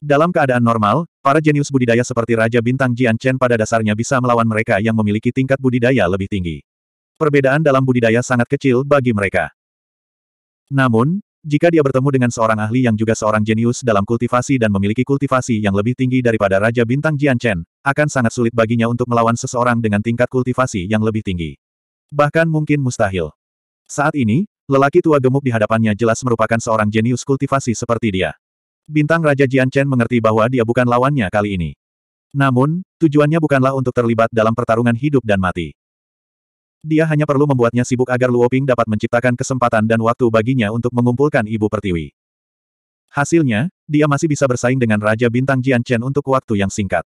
Dalam keadaan normal, para jenius budidaya seperti Raja Bintang Jian Chen pada dasarnya bisa melawan mereka yang memiliki tingkat budidaya lebih tinggi. Perbedaan dalam budidaya sangat kecil bagi mereka. Namun, jika dia bertemu dengan seorang ahli yang juga seorang jenius dalam kultivasi dan memiliki kultivasi yang lebih tinggi daripada Raja Bintang Jian Chen, akan sangat sulit baginya untuk melawan seseorang dengan tingkat kultivasi yang lebih tinggi. Bahkan mungkin mustahil. Saat ini, lelaki tua gemuk di hadapannya jelas merupakan seorang jenius kultivasi seperti dia. Bintang Raja Jian Chen mengerti bahwa dia bukan lawannya kali ini. Namun, tujuannya bukanlah untuk terlibat dalam pertarungan hidup dan mati. Dia hanya perlu membuatnya sibuk agar Luoping dapat menciptakan kesempatan dan waktu baginya untuk mengumpulkan Ibu Pertiwi. Hasilnya, dia masih bisa bersaing dengan Raja Bintang Jian Chen untuk waktu yang singkat.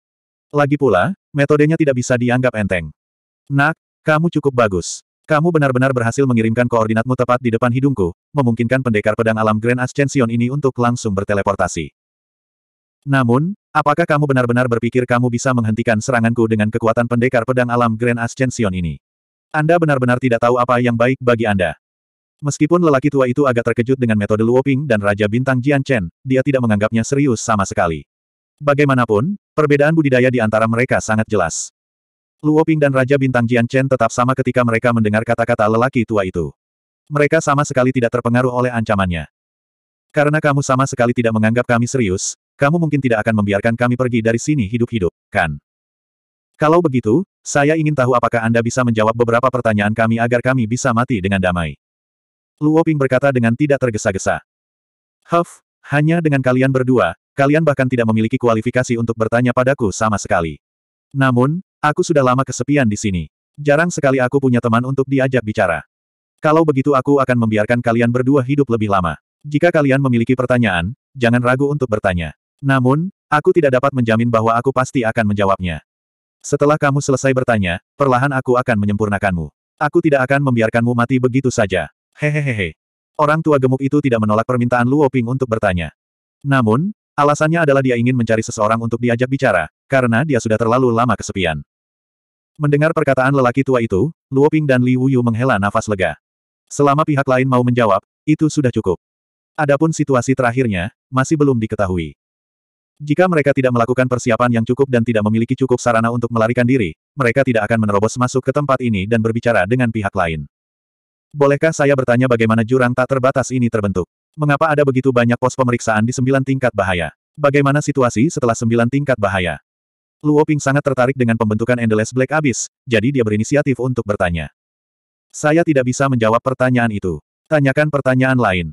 Lagi pula, metodenya tidak bisa dianggap enteng. Nak, kamu cukup bagus. Kamu benar-benar berhasil mengirimkan koordinatmu tepat di depan hidungku, memungkinkan pendekar pedang alam Grand Ascension ini untuk langsung berteleportasi. Namun, apakah kamu benar-benar berpikir kamu bisa menghentikan seranganku dengan kekuatan pendekar pedang alam Grand Ascension ini? Anda benar-benar tidak tahu apa yang baik bagi Anda. Meskipun lelaki tua itu agak terkejut dengan metode Luoping dan Raja Bintang Jian Chen, dia tidak menganggapnya serius sama sekali. Bagaimanapun, perbedaan budidaya di antara mereka sangat jelas. Luoping dan Raja Bintang Jian Chen tetap sama ketika mereka mendengar kata-kata lelaki tua itu. Mereka sama sekali tidak terpengaruh oleh ancamannya. Karena kamu sama sekali tidak menganggap kami serius, kamu mungkin tidak akan membiarkan kami pergi dari sini hidup-hidup, kan? Kalau begitu, saya ingin tahu apakah Anda bisa menjawab beberapa pertanyaan kami agar kami bisa mati dengan damai. Luoping berkata dengan tidak tergesa-gesa. Huff, hanya dengan kalian berdua, kalian bahkan tidak memiliki kualifikasi untuk bertanya padaku sama sekali. Namun, Aku sudah lama kesepian di sini. Jarang sekali aku punya teman untuk diajak bicara. Kalau begitu aku akan membiarkan kalian berdua hidup lebih lama. Jika kalian memiliki pertanyaan, jangan ragu untuk bertanya. Namun, aku tidak dapat menjamin bahwa aku pasti akan menjawabnya. Setelah kamu selesai bertanya, perlahan aku akan menyempurnakanmu. Aku tidak akan membiarkanmu mati begitu saja. Hehehehe. Orang tua gemuk itu tidak menolak permintaan Luo Ping untuk bertanya. Namun, alasannya adalah dia ingin mencari seseorang untuk diajak bicara, karena dia sudah terlalu lama kesepian. Mendengar perkataan lelaki tua itu, Luo Ping dan Li Wuyu menghela nafas lega. Selama pihak lain mau menjawab, itu sudah cukup. Adapun situasi terakhirnya, masih belum diketahui. Jika mereka tidak melakukan persiapan yang cukup dan tidak memiliki cukup sarana untuk melarikan diri, mereka tidak akan menerobos masuk ke tempat ini dan berbicara dengan pihak lain. Bolehkah saya bertanya bagaimana jurang tak terbatas ini terbentuk? Mengapa ada begitu banyak pos pemeriksaan di sembilan tingkat bahaya? Bagaimana situasi setelah sembilan tingkat bahaya? Luo Ping sangat tertarik dengan pembentukan Endless Black Abyss, jadi dia berinisiatif untuk bertanya. Saya tidak bisa menjawab pertanyaan itu. Tanyakan pertanyaan lain.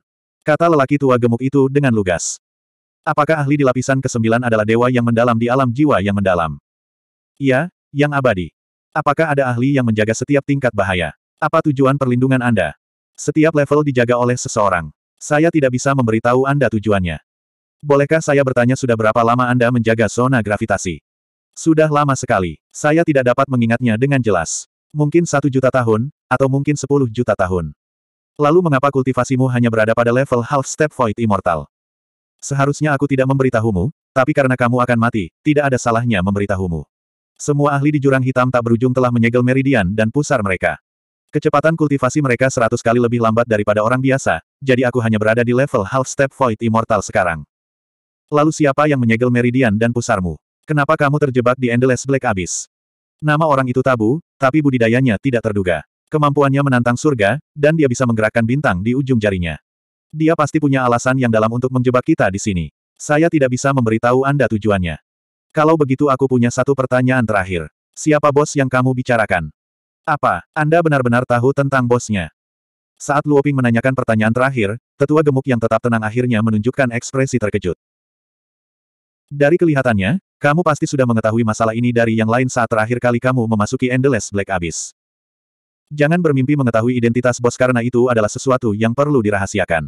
Kata lelaki tua gemuk itu dengan lugas. Apakah ahli di lapisan ke-9 adalah dewa yang mendalam di alam jiwa yang mendalam? Iya, yang abadi. Apakah ada ahli yang menjaga setiap tingkat bahaya? Apa tujuan perlindungan Anda? Setiap level dijaga oleh seseorang. Saya tidak bisa memberitahu Anda tujuannya. Bolehkah saya bertanya sudah berapa lama Anda menjaga zona gravitasi? Sudah lama sekali. Saya tidak dapat mengingatnya dengan jelas. Mungkin satu juta tahun, atau mungkin sepuluh juta tahun. Lalu mengapa kultivasimu hanya berada pada level half-step void immortal? Seharusnya aku tidak memberitahumu, tapi karena kamu akan mati, tidak ada salahnya memberitahumu. Semua ahli di jurang hitam tak berujung telah menyegel meridian dan pusar mereka. Kecepatan kultivasi mereka seratus kali lebih lambat daripada orang biasa, jadi aku hanya berada di level half-step void immortal sekarang. Lalu siapa yang menyegel meridian dan pusarmu? Kenapa kamu terjebak di Endless Black Abyss? Nama orang itu tabu, tapi budidayanya tidak terduga. Kemampuannya menantang surga, dan dia bisa menggerakkan bintang di ujung jarinya. Dia pasti punya alasan yang dalam untuk menjebak kita di sini. Saya tidak bisa memberitahu Anda tujuannya. Kalau begitu aku punya satu pertanyaan terakhir. Siapa bos yang kamu bicarakan? Apa, Anda benar-benar tahu tentang bosnya? Saat Luoping menanyakan pertanyaan terakhir, tetua gemuk yang tetap tenang akhirnya menunjukkan ekspresi terkejut. Dari kelihatannya, kamu pasti sudah mengetahui masalah ini dari yang lain saat terakhir kali kamu memasuki Endless Black Abyss. Jangan bermimpi mengetahui identitas bos karena itu adalah sesuatu yang perlu dirahasiakan.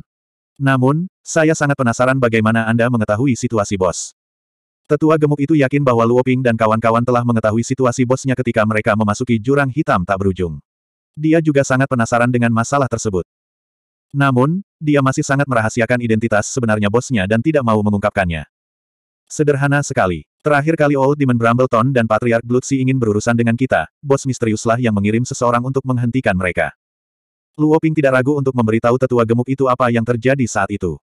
Namun, saya sangat penasaran bagaimana Anda mengetahui situasi bos. Tetua gemuk itu yakin bahwa Luoping dan kawan-kawan telah mengetahui situasi bosnya ketika mereka memasuki jurang hitam tak berujung. Dia juga sangat penasaran dengan masalah tersebut. Namun, dia masih sangat merahasiakan identitas sebenarnya bosnya dan tidak mau mengungkapkannya. Sederhana sekali. Terakhir kali Old Demon Brambleton dan Patriark Bloodsi ingin berurusan dengan kita, bos misteriuslah yang mengirim seseorang untuk menghentikan mereka. Luo Ping tidak ragu untuk memberitahu tetua gemuk itu apa yang terjadi saat itu.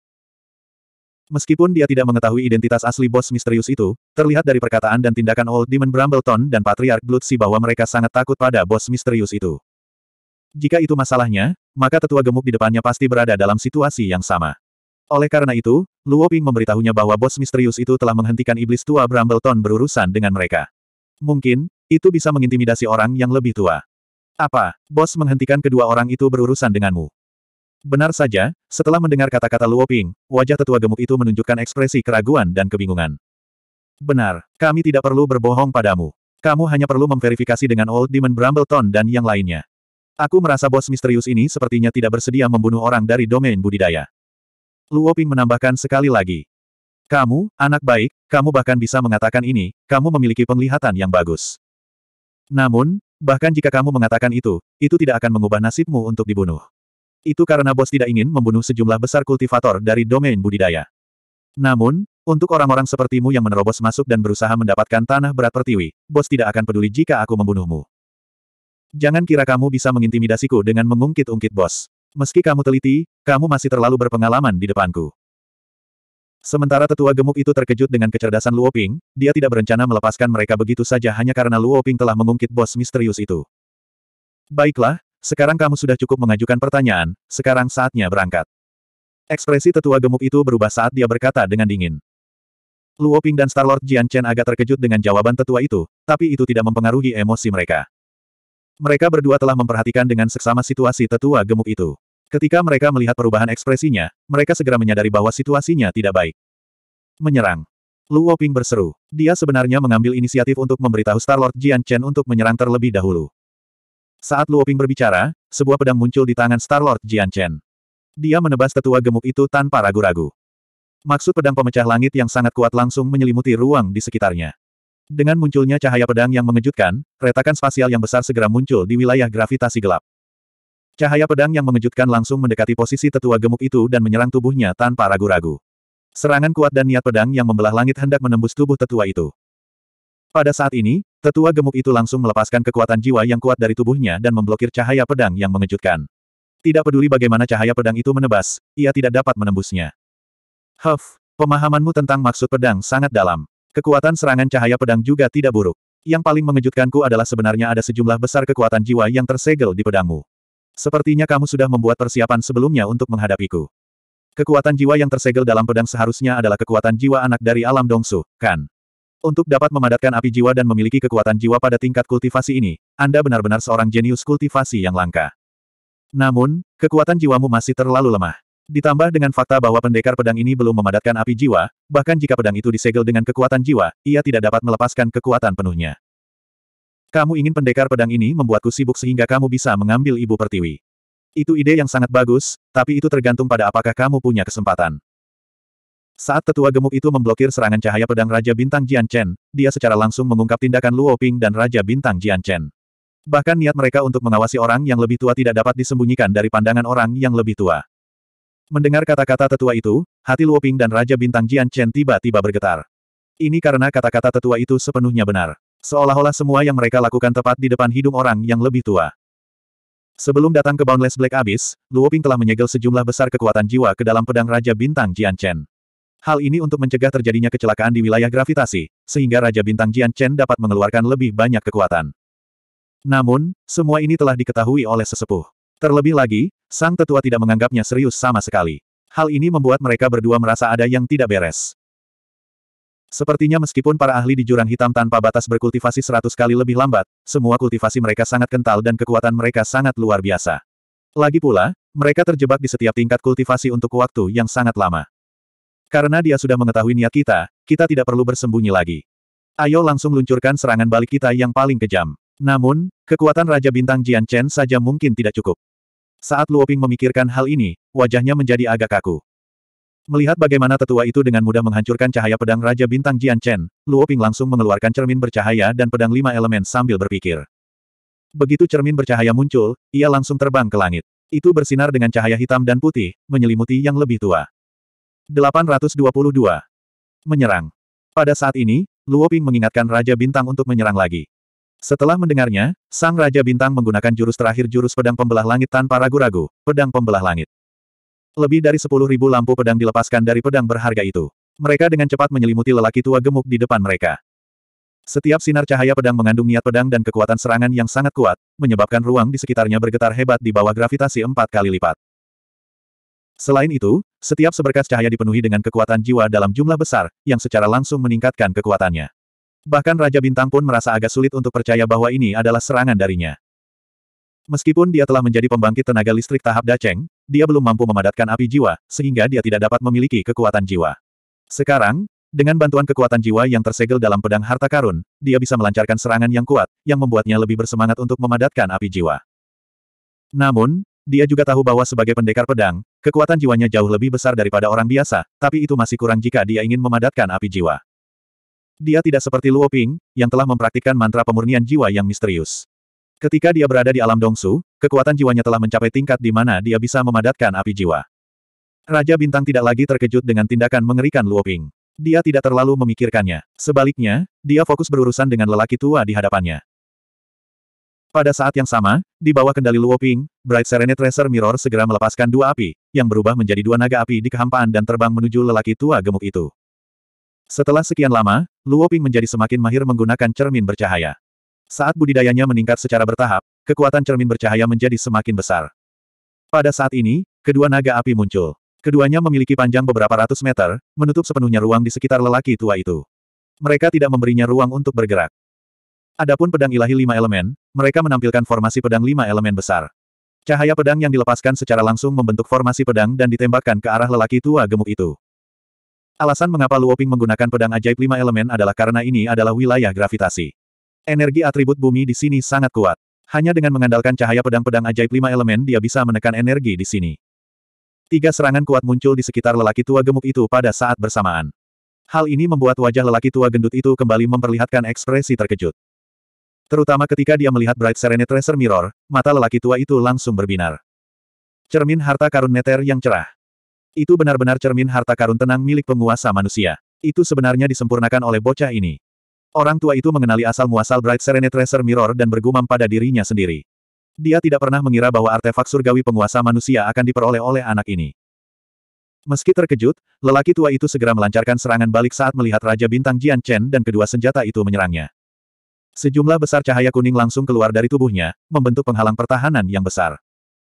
Meskipun dia tidak mengetahui identitas asli bos misterius itu, terlihat dari perkataan dan tindakan Old Demon Brambleton dan Patriark Bloodsi bahwa mereka sangat takut pada bos misterius itu. Jika itu masalahnya, maka tetua gemuk di depannya pasti berada dalam situasi yang sama. Oleh karena itu, Luo Ping memberitahunya bahwa bos misterius itu telah menghentikan iblis tua Brambleton berurusan dengan mereka. Mungkin, itu bisa mengintimidasi orang yang lebih tua. Apa, bos menghentikan kedua orang itu berurusan denganmu? Benar saja, setelah mendengar kata-kata Luo Ping, wajah tetua gemuk itu menunjukkan ekspresi keraguan dan kebingungan. Benar, kami tidak perlu berbohong padamu. Kamu hanya perlu memverifikasi dengan Old Demon Brambleton dan yang lainnya. Aku merasa bos misterius ini sepertinya tidak bersedia membunuh orang dari domain budidaya. Luo Ping menambahkan sekali lagi. Kamu, anak baik, kamu bahkan bisa mengatakan ini, kamu memiliki penglihatan yang bagus. Namun, bahkan jika kamu mengatakan itu, itu tidak akan mengubah nasibmu untuk dibunuh. Itu karena bos tidak ingin membunuh sejumlah besar kultivator dari domain budidaya. Namun, untuk orang-orang sepertimu yang menerobos masuk dan berusaha mendapatkan tanah berat pertiwi, bos tidak akan peduli jika aku membunuhmu. Jangan kira kamu bisa mengintimidasiku dengan mengungkit-ungkit bos. Meski kamu teliti, kamu masih terlalu berpengalaman di depanku. Sementara tetua gemuk itu terkejut dengan kecerdasan Luo Ping, dia tidak berencana melepaskan mereka begitu saja hanya karena Luo Ping telah mengungkit bos misterius itu. Baiklah, sekarang kamu sudah cukup mengajukan pertanyaan, sekarang saatnya berangkat. Ekspresi tetua gemuk itu berubah saat dia berkata dengan dingin. Luo Ping dan Starlord Jian Chen agak terkejut dengan jawaban tetua itu, tapi itu tidak mempengaruhi emosi mereka. Mereka berdua telah memperhatikan dengan seksama situasi tetua gemuk itu. Ketika mereka melihat perubahan ekspresinya, mereka segera menyadari bahwa situasinya tidak baik. Menyerang. Luoping Woping berseru. Dia sebenarnya mengambil inisiatif untuk memberitahu Starlord Jian Chen untuk menyerang terlebih dahulu. Saat Luoping Woping berbicara, sebuah pedang muncul di tangan Starlord Jian Chen. Dia menebas tetua gemuk itu tanpa ragu-ragu. Maksud pedang pemecah langit yang sangat kuat langsung menyelimuti ruang di sekitarnya. Dengan munculnya cahaya pedang yang mengejutkan, retakan spasial yang besar segera muncul di wilayah gravitasi gelap. Cahaya pedang yang mengejutkan langsung mendekati posisi tetua gemuk itu dan menyerang tubuhnya tanpa ragu-ragu. Serangan kuat dan niat pedang yang membelah langit hendak menembus tubuh tetua itu. Pada saat ini, tetua gemuk itu langsung melepaskan kekuatan jiwa yang kuat dari tubuhnya dan memblokir cahaya pedang yang mengejutkan. Tidak peduli bagaimana cahaya pedang itu menebas, ia tidak dapat menembusnya. Huff, pemahamanmu tentang maksud pedang sangat dalam. Kekuatan serangan cahaya pedang juga tidak buruk. Yang paling mengejutkanku adalah sebenarnya ada sejumlah besar kekuatan jiwa yang tersegel di pedangmu. Sepertinya kamu sudah membuat persiapan sebelumnya untuk menghadapiku. Kekuatan jiwa yang tersegel dalam pedang seharusnya adalah kekuatan jiwa anak dari alam dongsu, kan? Untuk dapat memadatkan api jiwa dan memiliki kekuatan jiwa pada tingkat kultivasi ini, Anda benar-benar seorang jenius kultivasi yang langka. Namun, kekuatan jiwamu masih terlalu lemah. Ditambah dengan fakta bahwa pendekar pedang ini belum memadatkan api jiwa, bahkan jika pedang itu disegel dengan kekuatan jiwa, ia tidak dapat melepaskan kekuatan penuhnya. Kamu ingin pendekar pedang ini membuatku sibuk sehingga kamu bisa mengambil ibu pertiwi. Itu ide yang sangat bagus, tapi itu tergantung pada apakah kamu punya kesempatan. Saat tetua gemuk itu memblokir serangan cahaya pedang Raja Bintang Jian Chen, dia secara langsung mengungkap tindakan Luo Ping dan Raja Bintang Jian Chen. Bahkan niat mereka untuk mengawasi orang yang lebih tua tidak dapat disembunyikan dari pandangan orang yang lebih tua. Mendengar kata-kata tetua itu, hati Luoping dan Raja Bintang Jian Chen tiba-tiba bergetar. Ini karena kata-kata tetua itu sepenuhnya benar. Seolah-olah semua yang mereka lakukan tepat di depan hidung orang yang lebih tua. Sebelum datang ke Boundless Black Abyss, Luoping telah menyegel sejumlah besar kekuatan jiwa ke dalam pedang Raja Bintang Jian Chen. Hal ini untuk mencegah terjadinya kecelakaan di wilayah gravitasi, sehingga Raja Bintang Jian Chen dapat mengeluarkan lebih banyak kekuatan. Namun, semua ini telah diketahui oleh sesepuh. Terlebih lagi, Sang tetua tidak menganggapnya serius sama sekali. Hal ini membuat mereka berdua merasa ada yang tidak beres. Sepertinya meskipun para ahli di jurang hitam tanpa batas berkultivasi seratus kali lebih lambat, semua kultivasi mereka sangat kental dan kekuatan mereka sangat luar biasa. Lagi pula, mereka terjebak di setiap tingkat kultivasi untuk waktu yang sangat lama. Karena dia sudah mengetahui niat kita, kita tidak perlu bersembunyi lagi. Ayo langsung luncurkan serangan balik kita yang paling kejam. Namun, kekuatan Raja Bintang Jian Chen saja mungkin tidak cukup. Saat Luoping memikirkan hal ini, wajahnya menjadi agak kaku. Melihat bagaimana tetua itu dengan mudah menghancurkan cahaya pedang Raja Bintang Jian Chen, Luoping langsung mengeluarkan cermin bercahaya dan pedang lima elemen sambil berpikir. Begitu cermin bercahaya muncul, ia langsung terbang ke langit. Itu bersinar dengan cahaya hitam dan putih, menyelimuti yang lebih tua. 822. Menyerang. Pada saat ini, Luoping mengingatkan Raja Bintang untuk menyerang lagi. Setelah mendengarnya, Sang Raja Bintang menggunakan jurus terakhir jurus pedang pembelah langit tanpa ragu-ragu, pedang pembelah langit. Lebih dari sepuluh ribu lampu pedang dilepaskan dari pedang berharga itu. Mereka dengan cepat menyelimuti lelaki tua gemuk di depan mereka. Setiap sinar cahaya pedang mengandung niat pedang dan kekuatan serangan yang sangat kuat, menyebabkan ruang di sekitarnya bergetar hebat di bawah gravitasi empat kali lipat. Selain itu, setiap seberkas cahaya dipenuhi dengan kekuatan jiwa dalam jumlah besar, yang secara langsung meningkatkan kekuatannya. Bahkan Raja Bintang pun merasa agak sulit untuk percaya bahwa ini adalah serangan darinya. Meskipun dia telah menjadi pembangkit tenaga listrik tahap Daceng, dia belum mampu memadatkan api jiwa, sehingga dia tidak dapat memiliki kekuatan jiwa. Sekarang, dengan bantuan kekuatan jiwa yang tersegel dalam pedang harta karun, dia bisa melancarkan serangan yang kuat, yang membuatnya lebih bersemangat untuk memadatkan api jiwa. Namun, dia juga tahu bahwa sebagai pendekar pedang, kekuatan jiwanya jauh lebih besar daripada orang biasa, tapi itu masih kurang jika dia ingin memadatkan api jiwa. Dia tidak seperti Luo Ping, yang telah mempraktikkan mantra pemurnian jiwa yang misterius. Ketika dia berada di alam Dongsu, kekuatan jiwanya telah mencapai tingkat di mana dia bisa memadatkan api jiwa. Raja Bintang tidak lagi terkejut dengan tindakan mengerikan Luo Ping. Dia tidak terlalu memikirkannya. Sebaliknya, dia fokus berurusan dengan lelaki tua di hadapannya. Pada saat yang sama, di bawah kendali Luo Ping, Bright Serenade Tracer Mirror segera melepaskan dua api, yang berubah menjadi dua naga api di kehampaan dan terbang menuju lelaki tua gemuk itu. Setelah sekian lama, Luo Ping menjadi semakin mahir menggunakan cermin bercahaya. Saat budidayanya meningkat secara bertahap, kekuatan cermin bercahaya menjadi semakin besar. Pada saat ini, kedua naga api muncul. Keduanya memiliki panjang beberapa ratus meter, menutup sepenuhnya ruang di sekitar lelaki tua itu. Mereka tidak memberinya ruang untuk bergerak. Adapun pedang ilahi lima elemen, mereka menampilkan formasi pedang lima elemen besar. Cahaya pedang yang dilepaskan secara langsung membentuk formasi pedang dan ditembakkan ke arah lelaki tua gemuk itu. Alasan mengapa Luoping menggunakan pedang ajaib lima elemen adalah karena ini adalah wilayah gravitasi. Energi atribut bumi di sini sangat kuat. Hanya dengan mengandalkan cahaya pedang-pedang ajaib lima elemen dia bisa menekan energi di sini. Tiga serangan kuat muncul di sekitar lelaki tua gemuk itu pada saat bersamaan. Hal ini membuat wajah lelaki tua gendut itu kembali memperlihatkan ekspresi terkejut. Terutama ketika dia melihat Bright Serenity Tracer Mirror, mata lelaki tua itu langsung berbinar. Cermin harta karun neter yang cerah. Itu benar-benar cermin harta karun tenang milik penguasa manusia. Itu sebenarnya disempurnakan oleh bocah ini. Orang tua itu mengenali asal-muasal Bright Serenity Tracer Mirror dan bergumam pada dirinya sendiri. Dia tidak pernah mengira bahwa artefak surgawi penguasa manusia akan diperoleh oleh anak ini. Meski terkejut, lelaki tua itu segera melancarkan serangan balik saat melihat Raja Bintang Jian Chen dan kedua senjata itu menyerangnya. Sejumlah besar cahaya kuning langsung keluar dari tubuhnya, membentuk penghalang pertahanan yang besar.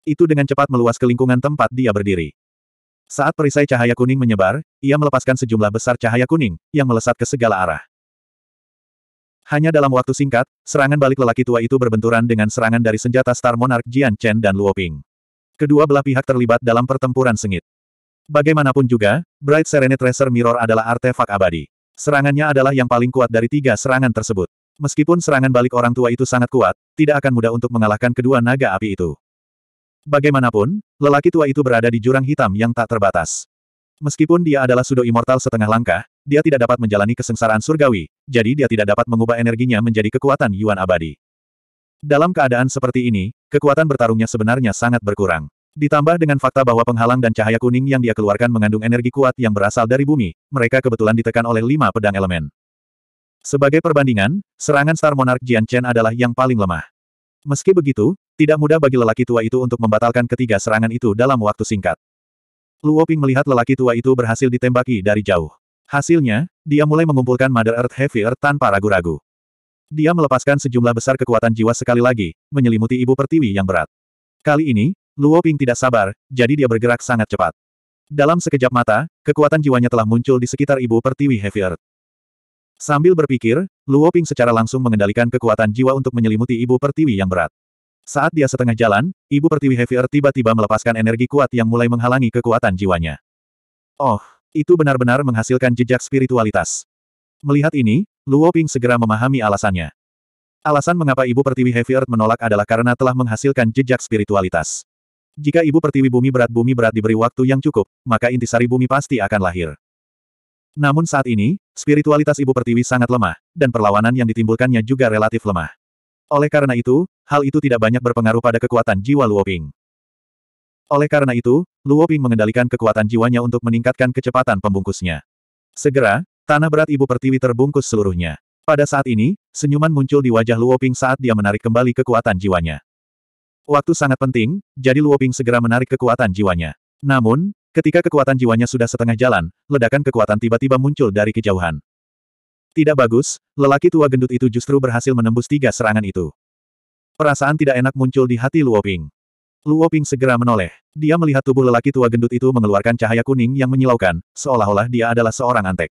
Itu dengan cepat meluas ke lingkungan tempat dia berdiri. Saat perisai cahaya kuning menyebar, ia melepaskan sejumlah besar cahaya kuning, yang melesat ke segala arah. Hanya dalam waktu singkat, serangan balik lelaki tua itu berbenturan dengan serangan dari senjata Star Monarch Jian Chen dan Luo Ping. Kedua belah pihak terlibat dalam pertempuran sengit. Bagaimanapun juga, Bright Serenade Tracer Mirror adalah artefak abadi. Serangannya adalah yang paling kuat dari tiga serangan tersebut. Meskipun serangan balik orang tua itu sangat kuat, tidak akan mudah untuk mengalahkan kedua naga api itu. Bagaimanapun, lelaki tua itu berada di jurang hitam yang tak terbatas. Meskipun dia adalah sudo immortal setengah langkah, dia tidak dapat menjalani kesengsaraan surgawi, jadi dia tidak dapat mengubah energinya menjadi kekuatan Yuan abadi. Dalam keadaan seperti ini, kekuatan bertarungnya sebenarnya sangat berkurang. Ditambah dengan fakta bahwa penghalang dan cahaya kuning yang dia keluarkan mengandung energi kuat yang berasal dari bumi, mereka kebetulan ditekan oleh lima pedang elemen. Sebagai perbandingan, serangan Star Monarch Jian Chen adalah yang paling lemah. Meski begitu, tidak mudah bagi lelaki tua itu untuk membatalkan ketiga serangan itu dalam waktu singkat. Luo Ping melihat lelaki tua itu berhasil ditembaki dari jauh. Hasilnya, dia mulai mengumpulkan Mother Earth Heavy Earth tanpa ragu-ragu. Dia melepaskan sejumlah besar kekuatan jiwa sekali lagi, menyelimuti ibu pertiwi yang berat. Kali ini, Luo Ping tidak sabar, jadi dia bergerak sangat cepat. Dalam sekejap mata, kekuatan jiwanya telah muncul di sekitar ibu pertiwi Heavy Earth. Sambil berpikir, Luo Ping secara langsung mengendalikan kekuatan jiwa untuk menyelimuti ibu pertiwi yang berat. Saat dia setengah jalan, ibu pertiwi Heavy tiba-tiba melepaskan energi kuat yang mulai menghalangi kekuatan jiwanya. Oh, itu benar-benar menghasilkan jejak spiritualitas. Melihat ini, Luo Ping segera memahami alasannya. Alasan mengapa ibu pertiwi Heavy Earth menolak adalah karena telah menghasilkan jejak spiritualitas. Jika ibu pertiwi bumi berat bumi berat diberi waktu yang cukup, maka intisari bumi pasti akan lahir. Namun saat ini, spiritualitas Ibu Pertiwi sangat lemah, dan perlawanan yang ditimbulkannya juga relatif lemah. Oleh karena itu, hal itu tidak banyak berpengaruh pada kekuatan jiwa Luoping. Oleh karena itu, Luoping mengendalikan kekuatan jiwanya untuk meningkatkan kecepatan pembungkusnya. Segera, tanah berat Ibu Pertiwi terbungkus seluruhnya. Pada saat ini, senyuman muncul di wajah Luoping saat dia menarik kembali kekuatan jiwanya. Waktu sangat penting, jadi Luoping segera menarik kekuatan jiwanya. Namun, Ketika kekuatan jiwanya sudah setengah jalan, ledakan kekuatan tiba-tiba muncul dari kejauhan. Tidak bagus, lelaki tua gendut itu justru berhasil menembus tiga serangan itu. Perasaan tidak enak muncul di hati Luoping. Luoping segera menoleh. Dia melihat tubuh lelaki tua gendut itu mengeluarkan cahaya kuning yang menyilaukan, seolah-olah dia adalah seorang antek.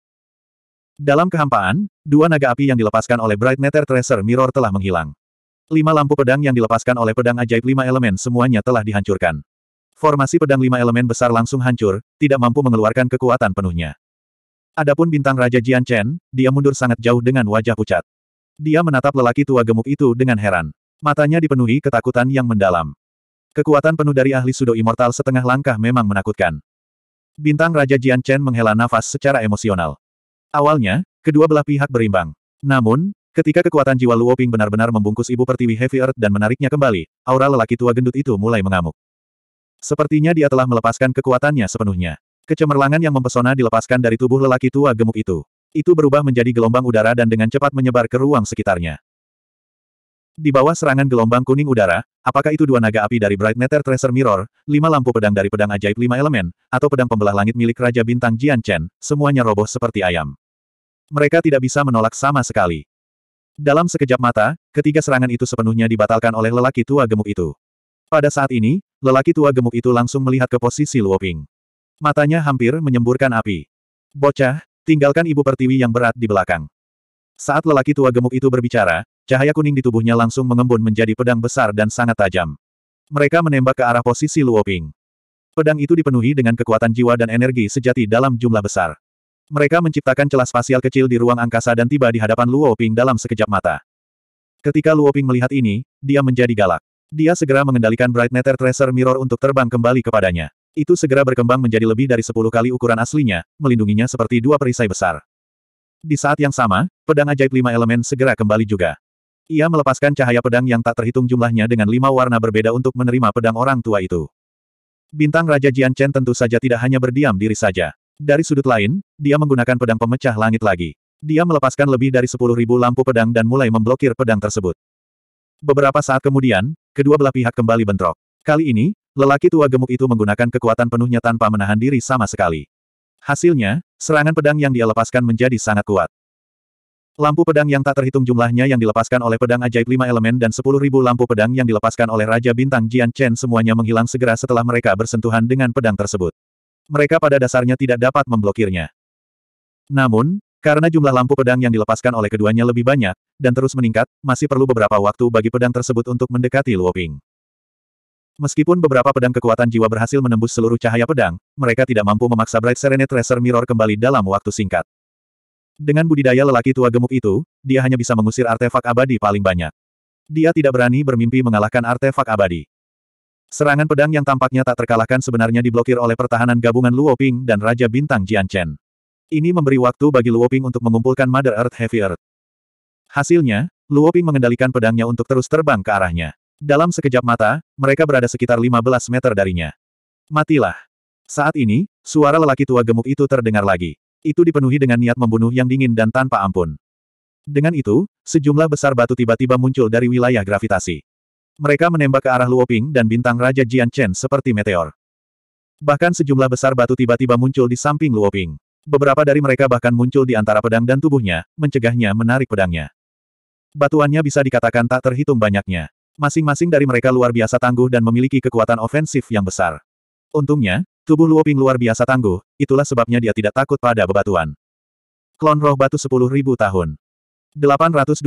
Dalam kehampaan, dua naga api yang dilepaskan oleh Bright Nether Tracer Mirror telah menghilang. Lima lampu pedang yang dilepaskan oleh pedang ajaib lima elemen semuanya telah dihancurkan. Formasi pedang lima elemen besar langsung hancur, tidak mampu mengeluarkan kekuatan penuhnya. Adapun bintang Raja Jian Chen, dia mundur sangat jauh dengan wajah pucat. Dia menatap lelaki tua gemuk itu dengan heran. Matanya dipenuhi ketakutan yang mendalam. Kekuatan penuh dari ahli sudo immortal setengah langkah memang menakutkan. Bintang Raja Jian Chen menghela nafas secara emosional. Awalnya, kedua belah pihak berimbang. Namun, ketika kekuatan jiwa Luoping benar-benar membungkus ibu pertiwi Heavy Earth dan menariknya kembali, aura lelaki tua gendut itu mulai mengamuk. Sepertinya dia telah melepaskan kekuatannya sepenuhnya. Kecemerlangan yang mempesona dilepaskan dari tubuh lelaki tua gemuk itu. Itu berubah menjadi gelombang udara dan dengan cepat menyebar ke ruang sekitarnya. Di bawah serangan gelombang kuning udara, apakah itu dua naga api dari Bright Nether Treasure Mirror, lima lampu pedang dari pedang ajaib lima elemen, atau pedang pembelah langit milik Raja Bintang Jian Chen, semuanya roboh seperti ayam. Mereka tidak bisa menolak sama sekali. Dalam sekejap mata, ketiga serangan itu sepenuhnya dibatalkan oleh lelaki tua gemuk itu. Pada saat ini, lelaki tua gemuk itu langsung melihat ke posisi Luoping. Matanya hampir menyemburkan api. Bocah, tinggalkan ibu pertiwi yang berat di belakang. Saat lelaki tua gemuk itu berbicara, cahaya kuning di tubuhnya langsung mengembun menjadi pedang besar dan sangat tajam. Mereka menembak ke arah posisi Luoping. Pedang itu dipenuhi dengan kekuatan jiwa dan energi sejati dalam jumlah besar. Mereka menciptakan celah spasial kecil di ruang angkasa dan tiba di hadapan Luoping dalam sekejap mata. Ketika Luoping melihat ini, dia menjadi galak. Dia segera mengendalikan Bright Nether Tracer Mirror untuk terbang kembali kepadanya. Itu segera berkembang menjadi lebih dari sepuluh kali ukuran aslinya, melindunginya seperti dua perisai besar. Di saat yang sama, pedang ajaib lima elemen segera kembali juga. Ia melepaskan cahaya pedang yang tak terhitung jumlahnya dengan lima warna berbeda untuk menerima pedang orang tua itu. Bintang Raja Jian Chen tentu saja tidak hanya berdiam diri saja. Dari sudut lain, dia menggunakan pedang pemecah langit lagi. Dia melepaskan lebih dari sepuluh ribu lampu pedang dan mulai memblokir pedang tersebut. Beberapa saat kemudian, kedua belah pihak kembali bentrok. Kali ini, lelaki tua gemuk itu menggunakan kekuatan penuhnya tanpa menahan diri sama sekali. Hasilnya, serangan pedang yang dia lepaskan menjadi sangat kuat. Lampu pedang yang tak terhitung jumlahnya yang dilepaskan oleh pedang ajaib lima elemen dan sepuluh ribu lampu pedang yang dilepaskan oleh Raja Bintang Jian Chen semuanya menghilang segera setelah mereka bersentuhan dengan pedang tersebut. Mereka pada dasarnya tidak dapat memblokirnya. Namun, karena jumlah lampu pedang yang dilepaskan oleh keduanya lebih banyak, dan terus meningkat, masih perlu beberapa waktu bagi pedang tersebut untuk mendekati Luoping. Meskipun beberapa pedang kekuatan jiwa berhasil menembus seluruh cahaya pedang, mereka tidak mampu memaksa Bright Serenade Tracer Mirror kembali dalam waktu singkat. Dengan budidaya lelaki tua gemuk itu, dia hanya bisa mengusir artefak abadi paling banyak. Dia tidak berani bermimpi mengalahkan artefak abadi. Serangan pedang yang tampaknya tak terkalahkan sebenarnya diblokir oleh pertahanan gabungan Luo Ping dan Raja Bintang Jian Chen. Ini memberi waktu bagi Luoping untuk mengumpulkan Mother Earth Heavy Earth. Hasilnya, Luoping mengendalikan pedangnya untuk terus terbang ke arahnya. Dalam sekejap mata, mereka berada sekitar 15 meter darinya. Matilah. Saat ini, suara lelaki tua gemuk itu terdengar lagi. Itu dipenuhi dengan niat membunuh yang dingin dan tanpa ampun. Dengan itu, sejumlah besar batu tiba-tiba muncul dari wilayah gravitasi. Mereka menembak ke arah Luoping dan bintang Raja Jian Chen seperti meteor. Bahkan sejumlah besar batu tiba-tiba muncul di samping Luoping. Beberapa dari mereka bahkan muncul di antara pedang dan tubuhnya, mencegahnya menarik pedangnya. Batuannya bisa dikatakan tak terhitung banyaknya. Masing-masing dari mereka luar biasa tangguh dan memiliki kekuatan ofensif yang besar. Untungnya, tubuh Luoping luar biasa tangguh, itulah sebabnya dia tidak takut pada bebatuan. Klon roh batu 10.000 tahun. 823.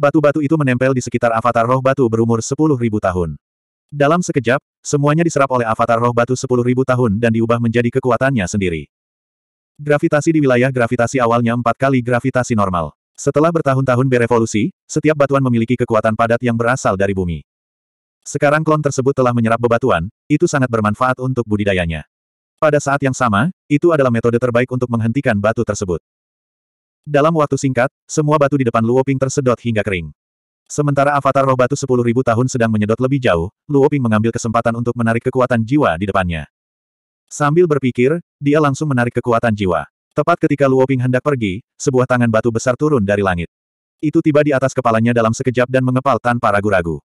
Batu-batu itu menempel di sekitar avatar roh batu berumur 10.000 tahun. Dalam sekejap, semuanya diserap oleh avatar roh batu 10.000 tahun dan diubah menjadi kekuatannya sendiri. Gravitasi di wilayah gravitasi awalnya empat kali gravitasi normal. Setelah bertahun-tahun berevolusi, setiap batuan memiliki kekuatan padat yang berasal dari bumi. Sekarang klon tersebut telah menyerap bebatuan, itu sangat bermanfaat untuk budidayanya. Pada saat yang sama, itu adalah metode terbaik untuk menghentikan batu tersebut. Dalam waktu singkat, semua batu di depan Luoping tersedot hingga kering. Sementara avatar roh batu 10.000 tahun sedang menyedot lebih jauh, Luoping mengambil kesempatan untuk menarik kekuatan jiwa di depannya. Sambil berpikir, dia langsung menarik kekuatan jiwa. Tepat ketika Luo Ping hendak pergi, sebuah tangan batu besar turun dari langit. Itu tiba di atas kepalanya dalam sekejap dan mengepal tanpa ragu-ragu.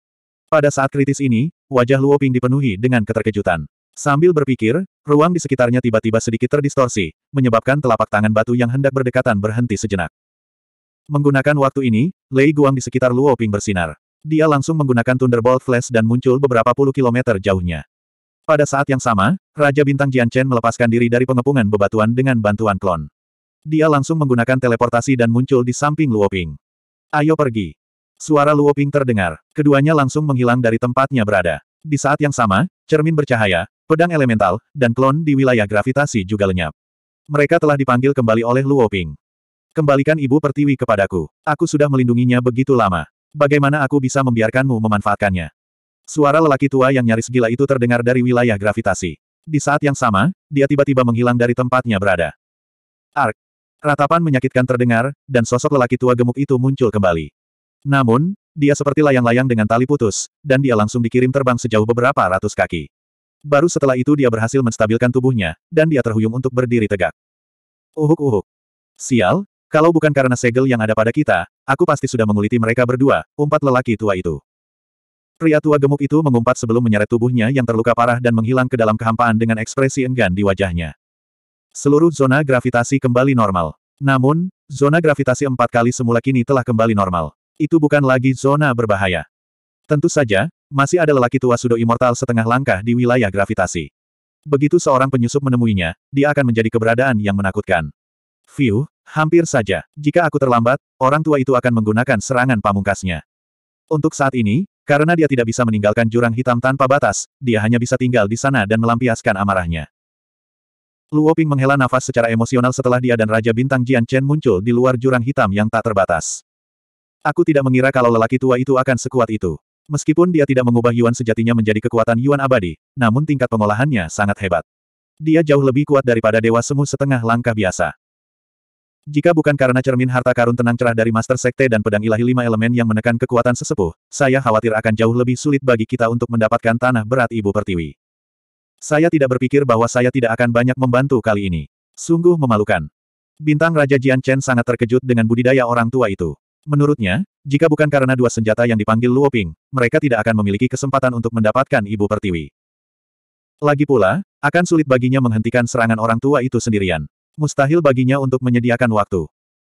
Pada saat kritis ini, wajah Luo Ping dipenuhi dengan keterkejutan. Sambil berpikir, ruang di sekitarnya tiba-tiba sedikit terdistorsi, menyebabkan telapak tangan batu yang hendak berdekatan berhenti sejenak. Menggunakan waktu ini, Lei Guang di sekitar Luo Ping bersinar. Dia langsung menggunakan Thunderbolt Flash dan muncul beberapa puluh kilometer jauhnya. Pada saat yang sama, Raja Bintang Jianchen melepaskan diri dari pengepungan bebatuan dengan bantuan klon. Dia langsung menggunakan teleportasi dan muncul di samping Luoping. Ayo pergi. Suara Luoping terdengar. Keduanya langsung menghilang dari tempatnya berada. Di saat yang sama, cermin bercahaya, pedang elemental, dan klon di wilayah gravitasi juga lenyap. Mereka telah dipanggil kembali oleh Luoping. Kembalikan ibu pertiwi kepadaku. Aku sudah melindunginya begitu lama. Bagaimana aku bisa membiarkanmu memanfaatkannya? Suara lelaki tua yang nyaris gila itu terdengar dari wilayah gravitasi. Di saat yang sama, dia tiba-tiba menghilang dari tempatnya berada. Ark. Ratapan menyakitkan terdengar, dan sosok lelaki tua gemuk itu muncul kembali. Namun, dia seperti layang-layang dengan tali putus, dan dia langsung dikirim terbang sejauh beberapa ratus kaki. Baru setelah itu dia berhasil menstabilkan tubuhnya, dan dia terhuyung untuk berdiri tegak. Uhuk-uhuk. Sial, kalau bukan karena segel yang ada pada kita, aku pasti sudah menguliti mereka berdua, empat lelaki tua itu. Pria tua gemuk itu mengumpat sebelum menyeret tubuhnya yang terluka parah dan menghilang ke dalam kehampaan dengan ekspresi enggan di wajahnya. Seluruh zona gravitasi kembali normal. Namun, zona gravitasi empat kali semula kini telah kembali normal. Itu bukan lagi zona berbahaya. Tentu saja, masih ada lelaki tua sudo immortal setengah langkah di wilayah gravitasi. Begitu seorang penyusup menemuinya, dia akan menjadi keberadaan yang menakutkan. View, hampir saja. Jika aku terlambat, orang tua itu akan menggunakan serangan pamungkasnya. Untuk saat ini, karena dia tidak bisa meninggalkan jurang hitam tanpa batas, dia hanya bisa tinggal di sana dan melampiaskan amarahnya. Luo Ping menghela nafas secara emosional setelah dia dan Raja Bintang Jian Chen muncul di luar jurang hitam yang tak terbatas. Aku tidak mengira kalau lelaki tua itu akan sekuat itu. Meskipun dia tidak mengubah Yuan sejatinya menjadi kekuatan Yuan abadi, namun tingkat pengolahannya sangat hebat. Dia jauh lebih kuat daripada Dewa Semu setengah langkah biasa. Jika bukan karena cermin harta karun tenang cerah dari Master Sekte dan pedang ilahi lima elemen yang menekan kekuatan sesepuh, saya khawatir akan jauh lebih sulit bagi kita untuk mendapatkan tanah berat Ibu Pertiwi. Saya tidak berpikir bahwa saya tidak akan banyak membantu kali ini. Sungguh memalukan. Bintang Raja Jian Chen sangat terkejut dengan budidaya orang tua itu. Menurutnya, jika bukan karena dua senjata yang dipanggil Luoping, mereka tidak akan memiliki kesempatan untuk mendapatkan Ibu Pertiwi. Lagi pula, akan sulit baginya menghentikan serangan orang tua itu sendirian. Mustahil baginya untuk menyediakan waktu.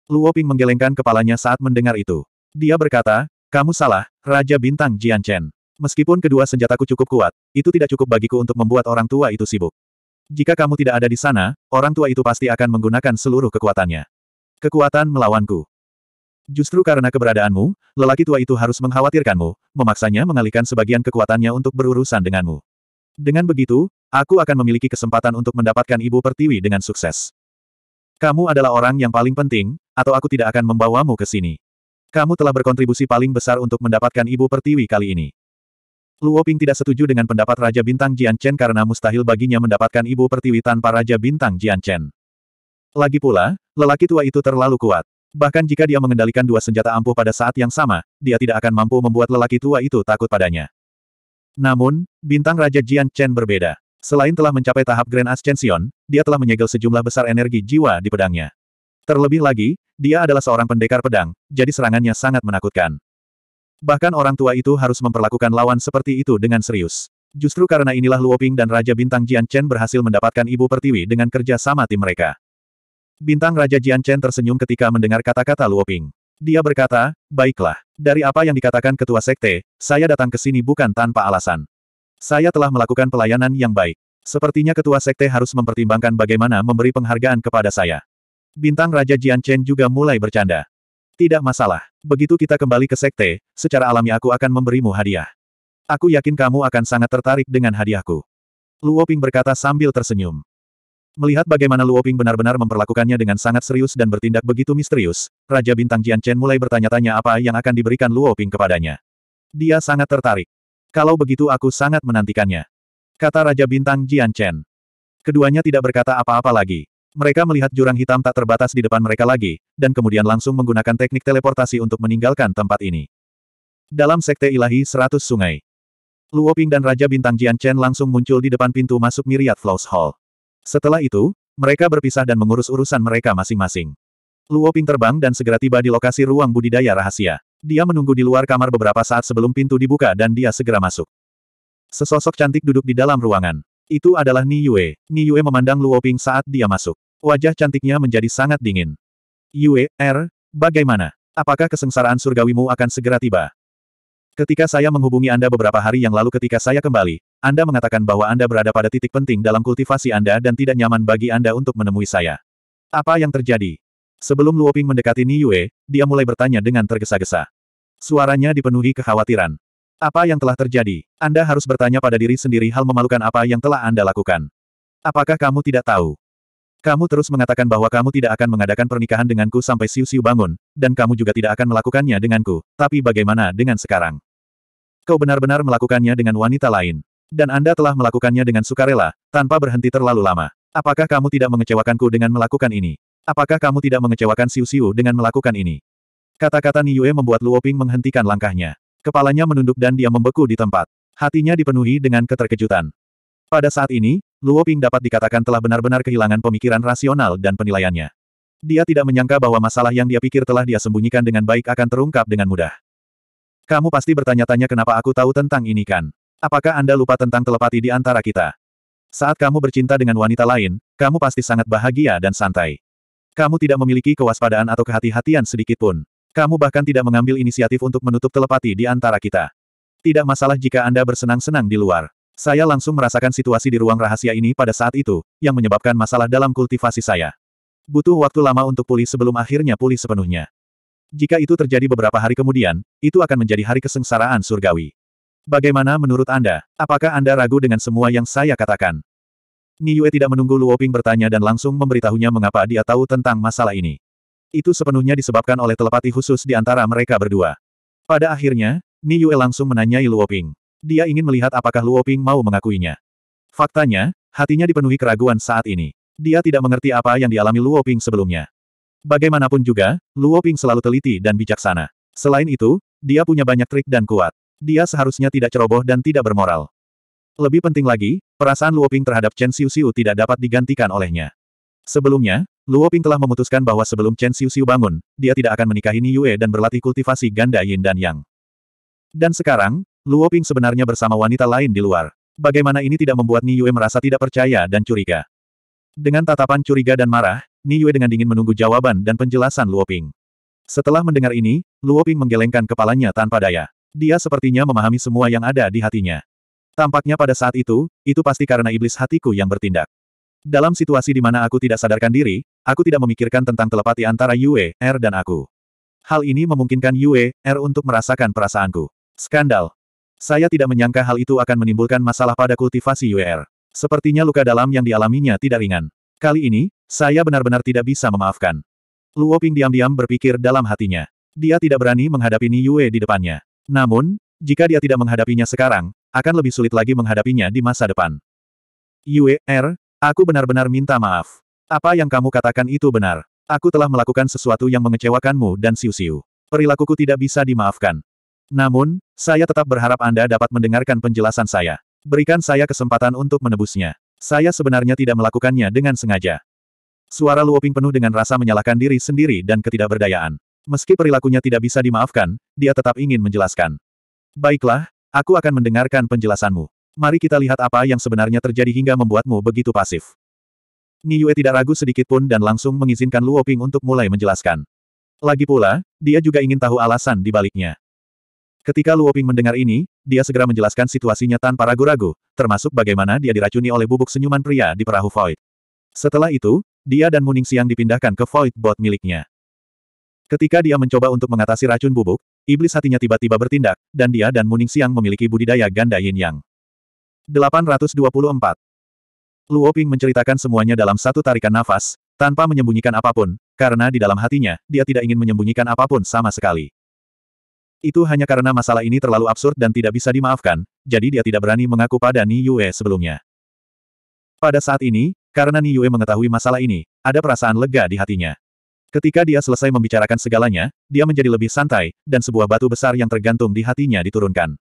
Luo Ping menggelengkan kepalanya saat mendengar itu. Dia berkata, kamu salah, Raja Bintang Jian Chen. Meskipun kedua senjataku cukup kuat, itu tidak cukup bagiku untuk membuat orang tua itu sibuk. Jika kamu tidak ada di sana, orang tua itu pasti akan menggunakan seluruh kekuatannya. Kekuatan melawanku. Justru karena keberadaanmu, lelaki tua itu harus mengkhawatirkanmu, memaksanya mengalihkan sebagian kekuatannya untuk berurusan denganmu. Dengan begitu, aku akan memiliki kesempatan untuk mendapatkan ibu pertiwi dengan sukses. Kamu adalah orang yang paling penting, atau aku tidak akan membawamu ke sini. Kamu telah berkontribusi paling besar untuk mendapatkan Ibu Pertiwi kali ini. Luo Ping tidak setuju dengan pendapat Raja Bintang Jian Chen karena mustahil baginya mendapatkan Ibu Pertiwi tanpa Raja Bintang Jian Chen. Lagi pula, lelaki tua itu terlalu kuat. Bahkan jika dia mengendalikan dua senjata ampuh pada saat yang sama, dia tidak akan mampu membuat lelaki tua itu takut padanya. Namun, bintang Raja Jian Chen berbeda. Selain telah mencapai tahap Grand Ascension, dia telah menyegel sejumlah besar energi jiwa di pedangnya. Terlebih lagi, dia adalah seorang pendekar pedang, jadi serangannya sangat menakutkan. Bahkan orang tua itu harus memperlakukan lawan seperti itu dengan serius. Justru karena inilah Luoping dan Raja Bintang Jian Chen berhasil mendapatkan Ibu Pertiwi dengan kerja sama tim mereka. Bintang Raja Jian Chen tersenyum ketika mendengar kata-kata Luoping. Dia berkata, baiklah, dari apa yang dikatakan ketua sekte, saya datang ke sini bukan tanpa alasan. Saya telah melakukan pelayanan yang baik. Sepertinya ketua sekte harus mempertimbangkan bagaimana memberi penghargaan kepada saya. Bintang Raja Jian Chen juga mulai bercanda. Tidak masalah. Begitu kita kembali ke sekte, secara alami aku akan memberimu hadiah. Aku yakin kamu akan sangat tertarik dengan hadiahku. Luoping berkata sambil tersenyum. Melihat bagaimana Luoping benar-benar memperlakukannya dengan sangat serius dan bertindak begitu misterius, Raja Bintang Jian Chen mulai bertanya-tanya apa yang akan diberikan Luoping kepadanya. Dia sangat tertarik. Kalau begitu aku sangat menantikannya. Kata Raja Bintang Jian Chen. Keduanya tidak berkata apa-apa lagi. Mereka melihat jurang hitam tak terbatas di depan mereka lagi, dan kemudian langsung menggunakan teknik teleportasi untuk meninggalkan tempat ini. Dalam Sekte Ilahi Seratus Sungai. Luo Ping dan Raja Bintang Jian Chen langsung muncul di depan pintu masuk Miriat Flows Hall. Setelah itu, mereka berpisah dan mengurus urusan mereka masing-masing. Luo Ping terbang dan segera tiba di lokasi ruang budidaya rahasia. Dia menunggu di luar kamar beberapa saat sebelum pintu dibuka dan dia segera masuk. Sesosok cantik duduk di dalam ruangan. Itu adalah Ni Yue. Ni Yue memandang Luo Ping saat dia masuk. Wajah cantiknya menjadi sangat dingin. Yue, R, er, bagaimana? Apakah kesengsaraan surgawimu akan segera tiba? Ketika saya menghubungi Anda beberapa hari yang lalu ketika saya kembali, Anda mengatakan bahwa Anda berada pada titik penting dalam kultivasi Anda dan tidak nyaman bagi Anda untuk menemui saya. Apa yang terjadi? Sebelum Luoping mendekati Ni Yue, dia mulai bertanya dengan tergesa-gesa. Suaranya dipenuhi kekhawatiran. Apa yang telah terjadi? Anda harus bertanya pada diri sendiri hal memalukan apa yang telah Anda lakukan. Apakah kamu tidak tahu? Kamu terus mengatakan bahwa kamu tidak akan mengadakan pernikahan denganku sampai siu-siu bangun, dan kamu juga tidak akan melakukannya denganku, tapi bagaimana dengan sekarang? Kau benar-benar melakukannya dengan wanita lain. Dan Anda telah melakukannya dengan sukarela, tanpa berhenti terlalu lama. Apakah kamu tidak mengecewakanku dengan melakukan ini? Apakah kamu tidak mengecewakan Siu Siu dengan melakukan ini? Kata-kata Yue membuat Luoping menghentikan langkahnya. Kepalanya menunduk dan dia membeku di tempat. Hatinya dipenuhi dengan keterkejutan. Pada saat ini, Luoping dapat dikatakan telah benar-benar kehilangan pemikiran rasional dan penilaiannya. Dia tidak menyangka bahwa masalah yang dia pikir telah dia sembunyikan dengan baik akan terungkap dengan mudah. Kamu pasti bertanya-tanya kenapa aku tahu tentang ini kan? Apakah Anda lupa tentang telepati di antara kita? Saat kamu bercinta dengan wanita lain, kamu pasti sangat bahagia dan santai. Kamu tidak memiliki kewaspadaan atau kehati-hatian sedikitpun. Kamu bahkan tidak mengambil inisiatif untuk menutup telepati di antara kita. Tidak masalah jika Anda bersenang-senang di luar. Saya langsung merasakan situasi di ruang rahasia ini pada saat itu, yang menyebabkan masalah dalam kultivasi saya. Butuh waktu lama untuk pulih sebelum akhirnya pulih sepenuhnya. Jika itu terjadi beberapa hari kemudian, itu akan menjadi hari kesengsaraan surgawi. Bagaimana menurut Anda? Apakah Anda ragu dengan semua yang saya katakan? Niue tidak menunggu Luoping bertanya dan langsung memberitahunya mengapa dia tahu tentang masalah ini. Itu sepenuhnya disebabkan oleh telepati khusus di antara mereka berdua. Pada akhirnya, Niue langsung menanyai Luoping. Dia ingin melihat apakah Luoping mau mengakuinya. Faktanya, hatinya dipenuhi keraguan saat ini. Dia tidak mengerti apa yang dialami Luoping sebelumnya. Bagaimanapun juga, Luoping selalu teliti dan bijaksana. Selain itu, dia punya banyak trik dan kuat. Dia seharusnya tidak ceroboh dan tidak bermoral. Lebih penting lagi, perasaan Luoping terhadap Chen Xiuxiu tidak dapat digantikan olehnya. Sebelumnya, Luoping telah memutuskan bahwa sebelum Chen Xiuxiu bangun, dia tidak akan menikahi Ni Yue dan berlatih kultivasi ganda Yin dan Yang. Dan sekarang, Luoping sebenarnya bersama wanita lain di luar. Bagaimana ini tidak membuat Ni Yue merasa tidak percaya dan curiga? Dengan tatapan curiga dan marah, Ni Yue dengan dingin menunggu jawaban dan penjelasan Luoping. Setelah mendengar ini, Luoping menggelengkan kepalanya tanpa daya. Dia sepertinya memahami semua yang ada di hatinya. Tampaknya pada saat itu, itu pasti karena iblis hatiku yang bertindak. Dalam situasi di mana aku tidak sadarkan diri, aku tidak memikirkan tentang telepati antara Yue, R er dan aku. Hal ini memungkinkan Yue, R er untuk merasakan perasaanku. Skandal. Saya tidak menyangka hal itu akan menimbulkan masalah pada kultivasi Yue R. Er. Sepertinya luka dalam yang dialaminya tidak ringan. Kali ini, saya benar-benar tidak bisa memaafkan. Luo Ping diam-diam berpikir dalam hatinya. Dia tidak berani menghadapi Yue di depannya. Namun, jika dia tidak menghadapinya sekarang, akan lebih sulit lagi menghadapinya di masa depan. Yue, er, aku benar-benar minta maaf. Apa yang kamu katakan itu benar. Aku telah melakukan sesuatu yang mengecewakanmu dan siu-siu. Perilakuku tidak bisa dimaafkan. Namun, saya tetap berharap Anda dapat mendengarkan penjelasan saya. Berikan saya kesempatan untuk menebusnya. Saya sebenarnya tidak melakukannya dengan sengaja. Suara Luoping penuh dengan rasa menyalahkan diri sendiri dan ketidakberdayaan. Meski perilakunya tidak bisa dimaafkan, dia tetap ingin menjelaskan. Baiklah, Aku akan mendengarkan penjelasanmu. Mari kita lihat apa yang sebenarnya terjadi hingga membuatmu begitu pasif. Yue tidak ragu sedikit pun dan langsung mengizinkan Luo Ping untuk mulai menjelaskan. Lagi pula, dia juga ingin tahu alasan di baliknya. Ketika Luo Ping mendengar ini, dia segera menjelaskan situasinya tanpa ragu-ragu, termasuk bagaimana dia diracuni oleh bubuk senyuman pria di perahu Void. Setelah itu, dia dan Muning Siang dipindahkan ke Void Bot miliknya. Ketika dia mencoba untuk mengatasi racun bubuk, iblis hatinya tiba-tiba bertindak, dan dia dan Muning Siang memiliki budidaya ganda yin yang. 824. Luo Ping menceritakan semuanya dalam satu tarikan nafas, tanpa menyembunyikan apapun, karena di dalam hatinya, dia tidak ingin menyembunyikan apapun sama sekali. Itu hanya karena masalah ini terlalu absurd dan tidak bisa dimaafkan, jadi dia tidak berani mengaku pada Ni Yue sebelumnya. Pada saat ini, karena Ni Yue mengetahui masalah ini, ada perasaan lega di hatinya. Ketika dia selesai membicarakan segalanya, dia menjadi lebih santai, dan sebuah batu besar yang tergantung di hatinya diturunkan.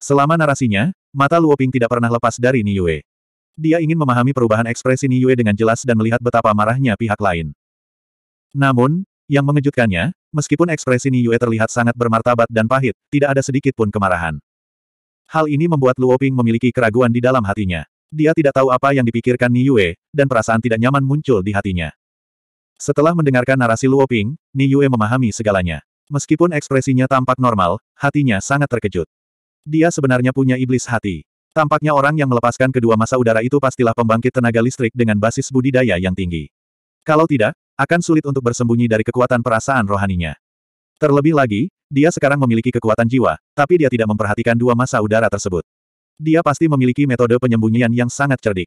Selama narasinya, mata Luoping tidak pernah lepas dari Yue. Dia ingin memahami perubahan ekspresi Yue dengan jelas dan melihat betapa marahnya pihak lain. Namun, yang mengejutkannya, meskipun ekspresi Yue terlihat sangat bermartabat dan pahit, tidak ada sedikit pun kemarahan. Hal ini membuat Luoping memiliki keraguan di dalam hatinya. Dia tidak tahu apa yang dipikirkan Yue, dan perasaan tidak nyaman muncul di hatinya. Setelah mendengarkan narasi Luo Ping, Ni Yue memahami segalanya. Meskipun ekspresinya tampak normal, hatinya sangat terkejut. Dia sebenarnya punya iblis hati. Tampaknya orang yang melepaskan kedua masa udara itu pastilah pembangkit tenaga listrik dengan basis budidaya yang tinggi. Kalau tidak, akan sulit untuk bersembunyi dari kekuatan perasaan rohaninya. Terlebih lagi, dia sekarang memiliki kekuatan jiwa, tapi dia tidak memperhatikan dua masa udara tersebut. Dia pasti memiliki metode penyembunyian yang sangat cerdik.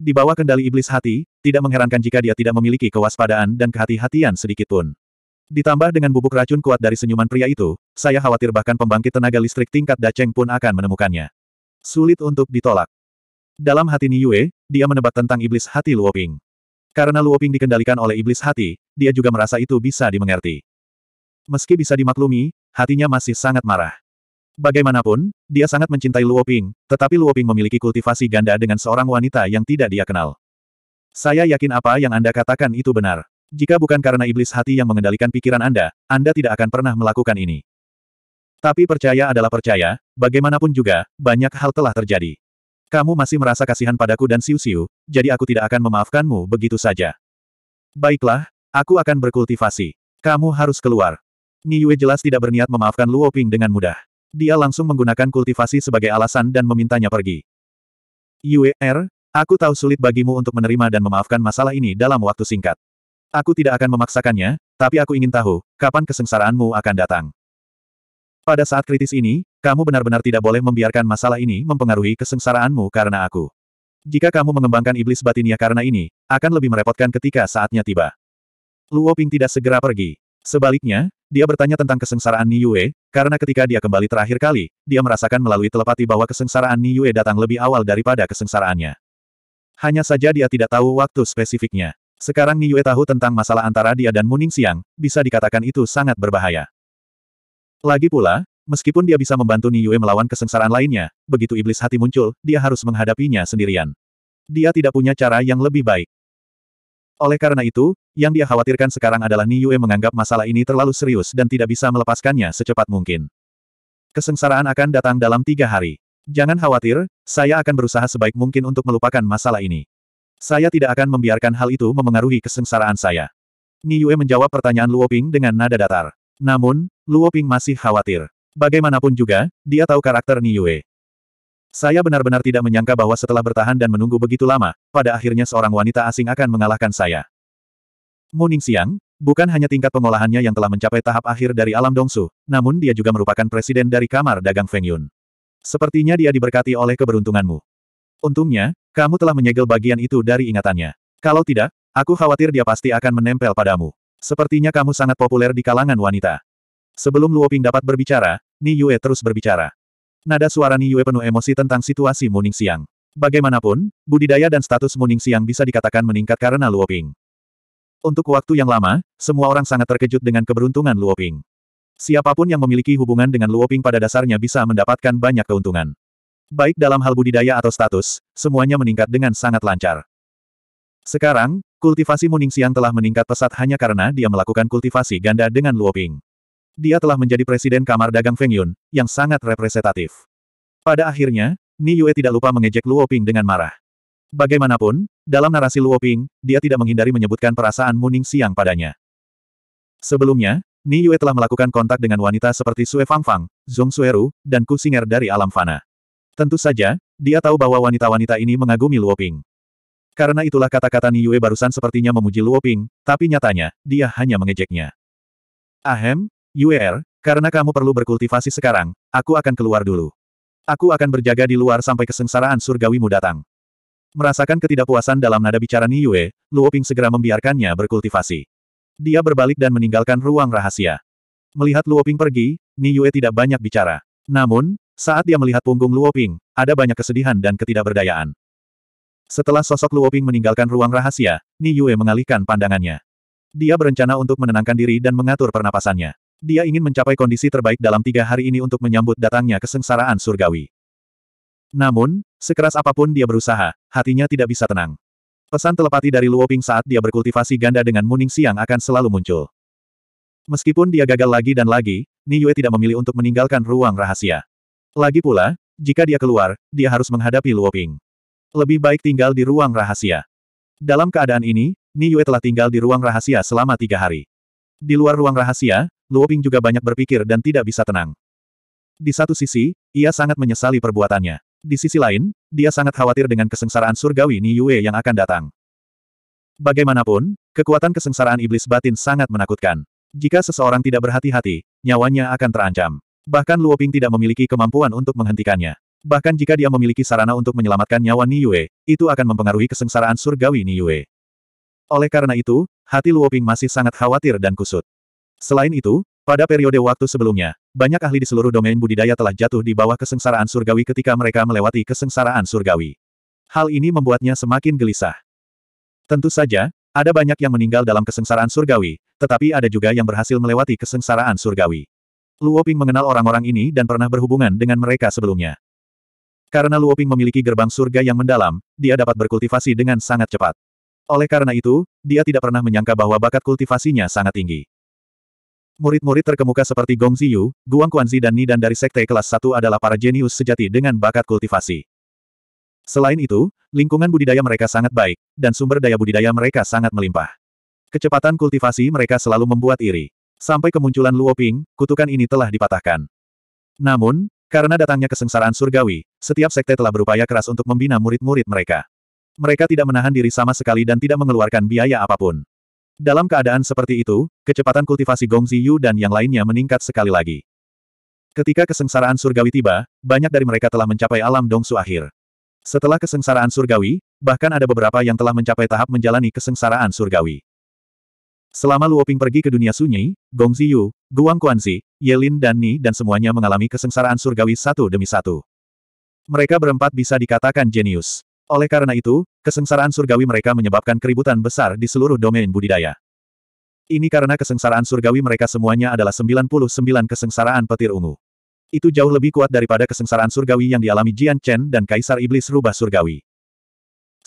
Di bawah kendali iblis hati, tidak mengherankan jika dia tidak memiliki kewaspadaan dan kehati-hatian sedikitpun. Ditambah dengan bubuk racun kuat dari senyuman pria itu, saya khawatir bahkan pembangkit tenaga listrik tingkat Daceng pun akan menemukannya. Sulit untuk ditolak. Dalam hati Yue, dia menebak tentang iblis hati Luoping. Karena Luoping dikendalikan oleh iblis hati, dia juga merasa itu bisa dimengerti. Meski bisa dimaklumi, hatinya masih sangat marah. Bagaimanapun, dia sangat mencintai Luo Ping, tetapi Luo Ping memiliki kultivasi ganda dengan seorang wanita yang tidak dia kenal. Saya yakin apa yang Anda katakan itu benar. Jika bukan karena iblis hati yang mengendalikan pikiran Anda, Anda tidak akan pernah melakukan ini. Tapi percaya adalah percaya, bagaimanapun juga, banyak hal telah terjadi. Kamu masih merasa kasihan padaku dan siu-siu, jadi aku tidak akan memaafkanmu begitu saja. Baiklah, aku akan berkultivasi. Kamu harus keluar. Niue jelas tidak berniat memaafkan Luo Ping dengan mudah. Dia langsung menggunakan kultivasi sebagai alasan dan memintanya pergi. Yuer, er, aku tahu sulit bagimu untuk menerima dan memaafkan masalah ini dalam waktu singkat. Aku tidak akan memaksakannya, tapi aku ingin tahu, kapan kesengsaraanmu akan datang. Pada saat kritis ini, kamu benar-benar tidak boleh membiarkan masalah ini mempengaruhi kesengsaraanmu karena aku. Jika kamu mengembangkan iblis batinia karena ini, akan lebih merepotkan ketika saatnya tiba. Luoping tidak segera pergi. Sebaliknya, dia bertanya tentang kesengsaraan Ni Yue, karena ketika dia kembali terakhir kali, dia merasakan melalui telepati bahwa kesengsaraan Ni Yue datang lebih awal daripada kesengsaraannya. Hanya saja dia tidak tahu waktu spesifiknya. Sekarang Ni Yue tahu tentang masalah antara dia dan Muning Siang, bisa dikatakan itu sangat berbahaya. Lagi pula, meskipun dia bisa membantu Ni Yue melawan kesengsaraan lainnya, begitu iblis hati muncul, dia harus menghadapinya sendirian. Dia tidak punya cara yang lebih baik. Oleh karena itu, yang dia khawatirkan sekarang adalah Ni Yue menganggap masalah ini terlalu serius dan tidak bisa melepaskannya secepat mungkin. Kesengsaraan akan datang dalam tiga hari. Jangan khawatir, saya akan berusaha sebaik mungkin untuk melupakan masalah ini. Saya tidak akan membiarkan hal itu memengaruhi kesengsaraan saya. Ni Yue menjawab pertanyaan Luo Ping dengan nada datar. Namun, Luo Ping masih khawatir. Bagaimanapun juga, dia tahu karakter Ni Yue. Saya benar-benar tidak menyangka bahwa setelah bertahan dan menunggu begitu lama, pada akhirnya seorang wanita asing akan mengalahkan saya. Muning Siang, bukan hanya tingkat pengolahannya yang telah mencapai tahap akhir dari alam Dongsu, namun dia juga merupakan presiden dari kamar dagang Feng Yun. Sepertinya dia diberkati oleh keberuntunganmu. Untungnya, kamu telah menyegel bagian itu dari ingatannya. Kalau tidak, aku khawatir dia pasti akan menempel padamu. Sepertinya kamu sangat populer di kalangan wanita. Sebelum Luoping dapat berbicara, Ni Yue terus berbicara. Nada suara Niue penuh emosi tentang situasi Muning Siang. Bagaimanapun, budidaya dan status Muning Siang bisa dikatakan meningkat karena Luoping. Untuk waktu yang lama, semua orang sangat terkejut dengan keberuntungan Luoping. Siapapun yang memiliki hubungan dengan Luoping pada dasarnya bisa mendapatkan banyak keuntungan. Baik dalam hal budidaya atau status, semuanya meningkat dengan sangat lancar. Sekarang, kultivasi Muning Siang telah meningkat pesat hanya karena dia melakukan kultivasi ganda dengan Luoping dia telah menjadi presiden Kamar Dagang Feng Yun, yang sangat representatif. Pada akhirnya, Ni Yue tidak lupa mengejek Luo Ping dengan marah. Bagaimanapun, dalam narasi Luo Ping, dia tidak menghindari menyebutkan perasaan Muning Siang padanya. Sebelumnya, Ni Yue telah melakukan kontak dengan wanita seperti Sue Fangfang, Zhong Sueru, dan Ku Singer dari alam fana. Tentu saja, dia tahu bahwa wanita-wanita ini mengagumi Luo Ping. Karena itulah kata-kata Ni Yue barusan sepertinya memuji Luo Ping, tapi nyatanya, dia hanya mengejeknya. Ahem, Yuer, karena kamu perlu berkultivasi sekarang, aku akan keluar dulu. Aku akan berjaga di luar sampai kesengsaraan surgawimu datang. Merasakan ketidakpuasan dalam nada bicara Ni Yue, Luoping segera membiarkannya berkultivasi. Dia berbalik dan meninggalkan ruang rahasia. Melihat Luoping pergi, Ni Yue tidak banyak bicara. Namun, saat dia melihat punggung Luoping, ada banyak kesedihan dan ketidakberdayaan. Setelah sosok Luoping meninggalkan ruang rahasia, Ni Yue mengalihkan pandangannya. Dia berencana untuk menenangkan diri dan mengatur pernapasannya. Dia ingin mencapai kondisi terbaik dalam tiga hari ini untuk menyambut datangnya kesengsaraan surgawi. Namun, sekeras apapun dia berusaha, hatinya tidak bisa tenang. Pesan telepati dari Luoping saat dia berkultivasi ganda dengan muning siang akan selalu muncul. Meskipun dia gagal lagi dan lagi, Ni Yue tidak memilih untuk meninggalkan ruang rahasia. Lagi pula, jika dia keluar, dia harus menghadapi Luoping. Lebih baik tinggal di ruang rahasia. Dalam keadaan ini, Ni Yue telah tinggal di ruang rahasia selama tiga hari. Di luar ruang rahasia, Luo Ping juga banyak berpikir dan tidak bisa tenang. Di satu sisi, ia sangat menyesali perbuatannya. Di sisi lain, dia sangat khawatir dengan kesengsaraan surgawi Ni Yue yang akan datang. Bagaimanapun, kekuatan kesengsaraan iblis batin sangat menakutkan. Jika seseorang tidak berhati-hati, nyawanya akan terancam. Bahkan Luo Ping tidak memiliki kemampuan untuk menghentikannya. Bahkan jika dia memiliki sarana untuk menyelamatkan nyawa Ni Yue, itu akan mempengaruhi kesengsaraan surgawi Ni Yue. Oleh karena itu, hati Luo Ping masih sangat khawatir dan kusut. Selain itu, pada periode waktu sebelumnya, banyak ahli di seluruh domain budidaya telah jatuh di bawah kesengsaraan surgawi ketika mereka melewati kesengsaraan surgawi. Hal ini membuatnya semakin gelisah. Tentu saja, ada banyak yang meninggal dalam kesengsaraan surgawi, tetapi ada juga yang berhasil melewati kesengsaraan surgawi. Luoping mengenal orang-orang ini dan pernah berhubungan dengan mereka sebelumnya. Karena Luoping memiliki gerbang surga yang mendalam, dia dapat berkultivasi dengan sangat cepat. Oleh karena itu, dia tidak pernah menyangka bahwa bakat kultivasinya sangat tinggi. Murid-murid terkemuka seperti Gong Ziyu, Guang Quanzi dan Nidan dari Sekte Kelas 1 adalah para jenius sejati dengan bakat kultivasi. Selain itu, lingkungan budidaya mereka sangat baik, dan sumber daya budidaya mereka sangat melimpah. Kecepatan kultivasi mereka selalu membuat iri. Sampai kemunculan Luo Ping, kutukan ini telah dipatahkan. Namun, karena datangnya kesengsaraan surgawi, setiap sekte telah berupaya keras untuk membina murid-murid mereka. Mereka tidak menahan diri sama sekali dan tidak mengeluarkan biaya apapun. Dalam keadaan seperti itu, kecepatan kultivasi Gong Ziyu dan yang lainnya meningkat sekali lagi. Ketika kesengsaraan surgawi tiba, banyak dari mereka telah mencapai alam dongsu akhir. Setelah kesengsaraan surgawi, bahkan ada beberapa yang telah mencapai tahap menjalani kesengsaraan surgawi. Selama Luoping pergi ke dunia sunyi, Gong Ziyu, Guang Guanzi, Yelin dan Ni dan semuanya mengalami kesengsaraan surgawi satu demi satu. Mereka berempat bisa dikatakan jenius. Oleh karena itu, Kesengsaraan surgawi mereka menyebabkan keributan besar di seluruh domain budidaya. Ini karena kesengsaraan surgawi mereka semuanya adalah 99 kesengsaraan petir ungu. Itu jauh lebih kuat daripada kesengsaraan surgawi yang dialami Jian Chen dan Kaisar Iblis Rubah Surgawi.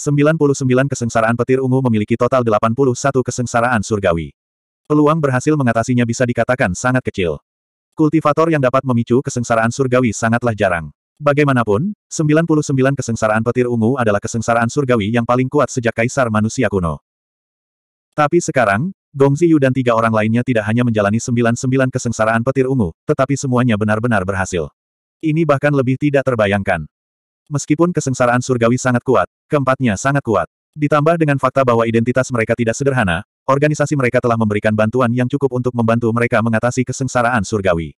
99 kesengsaraan petir ungu memiliki total 81 kesengsaraan surgawi. Peluang berhasil mengatasinya bisa dikatakan sangat kecil. Kultivator yang dapat memicu kesengsaraan surgawi sangatlah jarang. Bagaimanapun, 99 kesengsaraan petir ungu adalah kesengsaraan surgawi yang paling kuat sejak kaisar manusia kuno. Tapi sekarang, Gong Ziyu dan tiga orang lainnya tidak hanya menjalani 99 kesengsaraan petir ungu, tetapi semuanya benar-benar berhasil. Ini bahkan lebih tidak terbayangkan. Meskipun kesengsaraan surgawi sangat kuat, keempatnya sangat kuat. Ditambah dengan fakta bahwa identitas mereka tidak sederhana, organisasi mereka telah memberikan bantuan yang cukup untuk membantu mereka mengatasi kesengsaraan surgawi.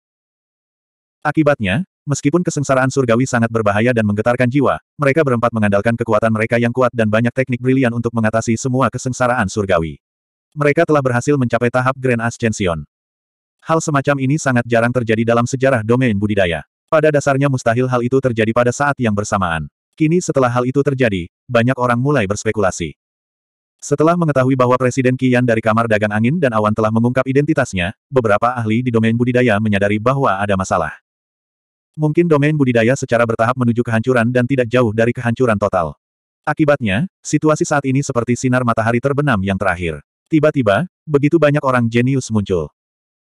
Akibatnya, Meskipun kesengsaraan surgawi sangat berbahaya dan menggetarkan jiwa, mereka berempat mengandalkan kekuatan mereka yang kuat dan banyak teknik brilian untuk mengatasi semua kesengsaraan surgawi. Mereka telah berhasil mencapai tahap Grand Ascension. Hal semacam ini sangat jarang terjadi dalam sejarah domain budidaya. Pada dasarnya mustahil hal itu terjadi pada saat yang bersamaan. Kini setelah hal itu terjadi, banyak orang mulai berspekulasi. Setelah mengetahui bahwa Presiden Kian dari Kamar Dagang Angin dan Awan telah mengungkap identitasnya, beberapa ahli di domain budidaya menyadari bahwa ada masalah. Mungkin domain budidaya secara bertahap menuju kehancuran dan tidak jauh dari kehancuran total. Akibatnya, situasi saat ini seperti sinar matahari terbenam yang terakhir. Tiba-tiba, begitu banyak orang jenius muncul.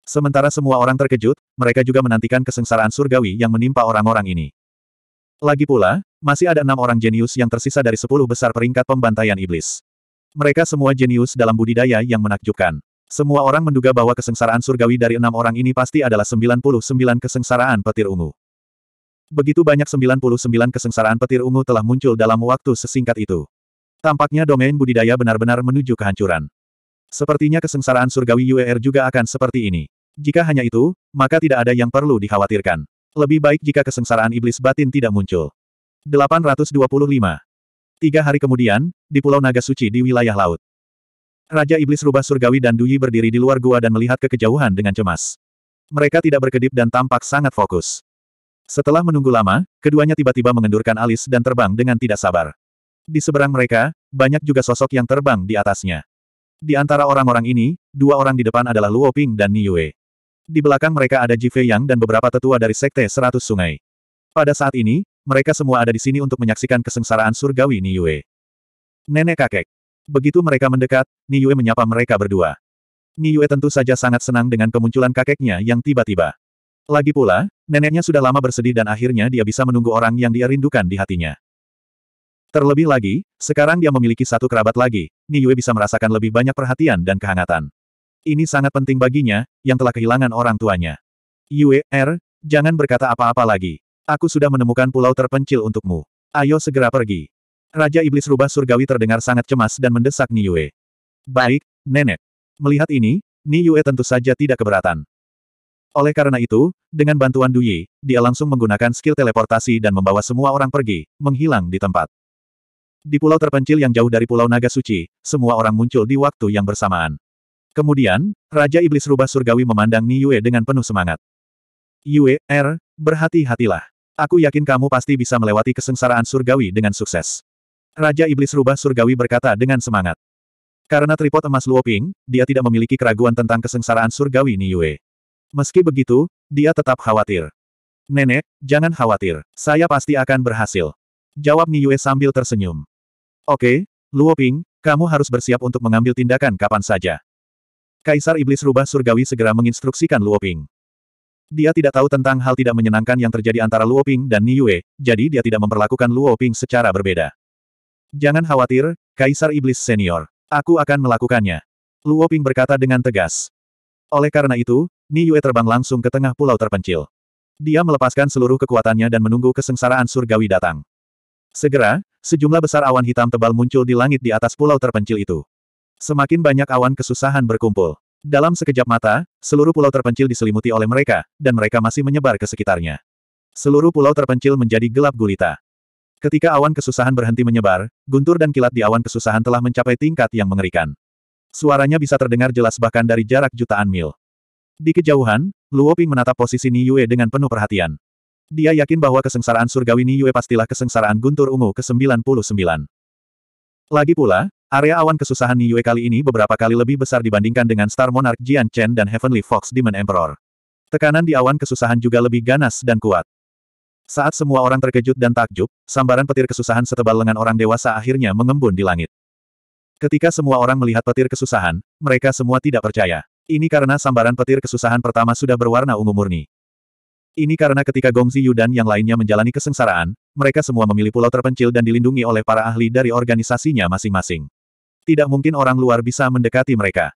Sementara semua orang terkejut, mereka juga menantikan kesengsaraan surgawi yang menimpa orang-orang ini. Lagi pula, masih ada enam orang jenius yang tersisa dari sepuluh besar peringkat pembantaian iblis. Mereka semua jenius dalam budidaya yang menakjubkan. Semua orang menduga bahwa kesengsaraan surgawi dari enam orang ini pasti adalah 99 kesengsaraan petir ungu. Begitu banyak 99 kesengsaraan petir ungu telah muncul dalam waktu sesingkat itu. Tampaknya domain budidaya benar-benar menuju kehancuran. Sepertinya kesengsaraan surgawi UER juga akan seperti ini. Jika hanya itu, maka tidak ada yang perlu dikhawatirkan. Lebih baik jika kesengsaraan iblis batin tidak muncul. 825. Tiga hari kemudian, di Pulau Naga Suci di wilayah laut. Raja Iblis Rubah Surgawi dan Duyi berdiri di luar gua dan melihat ke kejauhan dengan cemas. Mereka tidak berkedip dan tampak sangat fokus. Setelah menunggu lama, keduanya tiba-tiba mengendurkan alis dan terbang dengan tidak sabar. Di seberang mereka, banyak juga sosok yang terbang di atasnya. Di antara orang-orang ini, dua orang di depan adalah Luo Ping dan Yue. Di belakang mereka ada Ji Fei Yang dan beberapa tetua dari Sekte Seratus Sungai. Pada saat ini, mereka semua ada di sini untuk menyaksikan kesengsaraan surgawi Yue. Nenek kakek. Begitu mereka mendekat, Yue menyapa mereka berdua. Yue tentu saja sangat senang dengan kemunculan kakeknya yang tiba-tiba. Lagi pula, neneknya sudah lama bersedih dan akhirnya dia bisa menunggu orang yang dia rindukan di hatinya. Terlebih lagi, sekarang dia memiliki satu kerabat lagi, Yue bisa merasakan lebih banyak perhatian dan kehangatan. Ini sangat penting baginya, yang telah kehilangan orang tuanya. Yue, Er, jangan berkata apa-apa lagi. Aku sudah menemukan pulau terpencil untukmu. Ayo segera pergi. Raja Iblis Rubah Surgawi terdengar sangat cemas dan mendesak Yue. Baik, Nenek. Melihat ini, Yue tentu saja tidak keberatan. Oleh karena itu, dengan bantuan Duyi, dia langsung menggunakan skill teleportasi dan membawa semua orang pergi, menghilang di tempat. Di pulau terpencil yang jauh dari Pulau Naga Suci, semua orang muncul di waktu yang bersamaan. Kemudian, Raja Iblis Rubah Surgawi memandang Ni Yue dengan penuh semangat. Yue, Er, berhati-hatilah. Aku yakin kamu pasti bisa melewati kesengsaraan surgawi dengan sukses. Raja Iblis Rubah Surgawi berkata dengan semangat. Karena tripod emas Luoping, dia tidak memiliki keraguan tentang kesengsaraan surgawi Ni Yue. Meski begitu, dia tetap khawatir. Nenek, jangan khawatir. Saya pasti akan berhasil. Jawab Niyue sambil tersenyum. Oke, Luo Ping, kamu harus bersiap untuk mengambil tindakan kapan saja. Kaisar Iblis Rubah Surgawi segera menginstruksikan Luo Ping. Dia tidak tahu tentang hal tidak menyenangkan yang terjadi antara Luo Ping dan Niyue, jadi dia tidak memperlakukan Luo Ping secara berbeda. Jangan khawatir, Kaisar Iblis Senior. Aku akan melakukannya. Luo Ping berkata dengan tegas. Oleh karena itu, Niyue Yue terbang langsung ke tengah pulau terpencil. Dia melepaskan seluruh kekuatannya dan menunggu kesengsaraan surgawi datang. Segera, sejumlah besar awan hitam tebal muncul di langit di atas pulau terpencil itu. Semakin banyak awan kesusahan berkumpul. Dalam sekejap mata, seluruh pulau terpencil diselimuti oleh mereka, dan mereka masih menyebar ke sekitarnya. Seluruh pulau terpencil menjadi gelap gulita. Ketika awan kesusahan berhenti menyebar, guntur dan kilat di awan kesusahan telah mencapai tingkat yang mengerikan. Suaranya bisa terdengar jelas bahkan dari jarak jutaan mil. Di kejauhan, Luo Ping menatap posisi Ni Yue dengan penuh perhatian. Dia yakin bahwa kesengsaraan surgawi Ni Yue pastilah kesengsaraan guntur ungu ke-99. Lagi pula, area awan kesusahan Ni Yue kali ini beberapa kali lebih besar dibandingkan dengan Star Monarch Jian Chen dan Heavenly Fox Demon Emperor. Tekanan di awan kesusahan juga lebih ganas dan kuat. Saat semua orang terkejut dan takjub, sambaran petir kesusahan setebal lengan orang dewasa akhirnya mengembun di langit. Ketika semua orang melihat petir kesusahan, mereka semua tidak percaya. Ini karena sambaran petir kesusahan pertama sudah berwarna ungu murni. Ini karena ketika Gong Ziyu dan yang lainnya menjalani kesengsaraan, mereka semua memilih pulau terpencil dan dilindungi oleh para ahli dari organisasinya masing-masing. Tidak mungkin orang luar bisa mendekati mereka.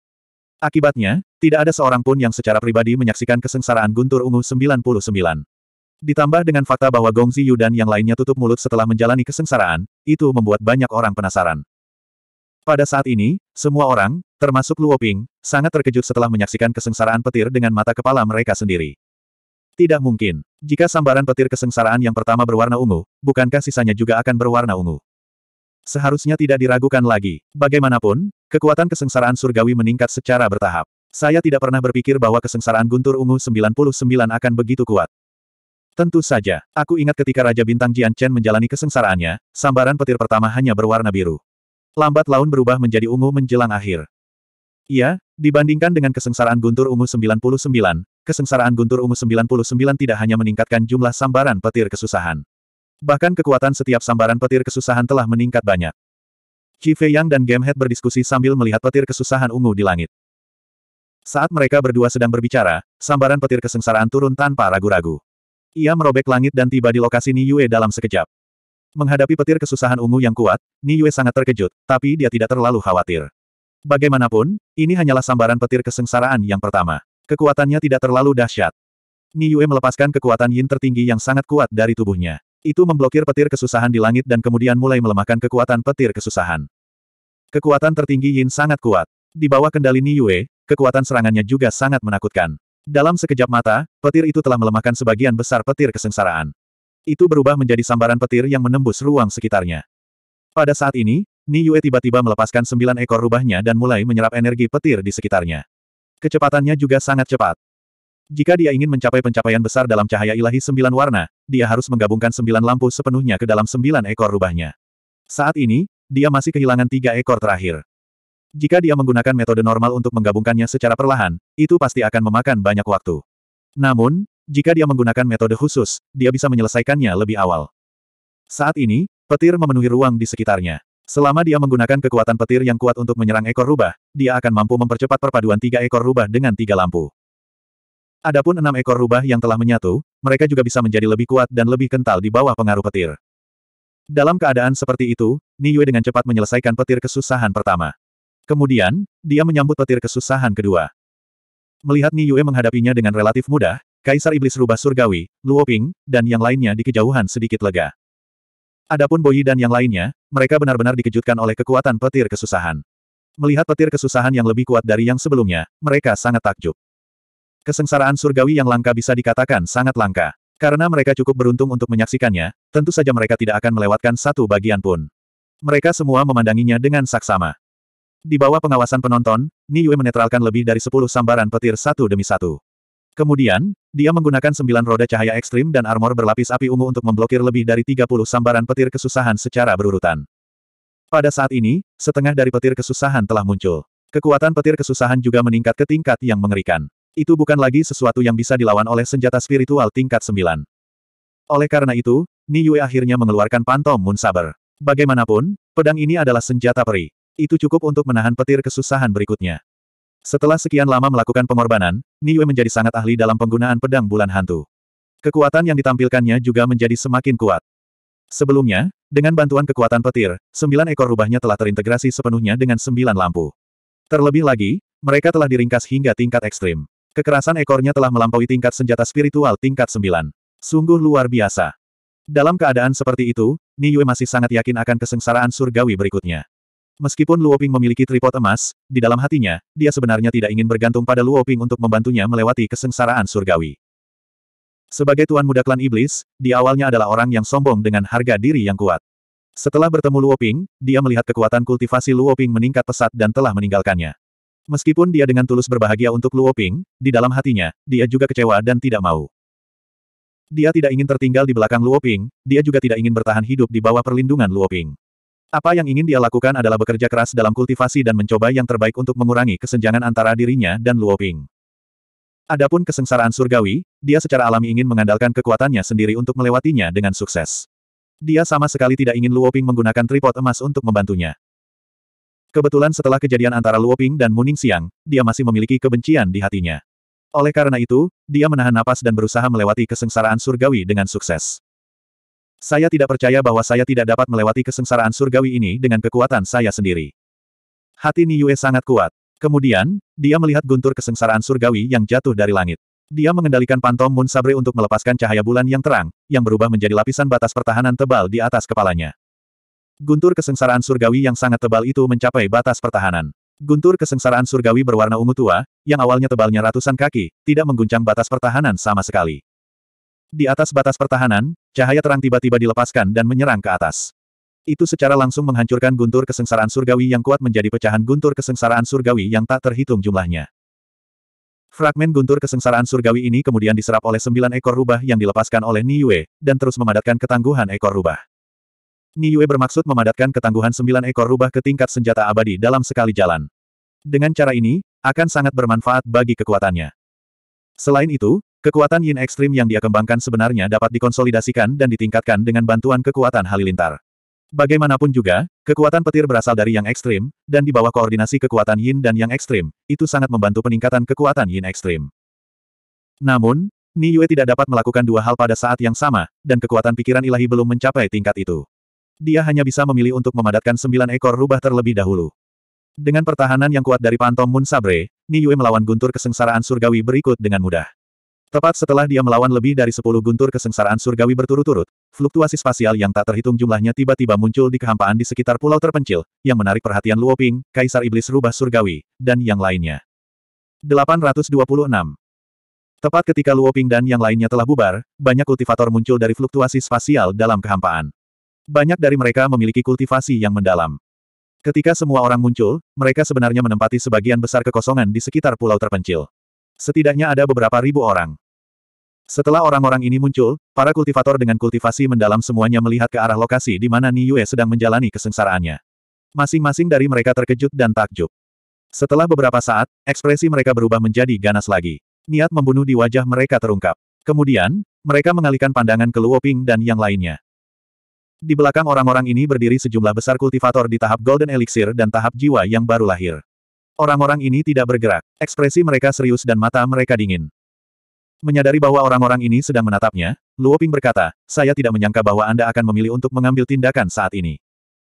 Akibatnya, tidak ada seorang pun yang secara pribadi menyaksikan kesengsaraan guntur ungu 99. Ditambah dengan fakta bahwa Gong Ziyu dan yang lainnya tutup mulut setelah menjalani kesengsaraan, itu membuat banyak orang penasaran. Pada saat ini, semua orang, termasuk Luoping, sangat terkejut setelah menyaksikan kesengsaraan petir dengan mata kepala mereka sendiri. Tidak mungkin. Jika sambaran petir kesengsaraan yang pertama berwarna ungu, bukankah sisanya juga akan berwarna ungu? Seharusnya tidak diragukan lagi. Bagaimanapun, kekuatan kesengsaraan surgawi meningkat secara bertahap. Saya tidak pernah berpikir bahwa kesengsaraan guntur ungu 99 akan begitu kuat. Tentu saja, aku ingat ketika Raja Bintang Jian Chen menjalani kesengsaraannya, sambaran petir pertama hanya berwarna biru lambat laun berubah menjadi ungu menjelang akhir. Iya, dibandingkan dengan kesengsaraan guntur ungu 99, kesengsaraan guntur ungu 99 tidak hanya meningkatkan jumlah sambaran petir kesusahan. Bahkan kekuatan setiap sambaran petir kesusahan telah meningkat banyak. Qi Yang dan Game Head berdiskusi sambil melihat petir kesusahan ungu di langit. Saat mereka berdua sedang berbicara, sambaran petir kesengsaraan turun tanpa ragu-ragu. Ia merobek langit dan tiba di lokasi Niue dalam sekejap. Menghadapi petir kesusahan ungu yang kuat, Ni Yue sangat terkejut, tapi dia tidak terlalu khawatir. Bagaimanapun, ini hanyalah sambaran petir kesengsaraan yang pertama. Kekuatannya tidak terlalu dahsyat. Ni Yue melepaskan kekuatan yin tertinggi yang sangat kuat dari tubuhnya. Itu memblokir petir kesusahan di langit dan kemudian mulai melemahkan kekuatan petir kesusahan. Kekuatan tertinggi yin sangat kuat. Di bawah kendali Ni Yue, kekuatan serangannya juga sangat menakutkan. Dalam sekejap mata, petir itu telah melemahkan sebagian besar petir kesengsaraan. Itu berubah menjadi sambaran petir yang menembus ruang sekitarnya. Pada saat ini, Ni Yue tiba-tiba melepaskan sembilan ekor rubahnya dan mulai menyerap energi petir di sekitarnya. Kecepatannya juga sangat cepat. Jika dia ingin mencapai pencapaian besar dalam cahaya ilahi sembilan warna, dia harus menggabungkan sembilan lampu sepenuhnya ke dalam sembilan ekor rubahnya. Saat ini, dia masih kehilangan tiga ekor terakhir. Jika dia menggunakan metode normal untuk menggabungkannya secara perlahan, itu pasti akan memakan banyak waktu. Namun, jika dia menggunakan metode khusus, dia bisa menyelesaikannya lebih awal. Saat ini, petir memenuhi ruang di sekitarnya. Selama dia menggunakan kekuatan petir yang kuat untuk menyerang ekor rubah, dia akan mampu mempercepat perpaduan tiga ekor rubah dengan tiga lampu. Adapun enam ekor rubah yang telah menyatu, mereka juga bisa menjadi lebih kuat dan lebih kental di bawah pengaruh petir. Dalam keadaan seperti itu, Niue dengan cepat menyelesaikan petir kesusahan pertama. Kemudian, dia menyambut petir kesusahan kedua. Melihat Niue menghadapinya dengan relatif mudah, Kaisar Iblis Rubah Surgawi, Luo Ping, dan yang lainnya di kejauhan sedikit lega. Adapun Boyi dan yang lainnya, mereka benar-benar dikejutkan oleh kekuatan petir kesusahan. Melihat petir kesusahan yang lebih kuat dari yang sebelumnya, mereka sangat takjub. Kesengsaraan surgawi yang langka bisa dikatakan sangat langka. Karena mereka cukup beruntung untuk menyaksikannya, tentu saja mereka tidak akan melewatkan satu bagian pun. Mereka semua memandanginya dengan saksama. Di bawah pengawasan penonton, Ni Yue menetralkan lebih dari sepuluh sambaran petir satu demi satu. Kemudian, dia menggunakan sembilan roda cahaya ekstrim dan armor berlapis api ungu untuk memblokir lebih dari 30 sambaran petir kesusahan secara berurutan. Pada saat ini, setengah dari petir kesusahan telah muncul. Kekuatan petir kesusahan juga meningkat ke tingkat yang mengerikan. Itu bukan lagi sesuatu yang bisa dilawan oleh senjata spiritual tingkat sembilan. Oleh karena itu, Ni Yue akhirnya mengeluarkan pantom Moon Saber. Bagaimanapun, pedang ini adalah senjata peri. Itu cukup untuk menahan petir kesusahan berikutnya. Setelah sekian lama melakukan pengorbanan, Niue menjadi sangat ahli dalam penggunaan pedang bulan hantu. Kekuatan yang ditampilkannya juga menjadi semakin kuat. Sebelumnya, dengan bantuan kekuatan petir, sembilan ekor rubahnya telah terintegrasi sepenuhnya dengan sembilan lampu. Terlebih lagi, mereka telah diringkas hingga tingkat ekstrim. Kekerasan ekornya telah melampaui tingkat senjata spiritual tingkat sembilan. Sungguh luar biasa. Dalam keadaan seperti itu, Niue masih sangat yakin akan kesengsaraan surgawi berikutnya. Meskipun Luoping memiliki tripod emas, di dalam hatinya, dia sebenarnya tidak ingin bergantung pada Luoping untuk membantunya melewati kesengsaraan surgawi. Sebagai tuan muda klan iblis, di awalnya adalah orang yang sombong dengan harga diri yang kuat. Setelah bertemu Luoping, dia melihat kekuatan kultivasi Luoping meningkat pesat dan telah meninggalkannya. Meskipun dia dengan tulus berbahagia untuk Luoping, di dalam hatinya, dia juga kecewa dan tidak mau. Dia tidak ingin tertinggal di belakang Luoping, dia juga tidak ingin bertahan hidup di bawah perlindungan Luoping. Apa yang ingin dia lakukan adalah bekerja keras dalam kultivasi dan mencoba yang terbaik untuk mengurangi kesenjangan antara dirinya dan Luoping. Adapun kesengsaraan surgawi, dia secara alami ingin mengandalkan kekuatannya sendiri untuk melewatinya dengan sukses. Dia sama sekali tidak ingin Luoping menggunakan tripod emas untuk membantunya. Kebetulan setelah kejadian antara Luoping dan Muning Siang, dia masih memiliki kebencian di hatinya. Oleh karena itu, dia menahan napas dan berusaha melewati kesengsaraan surgawi dengan sukses. Saya tidak percaya bahwa saya tidak dapat melewati kesengsaraan surgawi ini dengan kekuatan saya sendiri. Hati Yue sangat kuat. Kemudian, dia melihat guntur kesengsaraan surgawi yang jatuh dari langit. Dia mengendalikan pantom Moon Sabre untuk melepaskan cahaya bulan yang terang, yang berubah menjadi lapisan batas pertahanan tebal di atas kepalanya. Guntur kesengsaraan surgawi yang sangat tebal itu mencapai batas pertahanan. Guntur kesengsaraan surgawi berwarna ungu tua, yang awalnya tebalnya ratusan kaki, tidak mengguncang batas pertahanan sama sekali. Di atas batas pertahanan, cahaya terang tiba-tiba dilepaskan dan menyerang ke atas. Itu secara langsung menghancurkan guntur kesengsaraan surgawi yang kuat menjadi pecahan guntur kesengsaraan surgawi yang tak terhitung jumlahnya. Fragmen guntur kesengsaraan surgawi ini kemudian diserap oleh sembilan ekor rubah yang dilepaskan oleh Yue dan terus memadatkan ketangguhan ekor rubah. Yue bermaksud memadatkan ketangguhan sembilan ekor rubah ke tingkat senjata abadi dalam sekali jalan. Dengan cara ini, akan sangat bermanfaat bagi kekuatannya. Selain itu, Kekuatan yin ekstrim yang dia kembangkan sebenarnya dapat dikonsolidasikan dan ditingkatkan dengan bantuan kekuatan halilintar. Bagaimanapun juga, kekuatan petir berasal dari yang ekstrim, dan di bawah koordinasi kekuatan yin dan yang ekstrim, itu sangat membantu peningkatan kekuatan yin ekstrim. Namun, Ni Yue tidak dapat melakukan dua hal pada saat yang sama, dan kekuatan pikiran ilahi belum mencapai tingkat itu. Dia hanya bisa memilih untuk memadatkan sembilan ekor rubah terlebih dahulu. Dengan pertahanan yang kuat dari Pantom Mun Sabre, Ni Yue melawan guntur kesengsaraan surgawi berikut dengan mudah. Tepat setelah dia melawan lebih dari sepuluh guntur kesengsaraan surgawi berturut-turut, fluktuasi spasial yang tak terhitung jumlahnya tiba-tiba muncul di kehampaan di sekitar pulau terpencil, yang menarik perhatian Luoping, Kaisar Iblis Rubah Surgawi, dan yang lainnya. 826 Tepat ketika Luoping dan yang lainnya telah bubar, banyak kultivator muncul dari fluktuasi spasial dalam kehampaan. Banyak dari mereka memiliki kultivasi yang mendalam. Ketika semua orang muncul, mereka sebenarnya menempati sebagian besar kekosongan di sekitar pulau terpencil. Setidaknya ada beberapa ribu orang. Setelah orang-orang ini muncul, para kultivator dengan kultivasi mendalam semuanya melihat ke arah lokasi di mana Niue sedang menjalani kesengsaraannya. Masing-masing dari mereka terkejut dan takjub. Setelah beberapa saat, ekspresi mereka berubah menjadi ganas lagi. Niat membunuh di wajah mereka terungkap. Kemudian, mereka mengalihkan pandangan ke Luo Ping dan yang lainnya. Di belakang orang-orang ini berdiri sejumlah besar kultivator di tahap Golden Elixir dan tahap jiwa yang baru lahir. Orang-orang ini tidak bergerak, ekspresi mereka serius dan mata mereka dingin. Menyadari bahwa orang-orang ini sedang menatapnya, Luo Ping berkata, saya tidak menyangka bahwa Anda akan memilih untuk mengambil tindakan saat ini.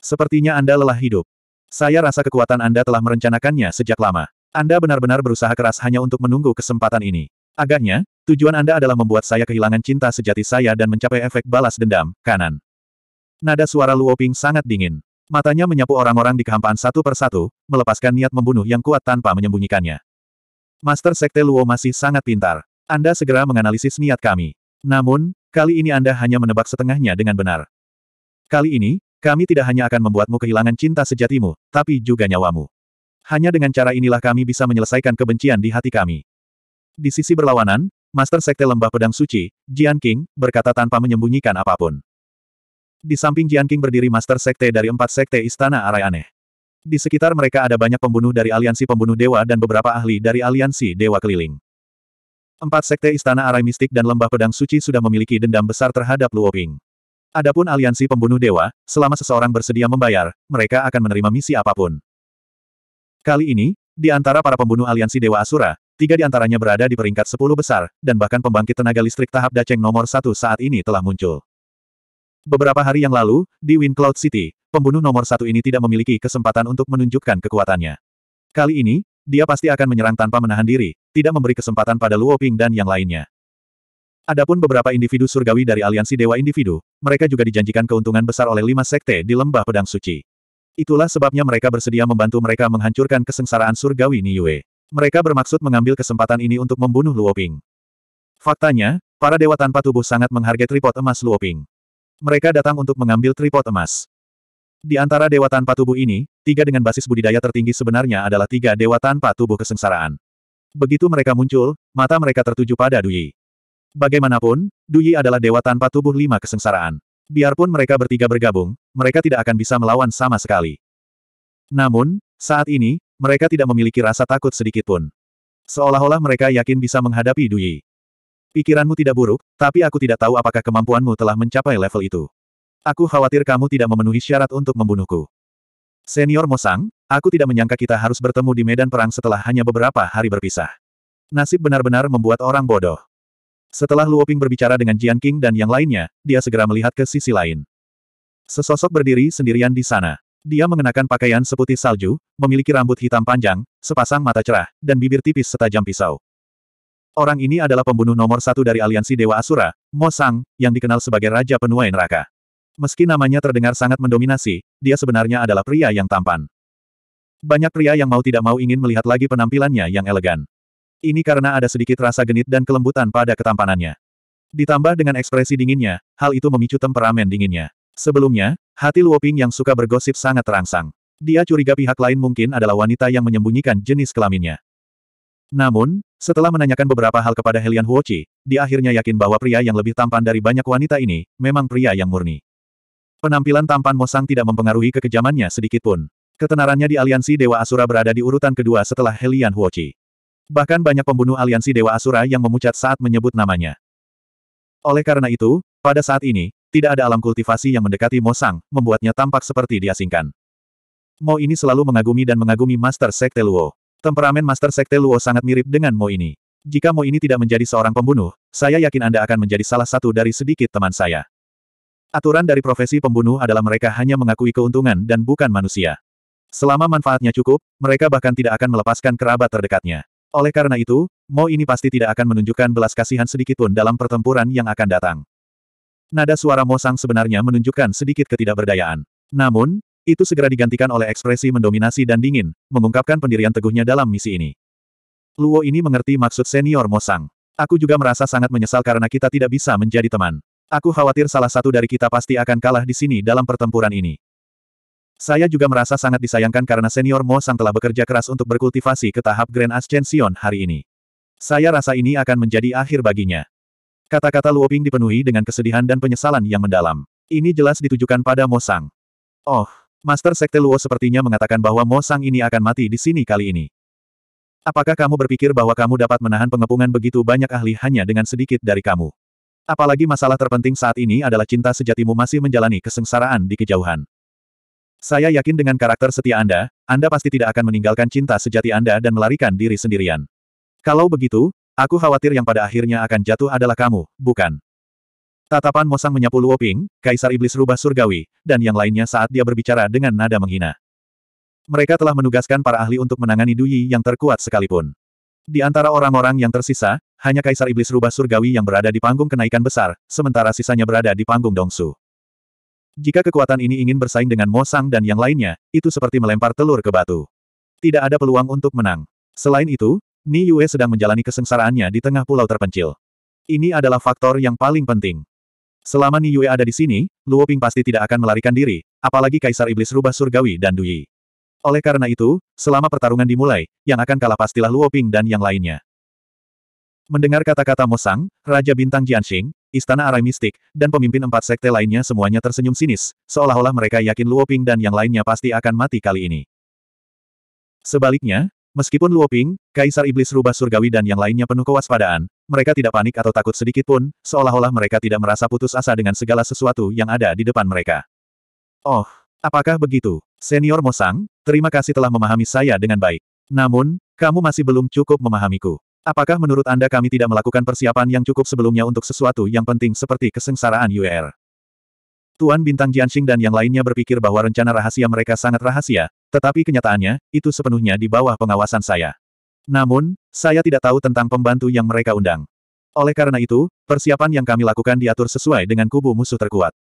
Sepertinya Anda lelah hidup. Saya rasa kekuatan Anda telah merencanakannya sejak lama. Anda benar-benar berusaha keras hanya untuk menunggu kesempatan ini. Agaknya, tujuan Anda adalah membuat saya kehilangan cinta sejati saya dan mencapai efek balas dendam, kanan. Nada suara Luo Ping sangat dingin. Matanya menyapu orang-orang di kehampaan satu persatu, melepaskan niat membunuh yang kuat tanpa menyembunyikannya. Master Sekte Luo masih sangat pintar. Anda segera menganalisis niat kami. Namun, kali ini Anda hanya menebak setengahnya dengan benar. Kali ini, kami tidak hanya akan membuatmu kehilangan cinta sejatimu, tapi juga nyawamu. Hanya dengan cara inilah kami bisa menyelesaikan kebencian di hati kami. Di sisi berlawanan, Master Sekte Lembah Pedang Suci, Jian King, berkata tanpa menyembunyikan apapun. Di samping Jian King berdiri Master Sekte dari empat Sekte Istana Arai Aneh. Di sekitar mereka ada banyak pembunuh dari Aliansi Pembunuh Dewa dan beberapa ahli dari Aliansi Dewa Keliling. Empat sekte Istana Arai Mistik dan Lembah Pedang Suci sudah memiliki dendam besar terhadap Luo Ping. Adapun aliansi pembunuh dewa, selama seseorang bersedia membayar, mereka akan menerima misi apapun. Kali ini, di antara para pembunuh aliansi Dewa Asura, tiga di antaranya berada di peringkat sepuluh besar, dan bahkan pembangkit tenaga listrik tahap Daceng nomor satu saat ini telah muncul. Beberapa hari yang lalu, di Wind Cloud City, pembunuh nomor satu ini tidak memiliki kesempatan untuk menunjukkan kekuatannya. Kali ini, dia pasti akan menyerang tanpa menahan diri, tidak memberi kesempatan pada Luo Ping dan yang lainnya. Adapun beberapa individu surgawi dari aliansi Dewa Individu, mereka juga dijanjikan keuntungan besar oleh lima sekte di lembah pedang suci. Itulah sebabnya mereka bersedia membantu mereka menghancurkan kesengsaraan surgawi Yue. Mereka bermaksud mengambil kesempatan ini untuk membunuh Luo Ping. Faktanya, para dewa tanpa tubuh sangat menghargai tripod emas Luo Ping. Mereka datang untuk mengambil tripod emas. Di antara dewa tanpa tubuh ini, tiga dengan basis budidaya tertinggi sebenarnya adalah tiga dewa tanpa tubuh kesengsaraan. Begitu mereka muncul, mata mereka tertuju pada Duyi. Bagaimanapun, Duyi adalah dewa tanpa tubuh lima kesengsaraan. Biarpun mereka bertiga bergabung, mereka tidak akan bisa melawan sama sekali. Namun, saat ini, mereka tidak memiliki rasa takut sedikitpun. Seolah-olah mereka yakin bisa menghadapi Duyi. Pikiranmu tidak buruk, tapi aku tidak tahu apakah kemampuanmu telah mencapai level itu. Aku khawatir kamu tidak memenuhi syarat untuk membunuhku. Senior Mosang, aku tidak menyangka kita harus bertemu di medan perang setelah hanya beberapa hari berpisah. Nasib benar-benar membuat orang bodoh. Setelah Luoping berbicara dengan Jian King dan yang lainnya, dia segera melihat ke sisi lain. Sesosok berdiri sendirian di sana. Dia mengenakan pakaian seputih salju, memiliki rambut hitam panjang, sepasang mata cerah, dan bibir tipis setajam pisau. Orang ini adalah pembunuh nomor satu dari aliansi Dewa Asura, Mo Sang, yang dikenal sebagai Raja Penuai Neraka. Meski namanya terdengar sangat mendominasi, dia sebenarnya adalah pria yang tampan. Banyak pria yang mau tidak mau ingin melihat lagi penampilannya yang elegan. Ini karena ada sedikit rasa genit dan kelembutan pada ketampanannya. Ditambah dengan ekspresi dinginnya, hal itu memicu temperamen dinginnya. Sebelumnya, hati Luoping yang suka bergosip sangat terangsang. Dia curiga pihak lain mungkin adalah wanita yang menyembunyikan jenis kelaminnya. Namun, setelah menanyakan beberapa hal kepada Helian Huochi, dia akhirnya yakin bahwa pria yang lebih tampan dari banyak wanita ini, memang pria yang murni. Penampilan tampan Mosang tidak mempengaruhi kekejamannya sedikitpun. Ketenarannya di aliansi Dewa Asura berada di urutan kedua setelah Helian Huochi. Bahkan banyak pembunuh aliansi Dewa Asura yang memucat saat menyebut namanya. Oleh karena itu, pada saat ini, tidak ada alam kultivasi yang mendekati Mosang, membuatnya tampak seperti diasingkan. Mo ini selalu mengagumi dan mengagumi Master Sekte Luo. Temperamen Master Sekte Luo sangat mirip dengan Mo ini. Jika Mo ini tidak menjadi seorang pembunuh, saya yakin Anda akan menjadi salah satu dari sedikit teman saya. Aturan dari profesi pembunuh adalah mereka hanya mengakui keuntungan dan bukan manusia. Selama manfaatnya cukup, mereka bahkan tidak akan melepaskan kerabat terdekatnya. Oleh karena itu, Mo ini pasti tidak akan menunjukkan belas kasihan sedikitpun dalam pertempuran yang akan datang. Nada suara Mo Sang sebenarnya menunjukkan sedikit ketidakberdayaan. Namun, itu segera digantikan oleh ekspresi mendominasi dan dingin, mengungkapkan pendirian teguhnya dalam misi ini. Luo ini mengerti maksud senior Mo Sang. Aku juga merasa sangat menyesal karena kita tidak bisa menjadi teman. Aku khawatir salah satu dari kita pasti akan kalah di sini dalam pertempuran ini. Saya juga merasa sangat disayangkan karena senior Mo Sang telah bekerja keras untuk berkultivasi ke tahap Grand Ascension hari ini. Saya rasa ini akan menjadi akhir baginya. Kata-kata Luoping dipenuhi dengan kesedihan dan penyesalan yang mendalam. Ini jelas ditujukan pada Mo Sang. Oh, Master Sekte Luo sepertinya mengatakan bahwa Mo Sang ini akan mati di sini kali ini. Apakah kamu berpikir bahwa kamu dapat menahan pengepungan begitu banyak ahli hanya dengan sedikit dari kamu? Apalagi masalah terpenting saat ini adalah cinta sejatimu masih menjalani kesengsaraan di kejauhan. Saya yakin dengan karakter setia Anda, Anda pasti tidak akan meninggalkan cinta sejati Anda dan melarikan diri sendirian. Kalau begitu, aku khawatir yang pada akhirnya akan jatuh adalah kamu, bukan? Tatapan Mosang menyapu Luoping, Kaisar Iblis Rubah Surgawi, dan yang lainnya saat dia berbicara dengan nada menghina. Mereka telah menugaskan para ahli untuk menangani Duyi yang terkuat sekalipun. Di antara orang-orang yang tersisa, hanya Kaisar Iblis Rubah Surgawi yang berada di panggung kenaikan besar, sementara sisanya berada di panggung Dongsu. Jika kekuatan ini ingin bersaing dengan Mo Sang dan yang lainnya, itu seperti melempar telur ke batu. Tidak ada peluang untuk menang. Selain itu, Ni Yue sedang menjalani kesengsaraannya di tengah pulau terpencil. Ini adalah faktor yang paling penting. Selama Ni Yue ada di sini, Luo Ping pasti tidak akan melarikan diri, apalagi Kaisar Iblis Rubah Surgawi dan Dui. Oleh karena itu, selama pertarungan dimulai, yang akan kalah pastilah Luo Ping dan yang lainnya. Mendengar kata-kata Mosang, Raja Bintang Jianxing, Istana Arai Mistik, dan pemimpin empat sekte lainnya semuanya tersenyum sinis, seolah-olah mereka yakin Luoping dan yang lainnya pasti akan mati kali ini. Sebaliknya, meskipun Luoping, Kaisar Iblis Rubah Surgawi dan yang lainnya penuh kewaspadaan, mereka tidak panik atau takut sedikit pun, seolah-olah mereka tidak merasa putus asa dengan segala sesuatu yang ada di depan mereka. Oh, apakah begitu? Senior Mosang, terima kasih telah memahami saya dengan baik. Namun, kamu masih belum cukup memahamiku. Apakah menurut Anda kami tidak melakukan persiapan yang cukup sebelumnya untuk sesuatu yang penting seperti kesengsaraan UR? Tuan Bintang Jianxing dan yang lainnya berpikir bahwa rencana rahasia mereka sangat rahasia, tetapi kenyataannya, itu sepenuhnya di bawah pengawasan saya. Namun, saya tidak tahu tentang pembantu yang mereka undang. Oleh karena itu, persiapan yang kami lakukan diatur sesuai dengan kubu musuh terkuat.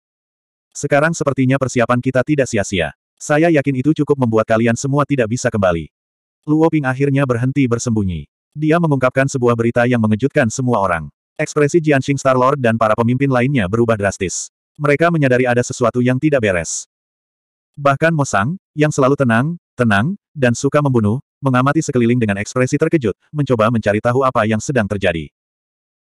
Sekarang sepertinya persiapan kita tidak sia-sia. Saya yakin itu cukup membuat kalian semua tidak bisa kembali. Luoping akhirnya berhenti bersembunyi. Dia mengungkapkan sebuah berita yang mengejutkan semua orang. Ekspresi Jianxing Starlord dan para pemimpin lainnya berubah drastis. Mereka menyadari ada sesuatu yang tidak beres. Bahkan Mosang, yang selalu tenang, tenang, dan suka membunuh, mengamati sekeliling dengan ekspresi terkejut, mencoba mencari tahu apa yang sedang terjadi.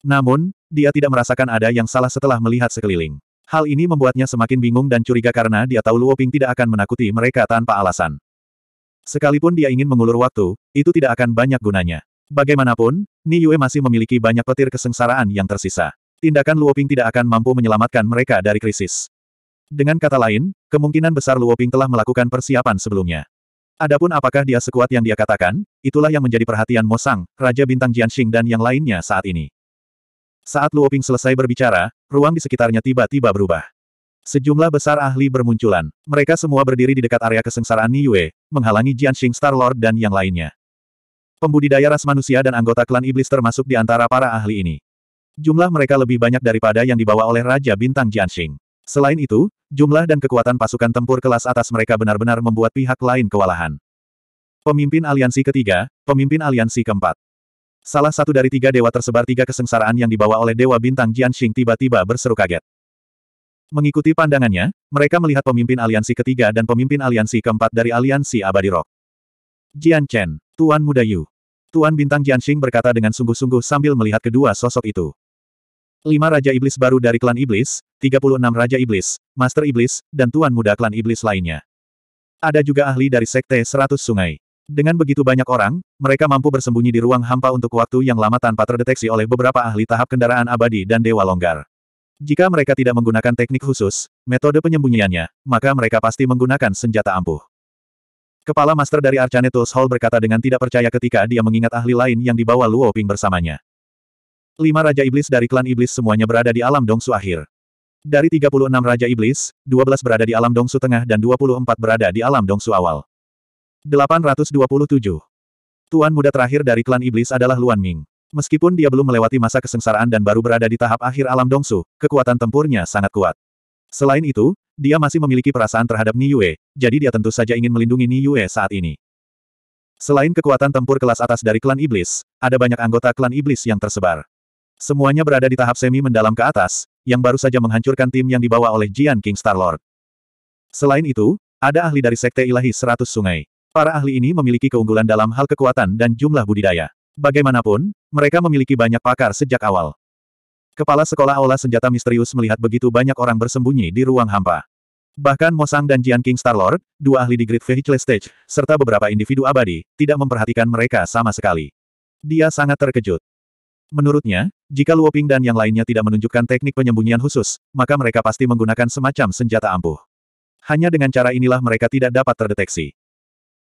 Namun, dia tidak merasakan ada yang salah setelah melihat sekeliling. Hal ini membuatnya semakin bingung dan curiga karena dia tahu Luoping tidak akan menakuti mereka tanpa alasan. Sekalipun dia ingin mengulur waktu, itu tidak akan banyak gunanya. Bagaimanapun, Ni Yue masih memiliki banyak petir kesengsaraan yang tersisa. Tindakan Luoping tidak akan mampu menyelamatkan mereka dari krisis. Dengan kata lain, kemungkinan besar Luoping telah melakukan persiapan sebelumnya. Adapun apakah dia sekuat yang dia katakan, itulah yang menjadi perhatian Mo Sang, Raja Bintang Jianxing dan yang lainnya saat ini. Saat Luoping selesai berbicara, ruang di sekitarnya tiba-tiba berubah. Sejumlah besar ahli bermunculan. Mereka semua berdiri di dekat area kesengsaraan Niue, menghalangi Jianxing Star Lord dan yang lainnya. Pembudidaya ras manusia dan anggota klan iblis termasuk di antara para ahli ini. Jumlah mereka lebih banyak daripada yang dibawa oleh Raja Bintang Jianxing. Selain itu, jumlah dan kekuatan pasukan tempur kelas atas mereka benar-benar membuat pihak lain kewalahan. Pemimpin aliansi ketiga, pemimpin aliansi keempat. Salah satu dari tiga dewa tersebar tiga kesengsaraan yang dibawa oleh Dewa Bintang Jianxing tiba-tiba berseru kaget. Mengikuti pandangannya, mereka melihat pemimpin aliansi ketiga dan pemimpin aliansi keempat dari aliansi abadi rock. Jian Chen, Tuan Muda Yu. Tuan Bintang Jianxing berkata dengan sungguh-sungguh sambil melihat kedua sosok itu. Lima Raja Iblis baru dari klan Iblis, 36 Raja Iblis, Master Iblis, dan Tuan Muda klan Iblis lainnya. Ada juga ahli dari Sekte Seratus Sungai. Dengan begitu banyak orang, mereka mampu bersembunyi di ruang hampa untuk waktu yang lama tanpa terdeteksi oleh beberapa ahli tahap kendaraan abadi dan dewa longgar. Jika mereka tidak menggunakan teknik khusus, metode penyembunyiannya, maka mereka pasti menggunakan senjata ampuh. Kepala Master dari Archanetus Hall berkata dengan tidak percaya ketika dia mengingat ahli lain yang dibawa Luo Ping bersamanya. Lima Raja Iblis dari klan Iblis semuanya berada di alam Dongsu akhir. Dari 36 Raja Iblis, 12 berada di alam Dongsu tengah dan 24 berada di alam Dongsu awal. 827. Tuan muda terakhir dari klan Iblis adalah Luan Ming. Meskipun dia belum melewati masa kesengsaraan dan baru berada di tahap akhir alam Dongsu, kekuatan tempurnya sangat kuat. Selain itu, dia masih memiliki perasaan terhadap Yue, jadi dia tentu saja ingin melindungi Yue saat ini. Selain kekuatan tempur kelas atas dari klan iblis, ada banyak anggota klan iblis yang tersebar. Semuanya berada di tahap semi mendalam ke atas, yang baru saja menghancurkan tim yang dibawa oleh Jian King Star Lord. Selain itu, ada ahli dari Sekte Ilahi Seratus Sungai. Para ahli ini memiliki keunggulan dalam hal kekuatan dan jumlah budidaya. Bagaimanapun, mereka memiliki banyak pakar sejak awal. Kepala Sekolah Aula Senjata Misterius melihat begitu banyak orang bersembunyi di ruang hampa. Bahkan Mosang dan Jian King Starlord, dua ahli di Great Vehicle Stage, serta beberapa individu abadi, tidak memperhatikan mereka sama sekali. Dia sangat terkejut. Menurutnya, jika Luoping dan yang lainnya tidak menunjukkan teknik penyembunyian khusus, maka mereka pasti menggunakan semacam senjata ampuh. Hanya dengan cara inilah mereka tidak dapat terdeteksi.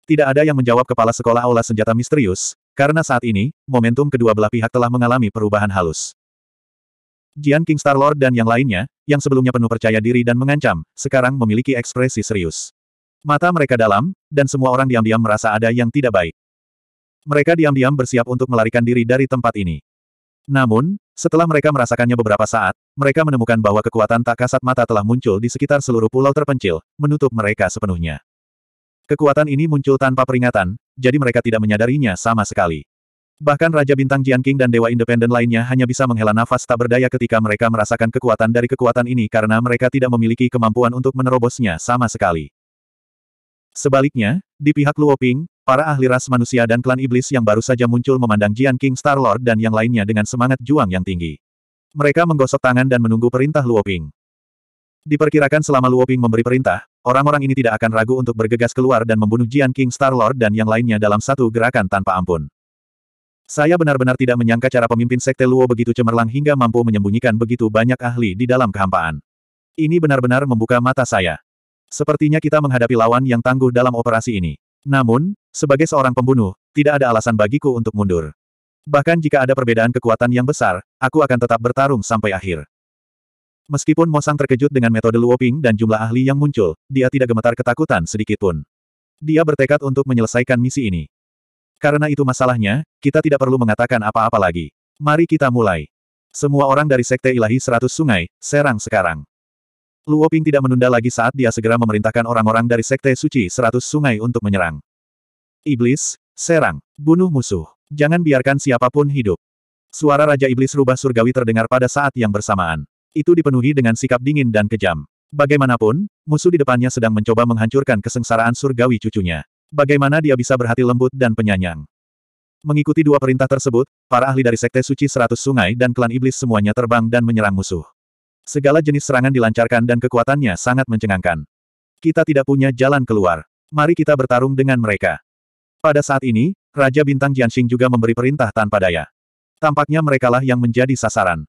Tidak ada yang menjawab kepala sekolah aula senjata misterius, karena saat ini, momentum kedua belah pihak telah mengalami perubahan halus. Jian King Star Lord dan yang lainnya, yang sebelumnya penuh percaya diri dan mengancam, sekarang memiliki ekspresi serius. Mata mereka dalam, dan semua orang diam-diam merasa ada yang tidak baik. Mereka diam-diam bersiap untuk melarikan diri dari tempat ini. Namun, setelah mereka merasakannya beberapa saat, mereka menemukan bahwa kekuatan tak kasat mata telah muncul di sekitar seluruh pulau terpencil, menutup mereka sepenuhnya. Kekuatan ini muncul tanpa peringatan, jadi mereka tidak menyadarinya sama sekali. Bahkan Raja Bintang Jian King dan Dewa Independen lainnya hanya bisa menghela nafas tak berdaya ketika mereka merasakan kekuatan dari kekuatan ini karena mereka tidak memiliki kemampuan untuk menerobosnya sama sekali. Sebaliknya, di pihak Luoping, para ahli ras manusia dan klan iblis yang baru saja muncul memandang Jian King Star Lord dan yang lainnya dengan semangat juang yang tinggi. Mereka menggosok tangan dan menunggu perintah Luoping. Diperkirakan selama Luoping memberi perintah, orang-orang ini tidak akan ragu untuk bergegas keluar dan membunuh Jian King Star-Lord dan yang lainnya dalam satu gerakan tanpa ampun. Saya benar-benar tidak menyangka cara pemimpin Sekte Luo begitu cemerlang hingga mampu menyembunyikan begitu banyak ahli di dalam kehampaan. Ini benar-benar membuka mata saya. Sepertinya kita menghadapi lawan yang tangguh dalam operasi ini. Namun, sebagai seorang pembunuh, tidak ada alasan bagiku untuk mundur. Bahkan jika ada perbedaan kekuatan yang besar, aku akan tetap bertarung sampai akhir. Meskipun Mosang terkejut dengan metode Luoping dan jumlah ahli yang muncul, dia tidak gemetar ketakutan sedikitpun. Dia bertekad untuk menyelesaikan misi ini. Karena itu masalahnya, kita tidak perlu mengatakan apa-apa lagi. Mari kita mulai. Semua orang dari Sekte Ilahi Seratus Sungai, serang sekarang. Luo Ping tidak menunda lagi saat dia segera memerintahkan orang-orang dari Sekte Suci Seratus Sungai untuk menyerang. Iblis, serang, bunuh musuh. Jangan biarkan siapapun hidup. Suara Raja Iblis Rubah Surgawi terdengar pada saat yang bersamaan. Itu dipenuhi dengan sikap dingin dan kejam. Bagaimanapun, musuh di depannya sedang mencoba menghancurkan kesengsaraan surgawi cucunya. Bagaimana dia bisa berhati lembut dan penyayang? Mengikuti dua perintah tersebut, para ahli dari Sekte Suci Seratus Sungai dan Klan Iblis semuanya terbang dan menyerang musuh. Segala jenis serangan dilancarkan dan kekuatannya sangat mencengangkan. Kita tidak punya jalan keluar. Mari kita bertarung dengan mereka. Pada saat ini, Raja Bintang Jianxing juga memberi perintah tanpa daya. Tampaknya merekalah yang menjadi sasaran.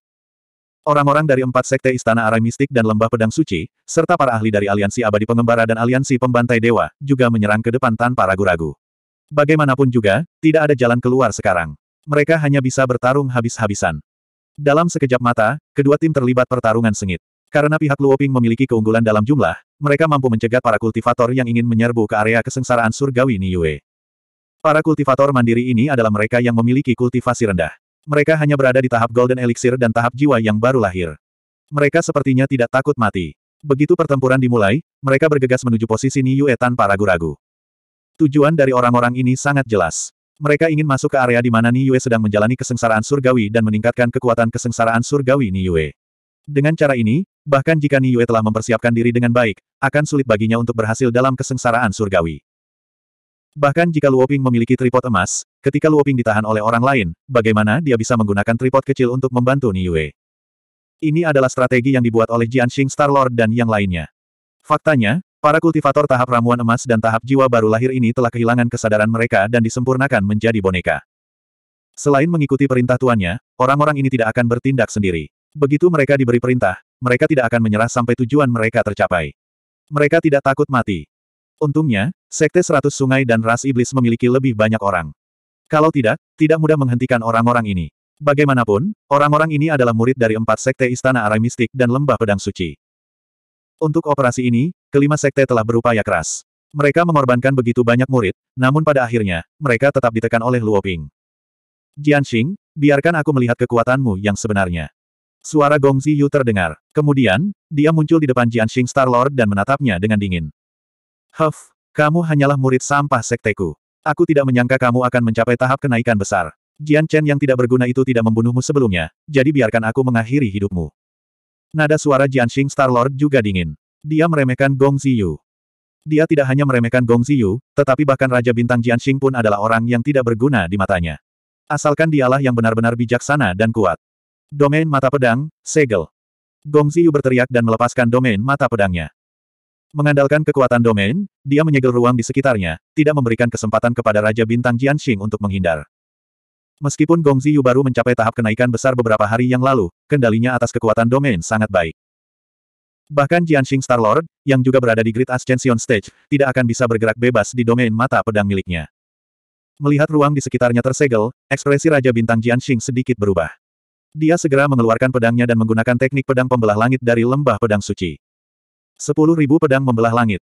Orang-orang dari empat sekte Istana Arai Mistik dan Lembah Pedang Suci, serta para ahli dari Aliansi Abadi Pengembara dan Aliansi Pembantai Dewa, juga menyerang ke depan tanpa ragu-ragu. Bagaimanapun juga, tidak ada jalan keluar sekarang. Mereka hanya bisa bertarung habis-habisan. Dalam sekejap mata, kedua tim terlibat pertarungan sengit. Karena pihak Luoping memiliki keunggulan dalam jumlah, mereka mampu mencegat para kultivator yang ingin menyerbu ke area kesengsaraan surgawi Niyue. Para kultivator mandiri ini adalah mereka yang memiliki kultivasi rendah. Mereka hanya berada di tahap Golden Elixir dan tahap jiwa yang baru lahir. Mereka sepertinya tidak takut mati. Begitu pertempuran dimulai, mereka bergegas menuju posisi Niue tanpa ragu-ragu. Tujuan dari orang-orang ini sangat jelas. Mereka ingin masuk ke area di mana Niue sedang menjalani kesengsaraan surgawi dan meningkatkan kekuatan kesengsaraan surgawi Niue. Dengan cara ini, bahkan jika Niue telah mempersiapkan diri dengan baik, akan sulit baginya untuk berhasil dalam kesengsaraan surgawi. Bahkan jika Luoping memiliki tripod emas, ketika Luoping ditahan oleh orang lain, bagaimana dia bisa menggunakan tripod kecil untuk membantu Niue? Ini adalah strategi yang dibuat oleh Jianxing Lord dan yang lainnya. Faktanya, para kultivator tahap ramuan emas dan tahap jiwa baru lahir ini telah kehilangan kesadaran mereka dan disempurnakan menjadi boneka. Selain mengikuti perintah tuannya, orang-orang ini tidak akan bertindak sendiri. Begitu mereka diberi perintah, mereka tidak akan menyerah sampai tujuan mereka tercapai. Mereka tidak takut mati. Untungnya, Sekte Seratus Sungai dan Ras Iblis memiliki lebih banyak orang. Kalau tidak, tidak mudah menghentikan orang-orang ini. Bagaimanapun, orang-orang ini adalah murid dari empat Sekte Istana Arai Mistik dan Lembah Pedang Suci. Untuk operasi ini, kelima Sekte telah berupaya keras. Mereka mengorbankan begitu banyak murid, namun pada akhirnya, mereka tetap ditekan oleh Luoping. Jianxing, biarkan aku melihat kekuatanmu yang sebenarnya. Suara Gong Ziyu terdengar. Kemudian, dia muncul di depan Jianxing Lord dan menatapnya dengan dingin. Huff, kamu hanyalah murid sampah sekteku. Aku tidak menyangka kamu akan mencapai tahap kenaikan besar. Jian Chen yang tidak berguna itu tidak membunuhmu sebelumnya, jadi biarkan aku mengakhiri hidupmu. Nada suara Jian Xing Lord juga dingin. Dia meremehkan Gong Ziyu. Dia tidak hanya meremehkan Gong Ziyu, tetapi bahkan Raja Bintang Jian Xing pun adalah orang yang tidak berguna di matanya. Asalkan dialah yang benar-benar bijaksana dan kuat. Domain mata pedang, segel. Gong Ziyu berteriak dan melepaskan domain mata pedangnya. Mengandalkan kekuatan domain, dia menyegel ruang di sekitarnya, tidak memberikan kesempatan kepada Raja Bintang Jianxing untuk menghindar. Meskipun Gong Ziyu baru mencapai tahap kenaikan besar beberapa hari yang lalu, kendalinya atas kekuatan domain sangat baik. Bahkan Jianxing Starlord, yang juga berada di Great Ascension Stage, tidak akan bisa bergerak bebas di domain mata pedang miliknya. Melihat ruang di sekitarnya tersegel, ekspresi Raja Bintang Jianxing sedikit berubah. Dia segera mengeluarkan pedangnya dan menggunakan teknik pedang pembelah langit dari lembah pedang suci. Sepuluh ribu pedang membelah langit.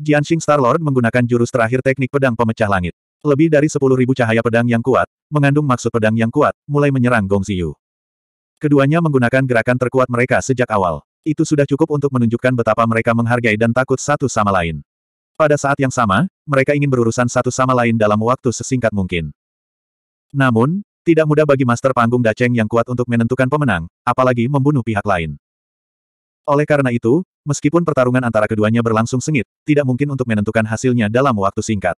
Jianxing Lord menggunakan jurus terakhir teknik pedang pemecah langit. Lebih dari sepuluh ribu cahaya pedang yang kuat, mengandung maksud pedang yang kuat, mulai menyerang Gong Ziyu. Keduanya menggunakan gerakan terkuat mereka sejak awal. Itu sudah cukup untuk menunjukkan betapa mereka menghargai dan takut satu sama lain. Pada saat yang sama, mereka ingin berurusan satu sama lain dalam waktu sesingkat mungkin. Namun, tidak mudah bagi Master Panggung Daceng yang kuat untuk menentukan pemenang, apalagi membunuh pihak lain. Oleh karena itu, meskipun pertarungan antara keduanya berlangsung sengit, tidak mungkin untuk menentukan hasilnya dalam waktu singkat.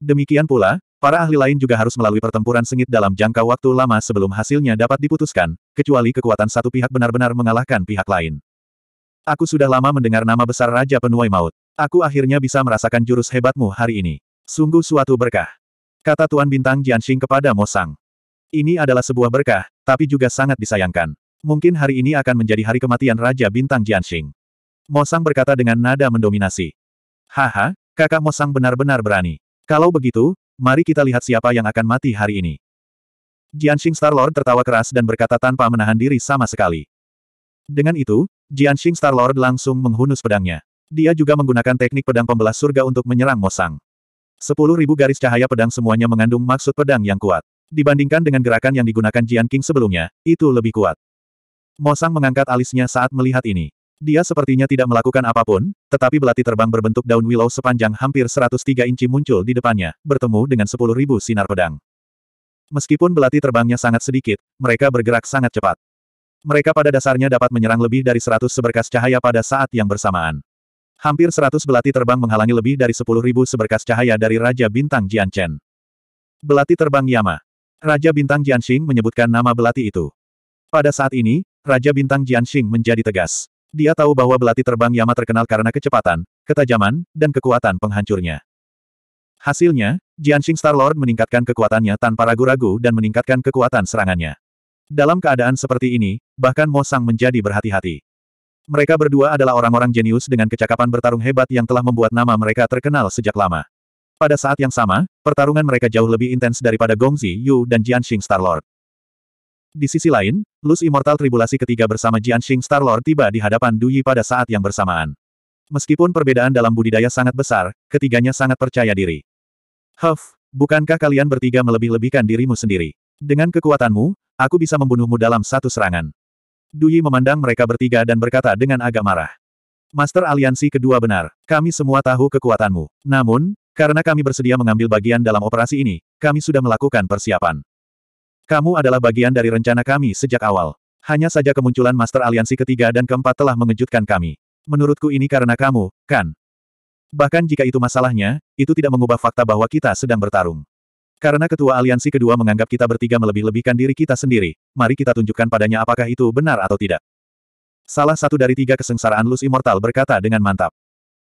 Demikian pula, para ahli lain juga harus melalui pertempuran sengit dalam jangka waktu lama sebelum hasilnya dapat diputuskan, kecuali kekuatan satu pihak benar-benar mengalahkan pihak lain. Aku sudah lama mendengar nama besar Raja Penuai Maut. Aku akhirnya bisa merasakan jurus hebatmu hari ini. Sungguh suatu berkah. Kata Tuan Bintang Jianxing kepada Mo Sang. Ini adalah sebuah berkah, tapi juga sangat disayangkan. Mungkin hari ini akan menjadi hari kematian Raja Bintang Jianxing. Mosang berkata dengan nada mendominasi. Haha, kakak Mosang benar-benar berani. Kalau begitu, mari kita lihat siapa yang akan mati hari ini. Jianxing Starlord tertawa keras dan berkata tanpa menahan diri sama sekali. Dengan itu, Jianxing Starlord langsung menghunus pedangnya. Dia juga menggunakan teknik pedang pembelah surga untuk menyerang Mosang. Sepuluh ribu garis cahaya pedang semuanya mengandung maksud pedang yang kuat. Dibandingkan dengan gerakan yang digunakan Jian sebelumnya, itu lebih kuat. Mosang mengangkat alisnya saat melihat ini. Dia sepertinya tidak melakukan apapun, tetapi belati terbang berbentuk daun willow sepanjang hampir 103 inci muncul di depannya, bertemu dengan 10.000 sinar pedang. Meskipun belati terbangnya sangat sedikit, mereka bergerak sangat cepat. Mereka pada dasarnya dapat menyerang lebih dari 100 seberkas cahaya pada saat yang bersamaan. Hampir 100 belati terbang menghalangi lebih dari 10.000 seberkas cahaya dari Raja Bintang Jianchen. Belati terbang Yama. Raja Bintang Jianxing menyebutkan nama belati itu. Pada saat ini, Raja Bintang Jianxing menjadi tegas. Dia tahu bahwa belati terbang Yama terkenal karena kecepatan, ketajaman, dan kekuatan penghancurnya. Hasilnya, Jianxing Starlord meningkatkan kekuatannya tanpa ragu-ragu dan meningkatkan kekuatan serangannya. Dalam keadaan seperti ini, bahkan Mo Sang menjadi berhati-hati. Mereka berdua adalah orang-orang jenius dengan kecakapan bertarung hebat yang telah membuat nama mereka terkenal sejak lama. Pada saat yang sama, pertarungan mereka jauh lebih intens daripada Gongzi Yu dan Jianxing Starlord. Di sisi lain, Luz Immortal Tribulasi ketiga bersama Jianxing Starlord tiba di hadapan Duyi pada saat yang bersamaan. Meskipun perbedaan dalam budidaya sangat besar, ketiganya sangat percaya diri. Huff, bukankah kalian bertiga melebih-lebihkan dirimu sendiri? Dengan kekuatanmu, aku bisa membunuhmu dalam satu serangan. Duyi memandang mereka bertiga dan berkata dengan agak marah. Master aliansi kedua benar, kami semua tahu kekuatanmu. Namun, karena kami bersedia mengambil bagian dalam operasi ini, kami sudah melakukan persiapan. Kamu adalah bagian dari rencana kami sejak awal. Hanya saja kemunculan Master Aliansi ketiga dan keempat telah mengejutkan kami. Menurutku ini karena kamu, kan? Bahkan jika itu masalahnya, itu tidak mengubah fakta bahwa kita sedang bertarung. Karena ketua aliansi kedua menganggap kita bertiga melebih-lebihkan diri kita sendiri, mari kita tunjukkan padanya apakah itu benar atau tidak. Salah satu dari tiga kesengsaraan Luz Immortal berkata dengan mantap.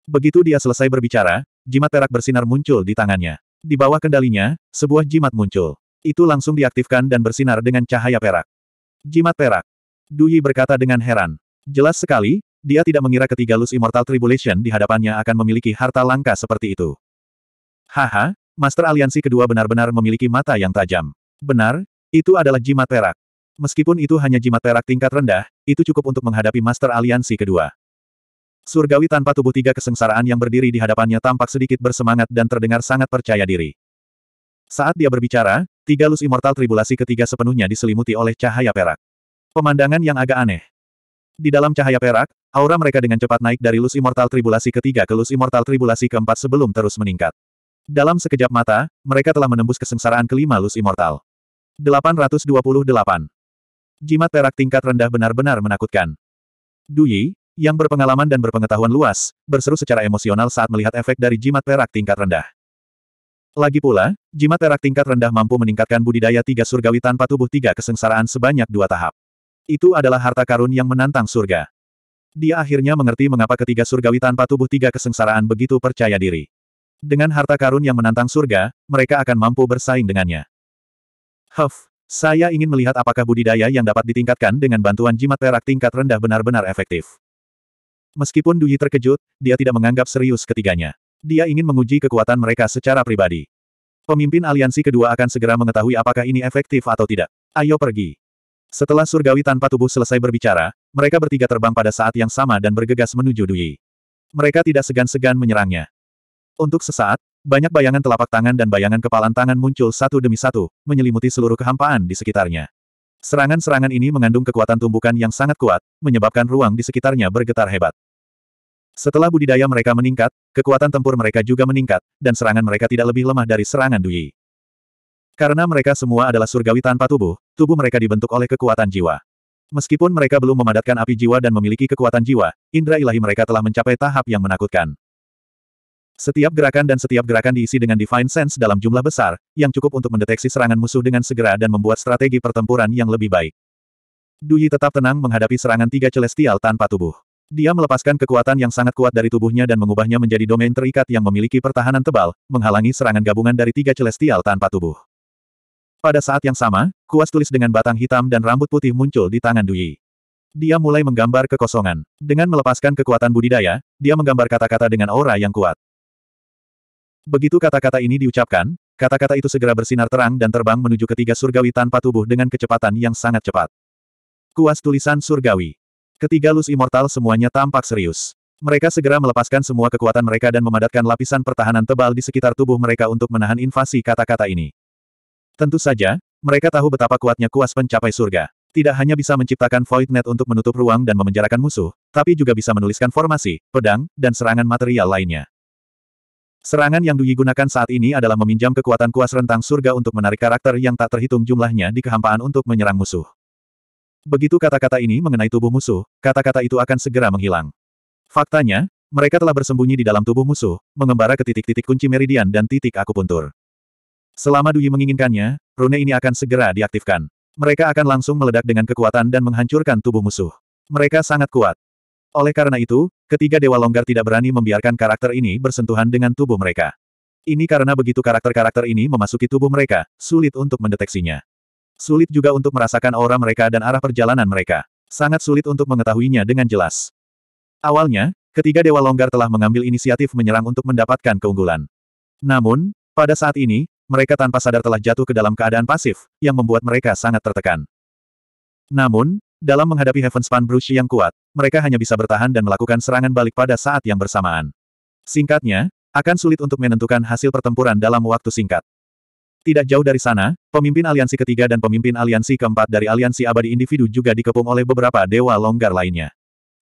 Begitu dia selesai berbicara, jimat perak bersinar muncul di tangannya. Di bawah kendalinya, sebuah jimat muncul. Itu langsung diaktifkan dan bersinar dengan cahaya perak. Jimat perak. Duyi berkata dengan heran. Jelas sekali, dia tidak mengira ketiga Lus Immortal Tribulation di hadapannya akan memiliki harta langka seperti itu. Haha, Master Aliansi kedua benar-benar memiliki mata yang tajam. Benar, itu adalah jimat perak. Meskipun itu hanya jimat perak tingkat rendah, itu cukup untuk menghadapi Master Aliansi kedua. Surgawi tanpa tubuh tiga kesengsaraan yang berdiri di hadapannya tampak sedikit bersemangat dan terdengar sangat percaya diri. Saat dia berbicara, Tiga lus immortal tribulasi ketiga sepenuhnya diselimuti oleh cahaya perak. Pemandangan yang agak aneh. Di dalam cahaya perak, aura mereka dengan cepat naik dari lus immortal tribulasi ketiga ke lus immortal tribulasi keempat sebelum terus meningkat. Dalam sekejap mata, mereka telah menembus kesengsaraan kelima lus immortal. 828. Jimat perak tingkat rendah benar-benar menakutkan. Duyi, yang berpengalaman dan berpengetahuan luas, berseru secara emosional saat melihat efek dari jimat perak tingkat rendah. Lagi pula, jimat perak tingkat rendah mampu meningkatkan budidaya tiga surgawi tanpa tubuh tiga kesengsaraan sebanyak dua tahap. Itu adalah harta karun yang menantang surga. Dia akhirnya mengerti mengapa ketiga surgawi tanpa tubuh tiga kesengsaraan begitu percaya diri. Dengan harta karun yang menantang surga, mereka akan mampu bersaing dengannya. Huff, saya ingin melihat apakah budidaya yang dapat ditingkatkan dengan bantuan jimat perak tingkat rendah benar-benar efektif. Meskipun Duyi terkejut, dia tidak menganggap serius ketiganya. Dia ingin menguji kekuatan mereka secara pribadi. Pemimpin aliansi kedua akan segera mengetahui apakah ini efektif atau tidak. Ayo pergi. Setelah surgawi tanpa tubuh selesai berbicara, mereka bertiga terbang pada saat yang sama dan bergegas menuju Dui. Mereka tidak segan-segan menyerangnya. Untuk sesaat, banyak bayangan telapak tangan dan bayangan kepalan tangan muncul satu demi satu, menyelimuti seluruh kehampaan di sekitarnya. Serangan-serangan ini mengandung kekuatan tumbukan yang sangat kuat, menyebabkan ruang di sekitarnya bergetar hebat. Setelah budidaya mereka meningkat, kekuatan tempur mereka juga meningkat, dan serangan mereka tidak lebih lemah dari serangan Dui. Karena mereka semua adalah surgawi tanpa tubuh, tubuh mereka dibentuk oleh kekuatan jiwa. Meskipun mereka belum memadatkan api jiwa dan memiliki kekuatan jiwa, indra ilahi mereka telah mencapai tahap yang menakutkan. Setiap gerakan dan setiap gerakan diisi dengan Divine Sense dalam jumlah besar, yang cukup untuk mendeteksi serangan musuh dengan segera dan membuat strategi pertempuran yang lebih baik. Dui tetap tenang menghadapi serangan tiga celestial tanpa tubuh. Dia melepaskan kekuatan yang sangat kuat dari tubuhnya dan mengubahnya menjadi domain terikat yang memiliki pertahanan tebal, menghalangi serangan gabungan dari tiga celestial tanpa tubuh. Pada saat yang sama, kuas tulis dengan batang hitam dan rambut putih muncul di tangan Dui. Dia mulai menggambar kekosongan. Dengan melepaskan kekuatan budidaya, dia menggambar kata-kata dengan aura yang kuat. Begitu kata-kata ini diucapkan, kata-kata itu segera bersinar terang dan terbang menuju ketiga surgawi tanpa tubuh dengan kecepatan yang sangat cepat. Kuas tulisan surgawi. Ketiga Lus Immortal semuanya tampak serius. Mereka segera melepaskan semua kekuatan mereka dan memadatkan lapisan pertahanan tebal di sekitar tubuh mereka untuk menahan invasi kata-kata ini. Tentu saja, mereka tahu betapa kuatnya kuas pencapai surga. Tidak hanya bisa menciptakan void net untuk menutup ruang dan memenjarakan musuh, tapi juga bisa menuliskan formasi, pedang, dan serangan material lainnya. Serangan yang Dui gunakan saat ini adalah meminjam kekuatan kuas rentang surga untuk menarik karakter yang tak terhitung jumlahnya di kehampaan untuk menyerang musuh. Begitu kata-kata ini mengenai tubuh musuh, kata-kata itu akan segera menghilang. Faktanya, mereka telah bersembunyi di dalam tubuh musuh, mengembara ke titik-titik kunci meridian dan titik akupuntur. Selama Dui menginginkannya, rune ini akan segera diaktifkan. Mereka akan langsung meledak dengan kekuatan dan menghancurkan tubuh musuh. Mereka sangat kuat. Oleh karena itu, ketiga Dewa Longgar tidak berani membiarkan karakter ini bersentuhan dengan tubuh mereka. Ini karena begitu karakter-karakter ini memasuki tubuh mereka, sulit untuk mendeteksinya. Sulit juga untuk merasakan aura mereka dan arah perjalanan mereka. Sangat sulit untuk mengetahuinya dengan jelas. Awalnya, ketiga Dewa Longgar telah mengambil inisiatif menyerang untuk mendapatkan keunggulan. Namun, pada saat ini, mereka tanpa sadar telah jatuh ke dalam keadaan pasif, yang membuat mereka sangat tertekan. Namun, dalam menghadapi Heavenspan Brush yang kuat, mereka hanya bisa bertahan dan melakukan serangan balik pada saat yang bersamaan. Singkatnya, akan sulit untuk menentukan hasil pertempuran dalam waktu singkat. Tidak jauh dari sana, pemimpin aliansi ketiga dan pemimpin aliansi keempat dari aliansi abadi individu juga dikepung oleh beberapa dewa longgar lainnya.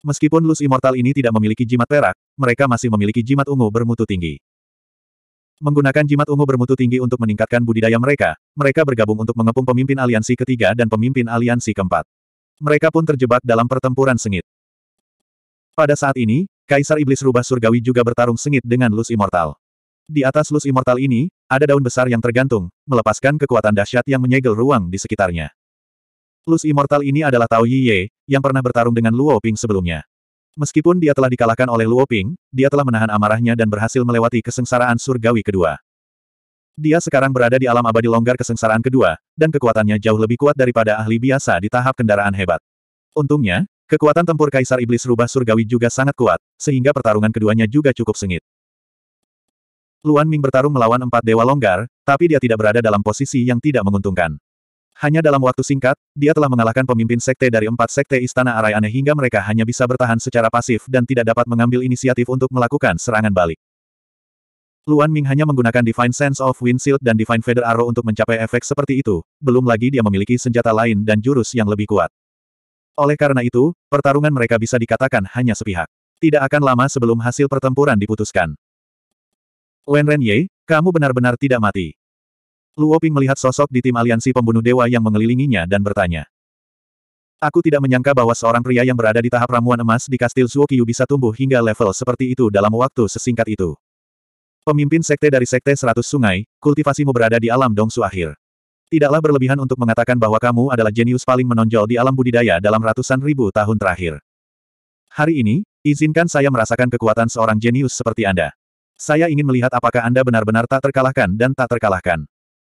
Meskipun Lus Immortal ini tidak memiliki jimat perak, mereka masih memiliki jimat ungu bermutu tinggi. Menggunakan jimat ungu bermutu tinggi untuk meningkatkan budidaya mereka, mereka bergabung untuk mengepung pemimpin aliansi ketiga dan pemimpin aliansi keempat. Mereka pun terjebak dalam pertempuran sengit. Pada saat ini, Kaisar Iblis Rubah Surgawi juga bertarung sengit dengan Lus Immortal. Di atas Lus Immortal ini, ada daun besar yang tergantung, melepaskan kekuatan dahsyat yang menyegel ruang di sekitarnya. Plus Immortal ini adalah Tao Yiye, yang pernah bertarung dengan Luo Ping sebelumnya. Meskipun dia telah dikalahkan oleh Luo Ping, dia telah menahan amarahnya dan berhasil melewati kesengsaraan surgawi kedua. Dia sekarang berada di alam abadi longgar kesengsaraan kedua, dan kekuatannya jauh lebih kuat daripada ahli biasa di tahap kendaraan hebat. Untungnya, kekuatan tempur Kaisar Iblis Rubah Surgawi juga sangat kuat, sehingga pertarungan keduanya juga cukup sengit. Luan Ming bertarung melawan empat dewa longgar, tapi dia tidak berada dalam posisi yang tidak menguntungkan. Hanya dalam waktu singkat, dia telah mengalahkan pemimpin sekte dari empat sekte Istana Arai hingga mereka hanya bisa bertahan secara pasif dan tidak dapat mengambil inisiatif untuk melakukan serangan balik. Luan Ming hanya menggunakan Divine Sense of Wind Shield dan Divine Feather Arrow untuk mencapai efek seperti itu, belum lagi dia memiliki senjata lain dan jurus yang lebih kuat. Oleh karena itu, pertarungan mereka bisa dikatakan hanya sepihak. Tidak akan lama sebelum hasil pertempuran diputuskan. Wen Ye, kamu benar-benar tidak mati. Luo Ping melihat sosok di tim aliansi pembunuh dewa yang mengelilinginya dan bertanya. Aku tidak menyangka bahwa seorang pria yang berada di tahap ramuan emas di kastil Suokiyu bisa tumbuh hingga level seperti itu dalam waktu sesingkat itu. Pemimpin sekte dari sekte Seratus sungai, kultivasimu berada di alam Dongsu akhir. Tidaklah berlebihan untuk mengatakan bahwa kamu adalah jenius paling menonjol di alam budidaya dalam ratusan ribu tahun terakhir. Hari ini, izinkan saya merasakan kekuatan seorang jenius seperti Anda. Saya ingin melihat apakah Anda benar-benar tak terkalahkan dan tak terkalahkan.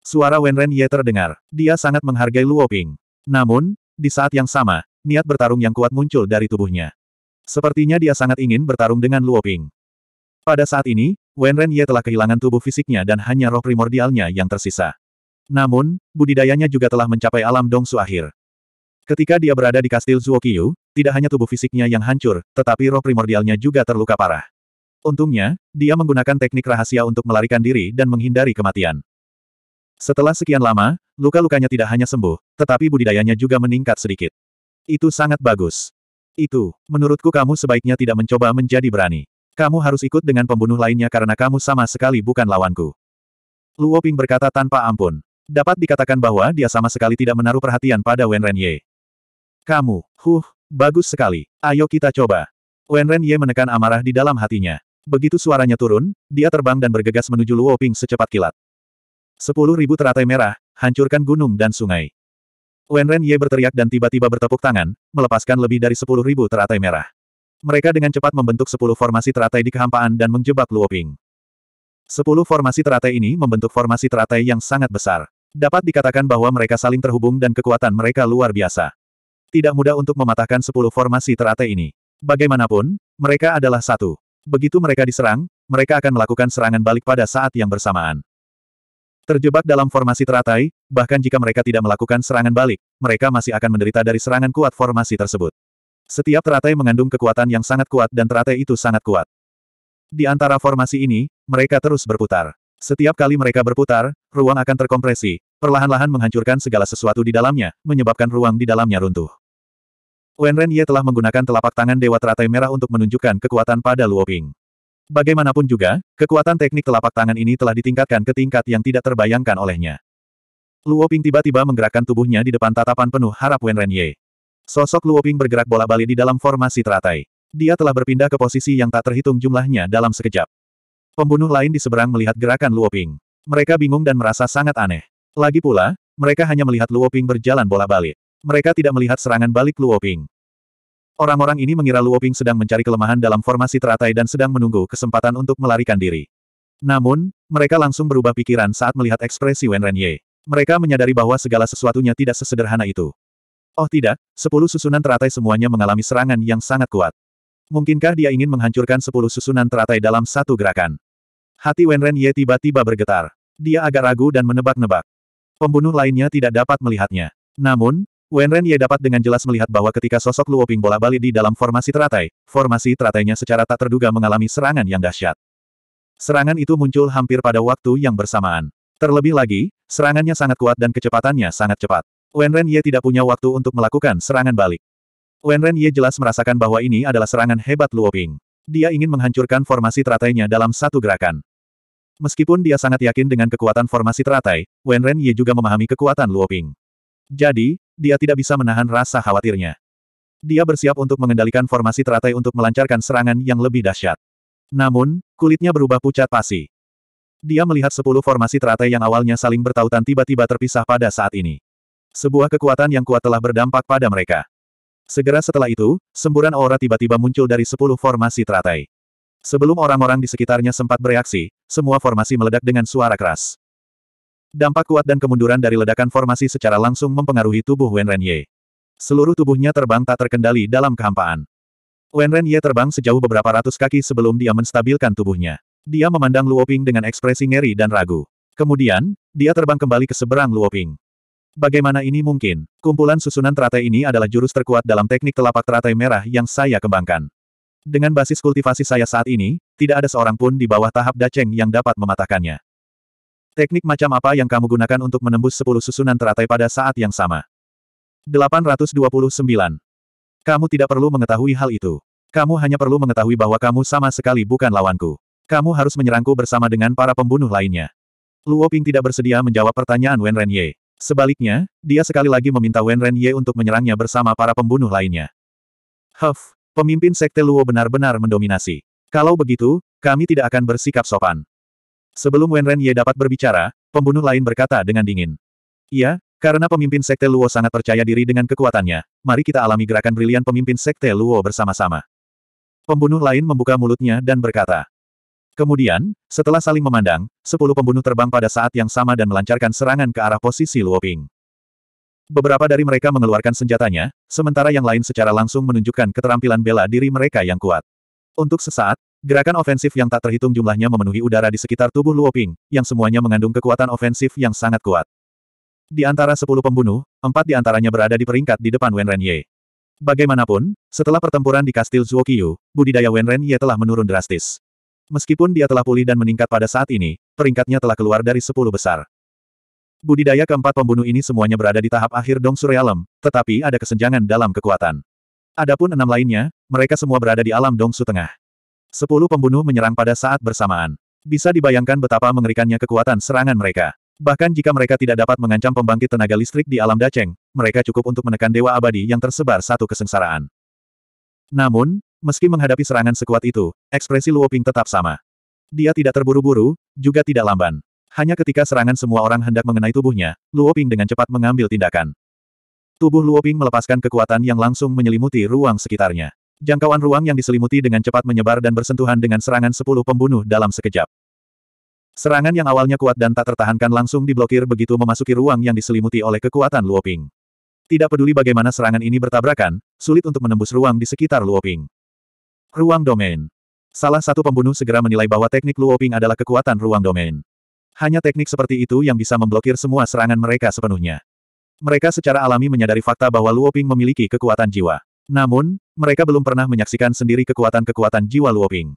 Suara Wenren Ye terdengar. Dia sangat menghargai Luo Ping. Namun, di saat yang sama, niat bertarung yang kuat muncul dari tubuhnya. Sepertinya dia sangat ingin bertarung dengan Luo Ping. Pada saat ini, Wenren Ye telah kehilangan tubuh fisiknya dan hanya roh primordialnya yang tersisa. Namun, budidayanya juga telah mencapai alam dongsu akhir. Ketika dia berada di kastil Zuokiyu, tidak hanya tubuh fisiknya yang hancur, tetapi roh primordialnya juga terluka parah. Untungnya, dia menggunakan teknik rahasia untuk melarikan diri dan menghindari kematian. Setelah sekian lama, luka-lukanya tidak hanya sembuh, tetapi budidayanya juga meningkat sedikit. Itu sangat bagus. Itu, menurutku kamu sebaiknya tidak mencoba menjadi berani. Kamu harus ikut dengan pembunuh lainnya karena kamu sama sekali bukan lawanku. Luo Ping berkata tanpa ampun. Dapat dikatakan bahwa dia sama sekali tidak menaruh perhatian pada Wen Renye. Kamu, huh, bagus sekali. Ayo kita coba. Wen Renye menekan amarah di dalam hatinya. Begitu suaranya turun, dia terbang dan bergegas menuju Luo Ping secepat kilat. Sepuluh ribu teratai merah, hancurkan gunung dan sungai. Wenren Ye berteriak dan tiba-tiba bertepuk tangan, melepaskan lebih dari sepuluh ribu teratai merah. Mereka dengan cepat membentuk sepuluh formasi teratai di kehampaan dan menjebak Luo Ping. Sepuluh formasi teratai ini membentuk formasi teratai yang sangat besar. Dapat dikatakan bahwa mereka saling terhubung dan kekuatan mereka luar biasa. Tidak mudah untuk mematahkan sepuluh formasi teratai ini. Bagaimanapun, mereka adalah satu. Begitu mereka diserang, mereka akan melakukan serangan balik pada saat yang bersamaan. Terjebak dalam formasi teratai, bahkan jika mereka tidak melakukan serangan balik, mereka masih akan menderita dari serangan kuat formasi tersebut. Setiap teratai mengandung kekuatan yang sangat kuat dan teratai itu sangat kuat. Di antara formasi ini, mereka terus berputar. Setiap kali mereka berputar, ruang akan terkompresi, perlahan-lahan menghancurkan segala sesuatu di dalamnya, menyebabkan ruang di dalamnya runtuh. Wen Ren Ye telah menggunakan telapak tangan Dewa Teratai Merah untuk menunjukkan kekuatan pada Luo Ping. Bagaimanapun juga, kekuatan teknik telapak tangan ini telah ditingkatkan ke tingkat yang tidak terbayangkan olehnya. Luo Ping tiba-tiba menggerakkan tubuhnya di depan tatapan penuh harap Wen Ren Ye. Sosok Luo Ping bergerak bola-balik di dalam formasi teratai. Dia telah berpindah ke posisi yang tak terhitung jumlahnya dalam sekejap. Pembunuh lain di seberang melihat gerakan Luo Ping. Mereka bingung dan merasa sangat aneh. Lagi pula, mereka hanya melihat Luo Ping berjalan bola-balik. Mereka tidak melihat serangan balik Luoping. Orang-orang ini mengira Luoping sedang mencari kelemahan dalam formasi teratai dan sedang menunggu kesempatan untuk melarikan diri. Namun, mereka langsung berubah pikiran saat melihat ekspresi Wen Renye. Mereka menyadari bahwa segala sesuatunya tidak sesederhana itu. Oh tidak, sepuluh susunan teratai semuanya mengalami serangan yang sangat kuat. Mungkinkah dia ingin menghancurkan sepuluh susunan teratai dalam satu gerakan? Hati Wen Renye tiba-tiba bergetar. Dia agak ragu dan menebak-nebak. Pembunuh lainnya tidak dapat melihatnya. Namun, Wen Ren Ye dapat dengan jelas melihat bahwa ketika sosok Luo Ping bola balik di dalam formasi teratai, formasi teratainya secara tak terduga mengalami serangan yang dahsyat. Serangan itu muncul hampir pada waktu yang bersamaan. Terlebih lagi, serangannya sangat kuat dan kecepatannya sangat cepat. Wen Ren Ye tidak punya waktu untuk melakukan serangan balik. Wen Ren Ye jelas merasakan bahwa ini adalah serangan hebat Luo Ping. Dia ingin menghancurkan formasi teratainya dalam satu gerakan. Meskipun dia sangat yakin dengan kekuatan formasi teratai, Wen Ren Ye juga memahami kekuatan Luo Ping. Jadi, dia tidak bisa menahan rasa khawatirnya. Dia bersiap untuk mengendalikan formasi teratai untuk melancarkan serangan yang lebih dahsyat. Namun, kulitnya berubah pucat pasi. Dia melihat sepuluh formasi teratai yang awalnya saling bertautan tiba-tiba terpisah pada saat ini. Sebuah kekuatan yang kuat telah berdampak pada mereka. Segera setelah itu, semburan aura tiba-tiba muncul dari sepuluh formasi teratai. Sebelum orang-orang di sekitarnya sempat bereaksi, semua formasi meledak dengan suara keras. Dampak kuat dan kemunduran dari ledakan formasi secara langsung mempengaruhi tubuh Wen Renye. Seluruh tubuhnya terbang tak terkendali dalam kehampaan. Wen Renye terbang sejauh beberapa ratus kaki sebelum dia menstabilkan tubuhnya. Dia memandang Luoping dengan ekspresi ngeri dan ragu. Kemudian, dia terbang kembali ke seberang Luoping. Bagaimana ini mungkin? Kumpulan susunan teratai ini adalah jurus terkuat dalam teknik telapak teratai merah yang saya kembangkan. Dengan basis kultivasi saya saat ini, tidak ada seorang pun di bawah tahap Daceng yang dapat mematahkannya. Teknik macam apa yang kamu gunakan untuk menembus sepuluh susunan teratai pada saat yang sama? 829. Kamu tidak perlu mengetahui hal itu. Kamu hanya perlu mengetahui bahwa kamu sama sekali bukan lawanku. Kamu harus menyerangku bersama dengan para pembunuh lainnya. Luo Ping tidak bersedia menjawab pertanyaan Wen Renye. Sebaliknya, dia sekali lagi meminta Wen Renye untuk menyerangnya bersama para pembunuh lainnya. Huff, pemimpin sekte Luo benar-benar mendominasi. Kalau begitu, kami tidak akan bersikap sopan. Sebelum Wen Ren Ye dapat berbicara, pembunuh lain berkata dengan dingin. Iya, karena pemimpin Sekte Luo sangat percaya diri dengan kekuatannya, mari kita alami gerakan brilian pemimpin Sekte Luo bersama-sama. Pembunuh lain membuka mulutnya dan berkata. Kemudian, setelah saling memandang, sepuluh pembunuh terbang pada saat yang sama dan melancarkan serangan ke arah posisi Luo Ping. Beberapa dari mereka mengeluarkan senjatanya, sementara yang lain secara langsung menunjukkan keterampilan bela diri mereka yang kuat. Untuk sesaat, Gerakan ofensif yang tak terhitung jumlahnya memenuhi udara di sekitar tubuh Luo Ping, yang semuanya mengandung kekuatan ofensif yang sangat kuat. Di antara sepuluh pembunuh, empat di antaranya berada di peringkat di depan Wen Ren Ye. Bagaimanapun, setelah pertempuran di Kastil Zuokiyu, budidaya Wen Ren Ye telah menurun drastis. Meskipun dia telah pulih dan meningkat pada saat ini, peringkatnya telah keluar dari sepuluh besar. Budidaya keempat pembunuh ini semuanya berada di tahap akhir Dong Surrealem, tetapi ada kesenjangan dalam kekuatan. Adapun enam lainnya, mereka semua berada di alam Dong Dongsu Tengah. Sepuluh pembunuh menyerang pada saat bersamaan. Bisa dibayangkan betapa mengerikannya kekuatan serangan mereka. Bahkan jika mereka tidak dapat mengancam pembangkit tenaga listrik di alam Daceng, mereka cukup untuk menekan dewa abadi yang tersebar satu kesengsaraan. Namun, meski menghadapi serangan sekuat itu, ekspresi Luoping tetap sama. Dia tidak terburu-buru, juga tidak lamban. Hanya ketika serangan semua orang hendak mengenai tubuhnya, Luoping dengan cepat mengambil tindakan. Tubuh Luoping melepaskan kekuatan yang langsung menyelimuti ruang sekitarnya. Jangkauan ruang yang diselimuti dengan cepat menyebar dan bersentuhan dengan serangan sepuluh pembunuh dalam sekejap. Serangan yang awalnya kuat dan tak tertahankan langsung diblokir begitu memasuki ruang yang diselimuti oleh kekuatan Luoping. Tidak peduli bagaimana serangan ini bertabrakan, sulit untuk menembus ruang di sekitar Luoping. Ruang domain. Salah satu pembunuh segera menilai bahwa teknik Luoping adalah kekuatan ruang domain. Hanya teknik seperti itu yang bisa memblokir semua serangan mereka sepenuhnya. Mereka secara alami menyadari fakta bahwa Luoping memiliki kekuatan jiwa. Namun, mereka belum pernah menyaksikan sendiri kekuatan-kekuatan jiwa Luoping.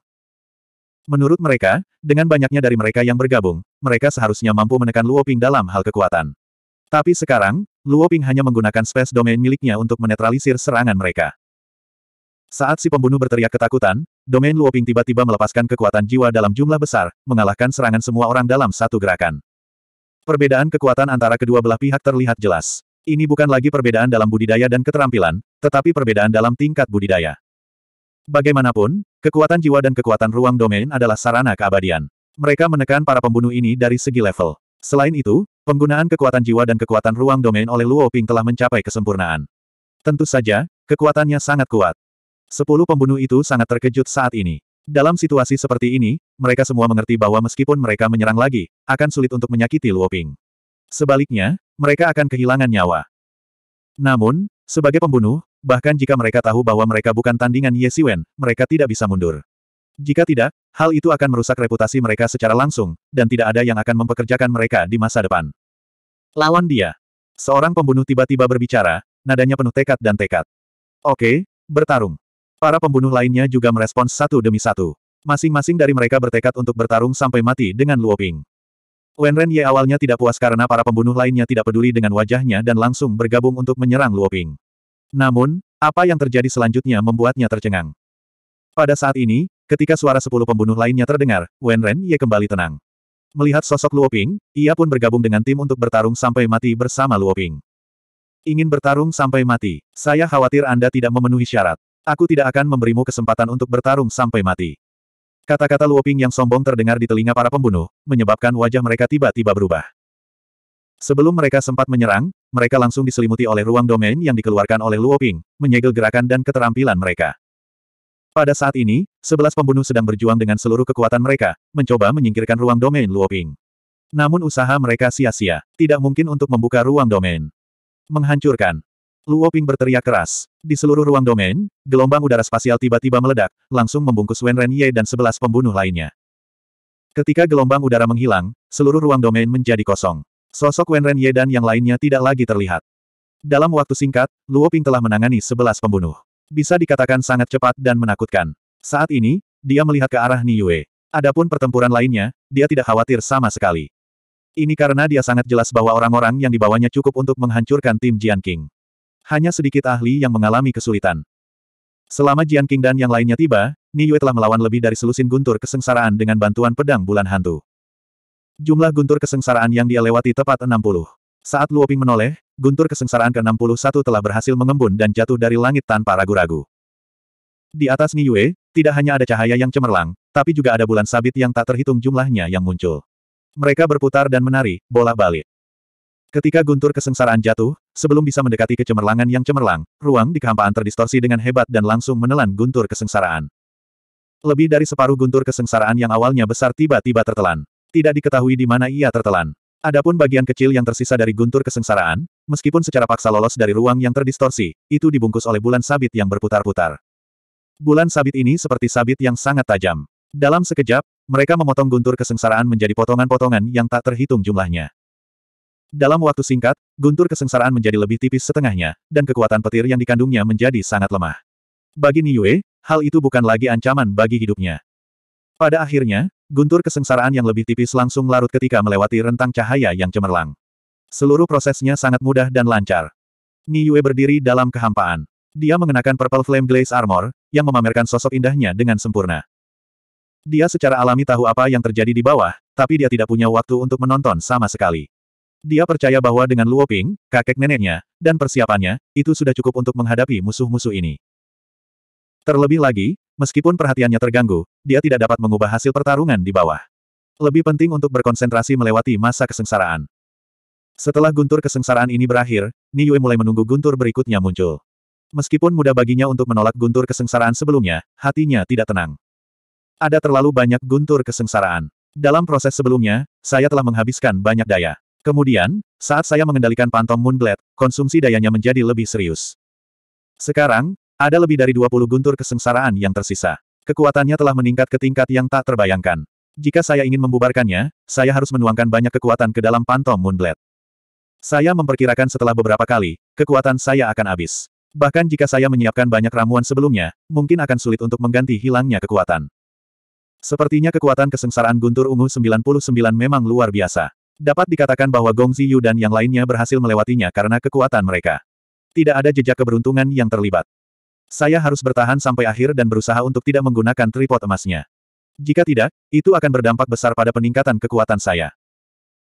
Menurut mereka, dengan banyaknya dari mereka yang bergabung, mereka seharusnya mampu menekan Luoping dalam hal kekuatan. Tapi sekarang, Luoping hanya menggunakan space domain miliknya untuk menetralisir serangan mereka. Saat si pembunuh berteriak ketakutan, domain Luoping tiba-tiba melepaskan kekuatan jiwa dalam jumlah besar, mengalahkan serangan semua orang dalam satu gerakan. Perbedaan kekuatan antara kedua belah pihak terlihat jelas. Ini bukan lagi perbedaan dalam budidaya dan keterampilan, tetapi perbedaan dalam tingkat budidaya. Bagaimanapun, kekuatan jiwa dan kekuatan ruang domain adalah sarana keabadian. Mereka menekan para pembunuh ini dari segi level. Selain itu, penggunaan kekuatan jiwa dan kekuatan ruang domain oleh Luo Ping telah mencapai kesempurnaan. Tentu saja, kekuatannya sangat kuat. Sepuluh pembunuh itu sangat terkejut saat ini. Dalam situasi seperti ini, mereka semua mengerti bahwa meskipun mereka menyerang lagi, akan sulit untuk menyakiti Luo Ping. Sebaliknya, mereka akan kehilangan nyawa. Namun, sebagai pembunuh, bahkan jika mereka tahu bahwa mereka bukan tandingan Ye Siwen, mereka tidak bisa mundur. Jika tidak, hal itu akan merusak reputasi mereka secara langsung, dan tidak ada yang akan mempekerjakan mereka di masa depan. Lawan dia. Seorang pembunuh tiba-tiba berbicara, nadanya penuh tekad dan tekad. Oke, bertarung. Para pembunuh lainnya juga merespons satu demi satu. Masing-masing dari mereka bertekad untuk bertarung sampai mati dengan Luoping. Wen Ren Ye awalnya tidak puas karena para pembunuh lainnya tidak peduli dengan wajahnya dan langsung bergabung untuk menyerang Luo Ping. Namun, apa yang terjadi selanjutnya membuatnya tercengang. Pada saat ini, ketika suara sepuluh pembunuh lainnya terdengar, Wen Ren Ye kembali tenang. Melihat sosok Luo Ping, ia pun bergabung dengan tim untuk bertarung sampai mati bersama Luo Ping. Ingin bertarung sampai mati, saya khawatir Anda tidak memenuhi syarat. Aku tidak akan memberimu kesempatan untuk bertarung sampai mati. Kata-kata Luoping yang sombong terdengar di telinga para pembunuh, menyebabkan wajah mereka tiba-tiba berubah. Sebelum mereka sempat menyerang, mereka langsung diselimuti oleh ruang domain yang dikeluarkan oleh Luoping, menyegel gerakan dan keterampilan mereka. Pada saat ini, sebelas pembunuh sedang berjuang dengan seluruh kekuatan mereka, mencoba menyingkirkan ruang domain Luoping. Namun usaha mereka sia-sia, tidak mungkin untuk membuka ruang domain. Menghancurkan, Luo Ping berteriak keras. Di seluruh ruang domain, gelombang udara spasial tiba-tiba meledak, langsung membungkus Wen Ren Ye dan sebelas pembunuh lainnya. Ketika gelombang udara menghilang, seluruh ruang domain menjadi kosong. Sosok Wen Ren Ye dan yang lainnya tidak lagi terlihat. Dalam waktu singkat, Luo Ping telah menangani sebelas pembunuh. Bisa dikatakan sangat cepat dan menakutkan. Saat ini, dia melihat ke arah Ni Yue. Adapun pertempuran lainnya, dia tidak khawatir sama sekali. Ini karena dia sangat jelas bahwa orang-orang yang dibawanya cukup untuk menghancurkan tim Jian King hanya sedikit ahli yang mengalami kesulitan. Selama Jian King dan yang lainnya tiba, Ni Yue telah melawan lebih dari selusin guntur kesengsaraan dengan bantuan pedang bulan hantu. Jumlah guntur kesengsaraan yang dia lewati tepat 60. Saat Luoping menoleh, guntur kesengsaraan ke-61 telah berhasil mengembun dan jatuh dari langit tanpa ragu-ragu. Di atas Ni Yue, tidak hanya ada cahaya yang cemerlang, tapi juga ada bulan sabit yang tak terhitung jumlahnya yang muncul. Mereka berputar dan menari, bola balik. Ketika guntur kesengsaraan jatuh, sebelum bisa mendekati kecemerlangan yang cemerlang, ruang di kehampaan terdistorsi dengan hebat dan langsung menelan guntur kesengsaraan. Lebih dari separuh guntur kesengsaraan yang awalnya besar tiba-tiba tertelan. Tidak diketahui di mana ia tertelan. Adapun bagian kecil yang tersisa dari guntur kesengsaraan, meskipun secara paksa lolos dari ruang yang terdistorsi, itu dibungkus oleh bulan sabit yang berputar-putar. Bulan sabit ini seperti sabit yang sangat tajam. Dalam sekejap, mereka memotong guntur kesengsaraan menjadi potongan-potongan yang tak terhitung jumlahnya. Dalam waktu singkat, guntur kesengsaraan menjadi lebih tipis setengahnya, dan kekuatan petir yang dikandungnya menjadi sangat lemah. Bagi Niue, hal itu bukan lagi ancaman bagi hidupnya. Pada akhirnya, guntur kesengsaraan yang lebih tipis langsung larut ketika melewati rentang cahaya yang cemerlang. Seluruh prosesnya sangat mudah dan lancar. Niue berdiri dalam kehampaan. Dia mengenakan Purple Flame Glaze Armor, yang memamerkan sosok indahnya dengan sempurna. Dia secara alami tahu apa yang terjadi di bawah, tapi dia tidak punya waktu untuk menonton sama sekali. Dia percaya bahwa dengan Luo Ping, kakek neneknya, dan persiapannya, itu sudah cukup untuk menghadapi musuh-musuh ini. Terlebih lagi, meskipun perhatiannya terganggu, dia tidak dapat mengubah hasil pertarungan di bawah. Lebih penting untuk berkonsentrasi melewati masa kesengsaraan. Setelah guntur kesengsaraan ini berakhir, Niue mulai menunggu guntur berikutnya muncul. Meskipun mudah baginya untuk menolak guntur kesengsaraan sebelumnya, hatinya tidak tenang. Ada terlalu banyak guntur kesengsaraan. Dalam proses sebelumnya, saya telah menghabiskan banyak daya. Kemudian, saat saya mengendalikan pantom Moonblade, konsumsi dayanya menjadi lebih serius. Sekarang, ada lebih dari 20 guntur kesengsaraan yang tersisa. Kekuatannya telah meningkat ke tingkat yang tak terbayangkan. Jika saya ingin membubarkannya, saya harus menuangkan banyak kekuatan ke dalam pantom Moonblade. Saya memperkirakan setelah beberapa kali, kekuatan saya akan habis. Bahkan jika saya menyiapkan banyak ramuan sebelumnya, mungkin akan sulit untuk mengganti hilangnya kekuatan. Sepertinya kekuatan kesengsaraan guntur ungu 99 memang luar biasa. Dapat dikatakan bahwa Gong Ziyu dan yang lainnya berhasil melewatinya karena kekuatan mereka. Tidak ada jejak keberuntungan yang terlibat. Saya harus bertahan sampai akhir dan berusaha untuk tidak menggunakan tripod emasnya. Jika tidak, itu akan berdampak besar pada peningkatan kekuatan saya.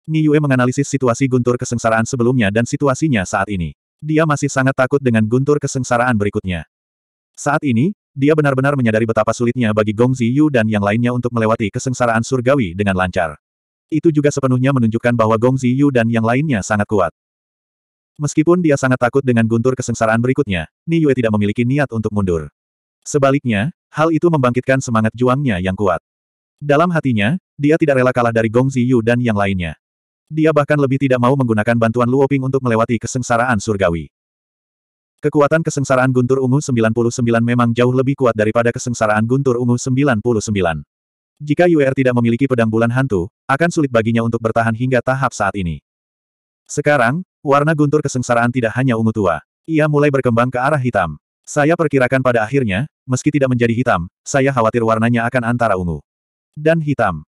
Niue menganalisis situasi guntur kesengsaraan sebelumnya dan situasinya saat ini. Dia masih sangat takut dengan guntur kesengsaraan berikutnya. Saat ini, dia benar-benar menyadari betapa sulitnya bagi Gong Ziyu dan yang lainnya untuk melewati kesengsaraan surgawi dengan lancar. Itu juga sepenuhnya menunjukkan bahwa Gong Ziyu dan yang lainnya sangat kuat. Meskipun dia sangat takut dengan guntur kesengsaraan berikutnya, Ni Yue tidak memiliki niat untuk mundur. Sebaliknya, hal itu membangkitkan semangat juangnya yang kuat. Dalam hatinya, dia tidak rela kalah dari Gong Ziyu dan yang lainnya. Dia bahkan lebih tidak mau menggunakan bantuan Luoping untuk melewati kesengsaraan surgawi. Kekuatan kesengsaraan guntur ungu 99 memang jauh lebih kuat daripada kesengsaraan guntur ungu 99. Jika UR tidak memiliki pedang bulan hantu, akan sulit baginya untuk bertahan hingga tahap saat ini. Sekarang, warna guntur kesengsaraan tidak hanya ungu tua. Ia mulai berkembang ke arah hitam. Saya perkirakan pada akhirnya, meski tidak menjadi hitam, saya khawatir warnanya akan antara ungu dan hitam.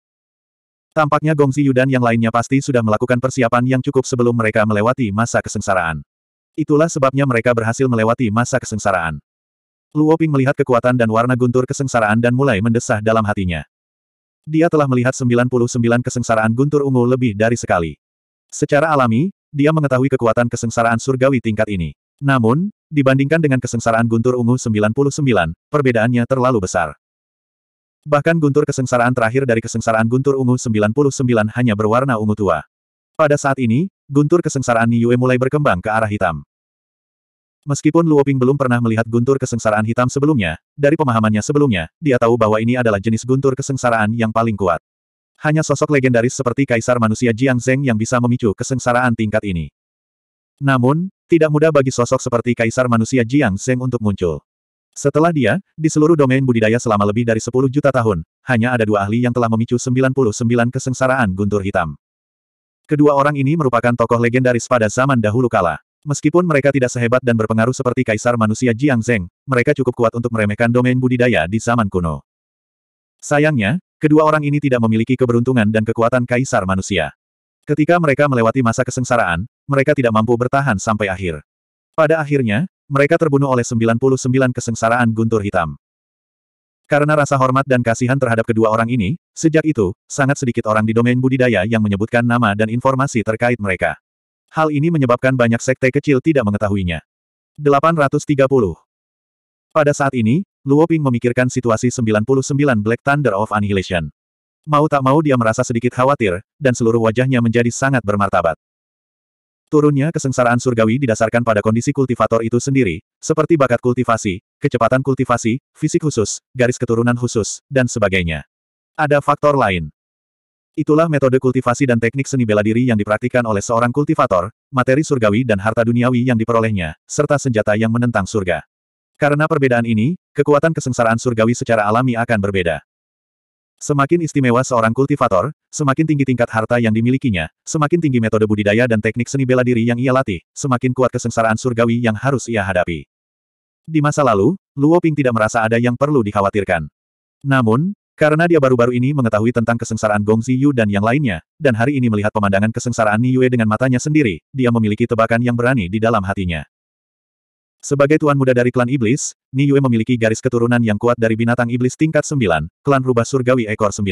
Tampaknya Gongzi Yu dan yang lainnya pasti sudah melakukan persiapan yang cukup sebelum mereka melewati masa kesengsaraan. Itulah sebabnya mereka berhasil melewati masa kesengsaraan. Luo Ping melihat kekuatan dan warna guntur kesengsaraan dan mulai mendesah dalam hatinya dia telah melihat 99 kesengsaraan guntur ungu lebih dari sekali. Secara alami, dia mengetahui kekuatan kesengsaraan surgawi tingkat ini. Namun, dibandingkan dengan kesengsaraan guntur ungu 99, perbedaannya terlalu besar. Bahkan guntur kesengsaraan terakhir dari kesengsaraan guntur ungu 99 hanya berwarna ungu tua. Pada saat ini, guntur kesengsaraan Niue mulai berkembang ke arah hitam. Meskipun Luoping belum pernah melihat guntur kesengsaraan hitam sebelumnya, dari pemahamannya sebelumnya, dia tahu bahwa ini adalah jenis guntur kesengsaraan yang paling kuat. Hanya sosok legendaris seperti Kaisar Manusia Jiang Zeng yang bisa memicu kesengsaraan tingkat ini. Namun, tidak mudah bagi sosok seperti Kaisar Manusia Jiang Zeng untuk muncul. Setelah dia, di seluruh domain budidaya selama lebih dari 10 juta tahun, hanya ada dua ahli yang telah memicu 99 kesengsaraan guntur hitam. Kedua orang ini merupakan tokoh legendaris pada zaman dahulu kala. Meskipun mereka tidak sehebat dan berpengaruh seperti kaisar manusia Jiang Zeng, mereka cukup kuat untuk meremehkan domain budidaya di zaman kuno. Sayangnya, kedua orang ini tidak memiliki keberuntungan dan kekuatan kaisar manusia. Ketika mereka melewati masa kesengsaraan, mereka tidak mampu bertahan sampai akhir. Pada akhirnya, mereka terbunuh oleh 99 kesengsaraan guntur hitam. Karena rasa hormat dan kasihan terhadap kedua orang ini, sejak itu, sangat sedikit orang di domain budidaya yang menyebutkan nama dan informasi terkait mereka. Hal ini menyebabkan banyak sekte kecil tidak mengetahuinya. 830. Pada saat ini, Luo Ping memikirkan situasi 99 Black Thunder of Annihilation. Mau tak mau dia merasa sedikit khawatir, dan seluruh wajahnya menjadi sangat bermartabat. Turunnya kesengsaraan surgawi didasarkan pada kondisi kultivator itu sendiri, seperti bakat kultivasi, kecepatan kultivasi, fisik khusus, garis keturunan khusus, dan sebagainya. Ada faktor lain. Itulah metode kultivasi dan teknik seni bela diri yang dipraktikkan oleh seorang kultivator, materi surgawi dan harta duniawi yang diperolehnya, serta senjata yang menentang surga. Karena perbedaan ini, kekuatan kesengsaraan surgawi secara alami akan berbeda. Semakin istimewa seorang kultivator, semakin tinggi tingkat harta yang dimilikinya, semakin tinggi metode budidaya dan teknik seni bela diri yang ia latih, semakin kuat kesengsaraan surgawi yang harus ia hadapi. Di masa lalu, Luo Ping tidak merasa ada yang perlu dikhawatirkan. Namun, karena dia baru-baru ini mengetahui tentang kesengsaraan Gong Ziyu dan yang lainnya, dan hari ini melihat pemandangan kesengsaraan Ni Yue dengan matanya sendiri, dia memiliki tebakan yang berani di dalam hatinya. Sebagai tuan muda dari klan iblis, Ni Yue memiliki garis keturunan yang kuat dari binatang iblis tingkat 9, klan rubah surgawi ekor 9.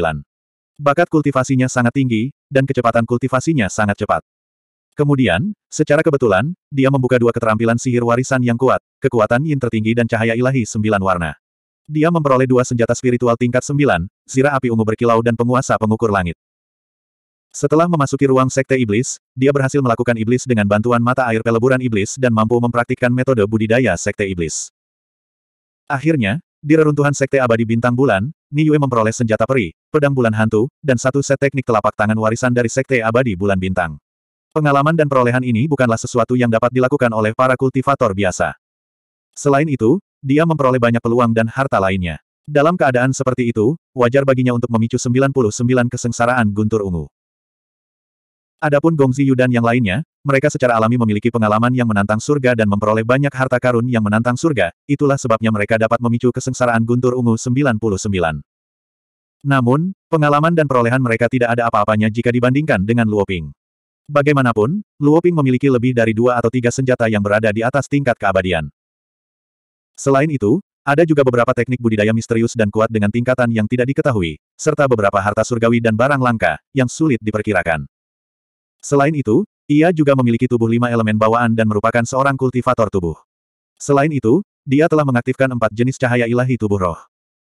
Bakat kultivasinya sangat tinggi, dan kecepatan kultivasinya sangat cepat. Kemudian, secara kebetulan, dia membuka dua keterampilan sihir warisan yang kuat, kekuatan yin tertinggi dan cahaya ilahi sembilan warna. Dia memperoleh dua senjata spiritual tingkat sembilan, zira api ungu berkilau dan penguasa pengukur langit. Setelah memasuki ruang sekte iblis, dia berhasil melakukan iblis dengan bantuan mata air peleburan iblis dan mampu mempraktikkan metode budidaya sekte iblis. Akhirnya, di reruntuhan sekte abadi bintang bulan, Yue memperoleh senjata peri, pedang bulan hantu, dan satu set teknik telapak tangan warisan dari sekte abadi bulan bintang. Pengalaman dan perolehan ini bukanlah sesuatu yang dapat dilakukan oleh para kultivator biasa. Selain itu, dia memperoleh banyak peluang dan harta lainnya. Dalam keadaan seperti itu, wajar baginya untuk memicu 99 kesengsaraan guntur ungu. Adapun Gongzi Yu dan yang lainnya, mereka secara alami memiliki pengalaman yang menantang surga dan memperoleh banyak harta karun yang menantang surga, itulah sebabnya mereka dapat memicu kesengsaraan guntur ungu 99. Namun, pengalaman dan perolehan mereka tidak ada apa-apanya jika dibandingkan dengan Luoping. Bagaimanapun, Luoping memiliki lebih dari dua atau tiga senjata yang berada di atas tingkat keabadian. Selain itu, ada juga beberapa teknik budidaya misterius dan kuat dengan tingkatan yang tidak diketahui, serta beberapa harta surgawi dan barang langka, yang sulit diperkirakan. Selain itu, ia juga memiliki tubuh lima elemen bawaan dan merupakan seorang kultivator tubuh. Selain itu, dia telah mengaktifkan empat jenis cahaya ilahi tubuh roh.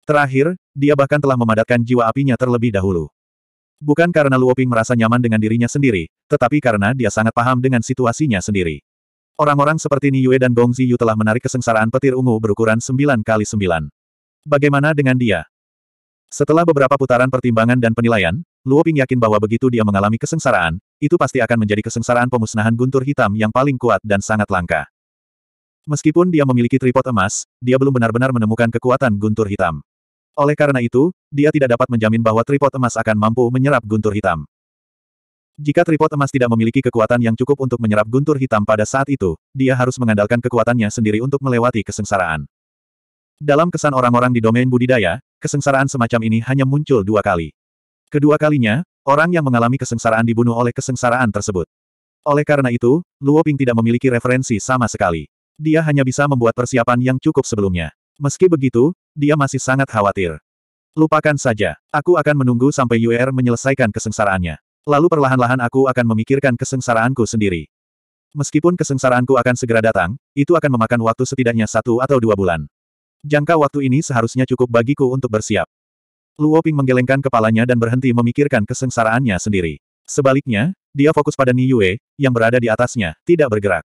Terakhir, dia bahkan telah memadatkan jiwa apinya terlebih dahulu. Bukan karena Luoping merasa nyaman dengan dirinya sendiri, tetapi karena dia sangat paham dengan situasinya sendiri. Orang-orang seperti Niue dan Gong Ziyu telah menarik kesengsaraan petir ungu berukuran 9 kali 9. Bagaimana dengan dia? Setelah beberapa putaran pertimbangan dan penilaian, Luo Ping yakin bahwa begitu dia mengalami kesengsaraan, itu pasti akan menjadi kesengsaraan pemusnahan guntur hitam yang paling kuat dan sangat langka. Meskipun dia memiliki tripod emas, dia belum benar-benar menemukan kekuatan guntur hitam. Oleh karena itu, dia tidak dapat menjamin bahwa tripod emas akan mampu menyerap guntur hitam. Jika tripod emas tidak memiliki kekuatan yang cukup untuk menyerap guntur hitam pada saat itu, dia harus mengandalkan kekuatannya sendiri untuk melewati kesengsaraan. Dalam kesan orang-orang di domain budidaya, kesengsaraan semacam ini hanya muncul dua kali. Kedua kalinya, orang yang mengalami kesengsaraan dibunuh oleh kesengsaraan tersebut. Oleh karena itu, Luo Ping tidak memiliki referensi sama sekali. Dia hanya bisa membuat persiapan yang cukup sebelumnya. Meski begitu, dia masih sangat khawatir. Lupakan saja, aku akan menunggu sampai UR menyelesaikan kesengsaraannya. Lalu perlahan-lahan aku akan memikirkan kesengsaraanku sendiri. Meskipun kesengsaraanku akan segera datang, itu akan memakan waktu setidaknya satu atau dua bulan. Jangka waktu ini seharusnya cukup bagiku untuk bersiap. Luo Ping menggelengkan kepalanya dan berhenti memikirkan kesengsaraannya sendiri. Sebaliknya, dia fokus pada Ni Yue, yang berada di atasnya, tidak bergerak.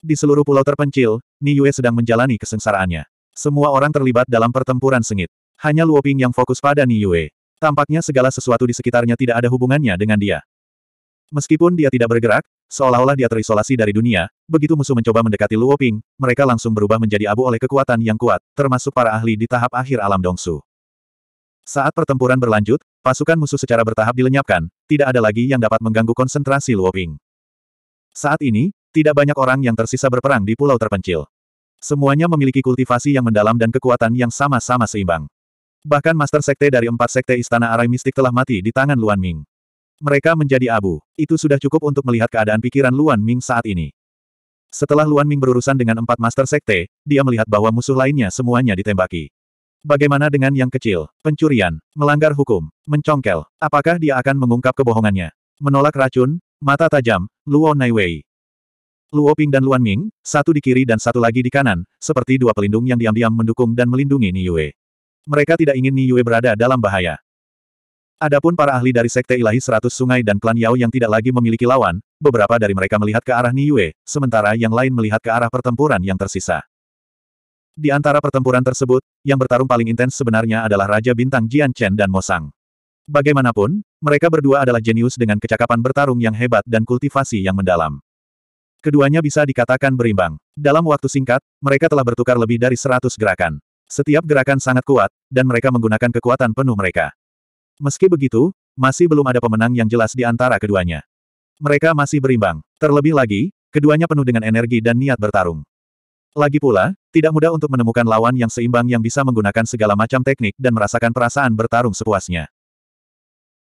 Di seluruh pulau terpencil, Ni Yue sedang menjalani kesengsaraannya. Semua orang terlibat dalam pertempuran sengit. Hanya Luo Ping yang fokus pada Ni Yue. Tampaknya segala sesuatu di sekitarnya tidak ada hubungannya dengan dia. Meskipun dia tidak bergerak, seolah-olah dia terisolasi dari dunia, begitu musuh mencoba mendekati Luo Ping, mereka langsung berubah menjadi abu oleh kekuatan yang kuat, termasuk para ahli di tahap akhir alam Dongsu. Saat pertempuran berlanjut, pasukan musuh secara bertahap dilenyapkan, tidak ada lagi yang dapat mengganggu konsentrasi Luo Ping. Saat ini, tidak banyak orang yang tersisa berperang di pulau terpencil. Semuanya memiliki kultivasi yang mendalam dan kekuatan yang sama-sama seimbang. Bahkan Master Sekte dari empat Sekte Istana Arai Mistik telah mati di tangan Luan Ming. Mereka menjadi abu. Itu sudah cukup untuk melihat keadaan pikiran Luan Ming saat ini. Setelah Luan Ming berurusan dengan empat Master Sekte, dia melihat bahwa musuh lainnya semuanya ditembaki. Bagaimana dengan yang kecil, pencurian, melanggar hukum, mencongkel, apakah dia akan mengungkap kebohongannya? Menolak racun, mata tajam, Luo Naiwei. Luo Ping dan Luan Ming, satu di kiri dan satu lagi di kanan, seperti dua pelindung yang diam-diam mendukung dan melindungi Niue. Mereka tidak ingin Ni Yue berada dalam bahaya. Adapun para ahli dari Sekte Ilahi Seratus Sungai dan Klan Yao yang tidak lagi memiliki lawan, beberapa dari mereka melihat ke arah Ni Yue, sementara yang lain melihat ke arah pertempuran yang tersisa. Di antara pertempuran tersebut, yang bertarung paling intens sebenarnya adalah Raja Bintang Jian Chen dan Mosang. Bagaimanapun, mereka berdua adalah jenius dengan kecakapan bertarung yang hebat dan kultivasi yang mendalam. Keduanya bisa dikatakan berimbang. Dalam waktu singkat, mereka telah bertukar lebih dari seratus gerakan. Setiap gerakan sangat kuat, dan mereka menggunakan kekuatan penuh mereka. Meski begitu, masih belum ada pemenang yang jelas di antara keduanya. Mereka masih berimbang. Terlebih lagi, keduanya penuh dengan energi dan niat bertarung. Lagi pula, tidak mudah untuk menemukan lawan yang seimbang yang bisa menggunakan segala macam teknik dan merasakan perasaan bertarung sepuasnya.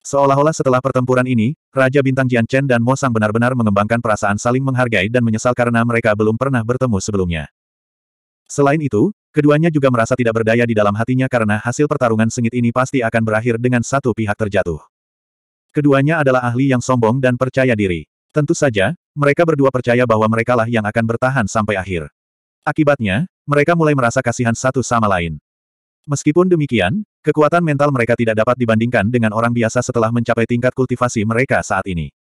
Seolah-olah setelah pertempuran ini, Raja Bintang Jian Chen dan Mo Sang benar-benar mengembangkan perasaan saling menghargai dan menyesal karena mereka belum pernah bertemu sebelumnya. Selain itu, Keduanya juga merasa tidak berdaya di dalam hatinya karena hasil pertarungan sengit ini pasti akan berakhir dengan satu pihak terjatuh. Keduanya adalah ahli yang sombong dan percaya diri. Tentu saja, mereka berdua percaya bahwa merekalah yang akan bertahan sampai akhir. Akibatnya, mereka mulai merasa kasihan satu sama lain. Meskipun demikian, kekuatan mental mereka tidak dapat dibandingkan dengan orang biasa setelah mencapai tingkat kultivasi mereka saat ini.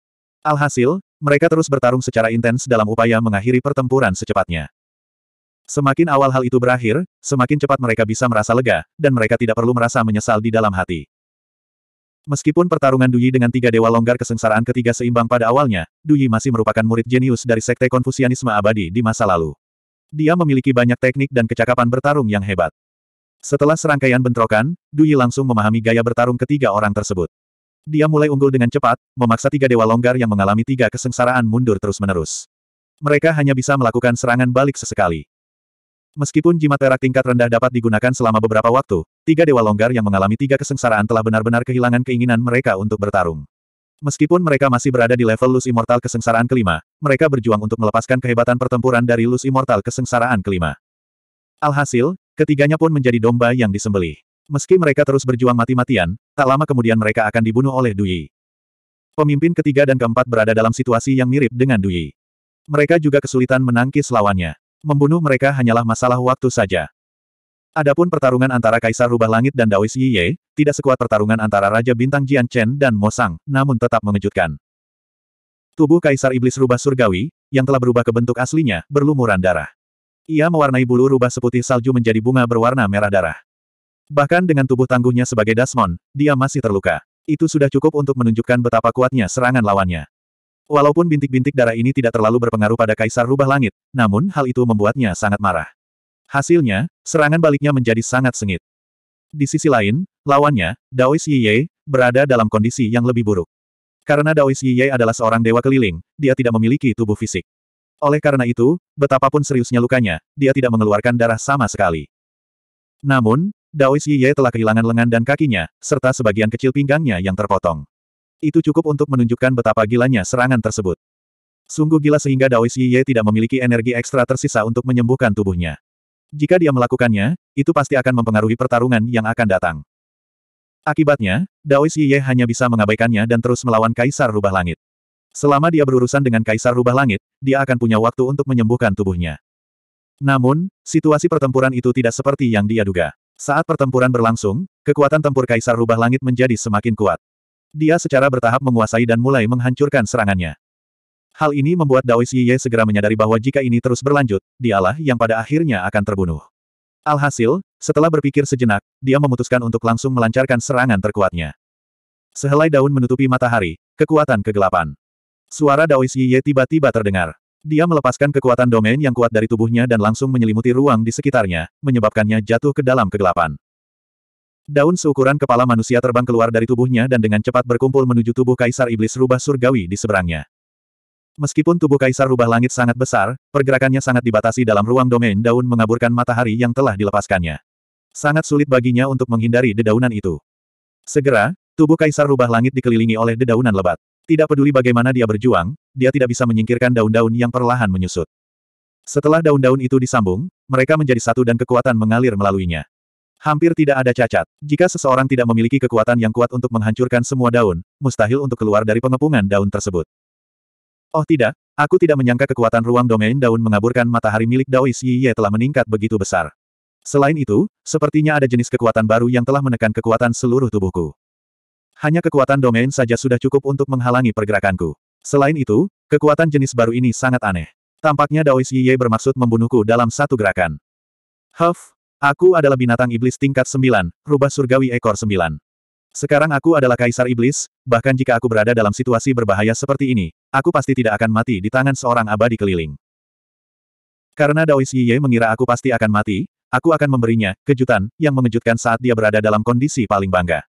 Alhasil, mereka terus bertarung secara intens dalam upaya mengakhiri pertempuran secepatnya. Semakin awal hal itu berakhir, semakin cepat mereka bisa merasa lega, dan mereka tidak perlu merasa menyesal di dalam hati. Meskipun pertarungan Duyi dengan tiga dewa longgar kesengsaraan ketiga seimbang pada awalnya, Duyi masih merupakan murid jenius dari sekte konfusianisme abadi di masa lalu. Dia memiliki banyak teknik dan kecakapan bertarung yang hebat. Setelah serangkaian bentrokan, Duyi langsung memahami gaya bertarung ketiga orang tersebut. Dia mulai unggul dengan cepat, memaksa tiga dewa longgar yang mengalami tiga kesengsaraan mundur terus-menerus. Mereka hanya bisa melakukan serangan balik sesekali. Meskipun jimat perak tingkat rendah dapat digunakan selama beberapa waktu, tiga dewa longgar yang mengalami tiga kesengsaraan telah benar-benar kehilangan keinginan mereka untuk bertarung. Meskipun mereka masih berada di level Lus Immortal kesengsaraan kelima, mereka berjuang untuk melepaskan kehebatan pertempuran dari Lus Immortal kesengsaraan kelima. Alhasil, ketiganya pun menjadi domba yang disembelih. Meski mereka terus berjuang mati-matian, tak lama kemudian mereka akan dibunuh oleh Dui. Pemimpin ketiga dan keempat berada dalam situasi yang mirip dengan Dui. Mereka juga kesulitan menangkis lawannya. Membunuh mereka hanyalah masalah waktu saja. Adapun pertarungan antara Kaisar Rubah Langit dan Daois Yiye, tidak sekuat pertarungan antara Raja Bintang Jian Chen dan Mo Sang, namun tetap mengejutkan. Tubuh Kaisar Iblis Rubah Surgawi, yang telah berubah ke bentuk aslinya, berlumuran darah. Ia mewarnai bulu rubah seputih salju menjadi bunga berwarna merah darah. Bahkan dengan tubuh tangguhnya sebagai Dasmon, dia masih terluka. Itu sudah cukup untuk menunjukkan betapa kuatnya serangan lawannya. Walaupun bintik-bintik darah ini tidak terlalu berpengaruh pada Kaisar Rubah Langit, namun hal itu membuatnya sangat marah. Hasilnya, serangan baliknya menjadi sangat sengit. Di sisi lain, lawannya, Daois Yiye, berada dalam kondisi yang lebih buruk. Karena Daois Yiye adalah seorang dewa keliling, dia tidak memiliki tubuh fisik. Oleh karena itu, betapapun seriusnya lukanya, dia tidak mengeluarkan darah sama sekali. Namun, Daois Yiye telah kehilangan lengan dan kakinya, serta sebagian kecil pinggangnya yang terpotong. Itu cukup untuk menunjukkan betapa gilanya serangan tersebut. Sungguh gila sehingga Daois Yiye tidak memiliki energi ekstra tersisa untuk menyembuhkan tubuhnya. Jika dia melakukannya, itu pasti akan mempengaruhi pertarungan yang akan datang. Akibatnya, Daois Yiye hanya bisa mengabaikannya dan terus melawan Kaisar Rubah Langit. Selama dia berurusan dengan Kaisar Rubah Langit, dia akan punya waktu untuk menyembuhkan tubuhnya. Namun, situasi pertempuran itu tidak seperti yang dia duga. Saat pertempuran berlangsung, kekuatan tempur Kaisar Rubah Langit menjadi semakin kuat. Dia secara bertahap menguasai dan mulai menghancurkan serangannya. Hal ini membuat Dao segera menyadari bahwa jika ini terus berlanjut, dialah yang pada akhirnya akan terbunuh. Alhasil, setelah berpikir sejenak, dia memutuskan untuk langsung melancarkan serangan terkuatnya. Sehelai daun menutupi matahari, kekuatan kegelapan. Suara Dao tiba-tiba terdengar. Dia melepaskan kekuatan domain yang kuat dari tubuhnya dan langsung menyelimuti ruang di sekitarnya, menyebabkannya jatuh ke dalam kegelapan. Daun seukuran kepala manusia terbang keluar dari tubuhnya dan dengan cepat berkumpul menuju tubuh Kaisar Iblis Rubah Surgawi di seberangnya. Meskipun tubuh Kaisar Rubah Langit sangat besar, pergerakannya sangat dibatasi dalam ruang domain daun mengaburkan matahari yang telah dilepaskannya. Sangat sulit baginya untuk menghindari dedaunan itu. Segera, tubuh Kaisar Rubah Langit dikelilingi oleh dedaunan lebat. Tidak peduli bagaimana dia berjuang, dia tidak bisa menyingkirkan daun-daun yang perlahan menyusut. Setelah daun-daun itu disambung, mereka menjadi satu dan kekuatan mengalir melaluinya. Hampir tidak ada cacat. Jika seseorang tidak memiliki kekuatan yang kuat untuk menghancurkan semua daun, mustahil untuk keluar dari pengepungan daun tersebut. Oh tidak, aku tidak menyangka kekuatan ruang domain daun mengaburkan matahari milik Daois Yiye telah meningkat begitu besar. Selain itu, sepertinya ada jenis kekuatan baru yang telah menekan kekuatan seluruh tubuhku. Hanya kekuatan domain saja sudah cukup untuk menghalangi pergerakanku. Selain itu, kekuatan jenis baru ini sangat aneh. Tampaknya Daois Yiye bermaksud membunuhku dalam satu gerakan. Huff, Aku adalah binatang iblis tingkat sembilan, rubah surgawi ekor sembilan. Sekarang aku adalah kaisar iblis, bahkan jika aku berada dalam situasi berbahaya seperti ini, aku pasti tidak akan mati di tangan seorang abadi keliling. Karena Daois Yiye mengira aku pasti akan mati, aku akan memberinya kejutan yang mengejutkan saat dia berada dalam kondisi paling bangga.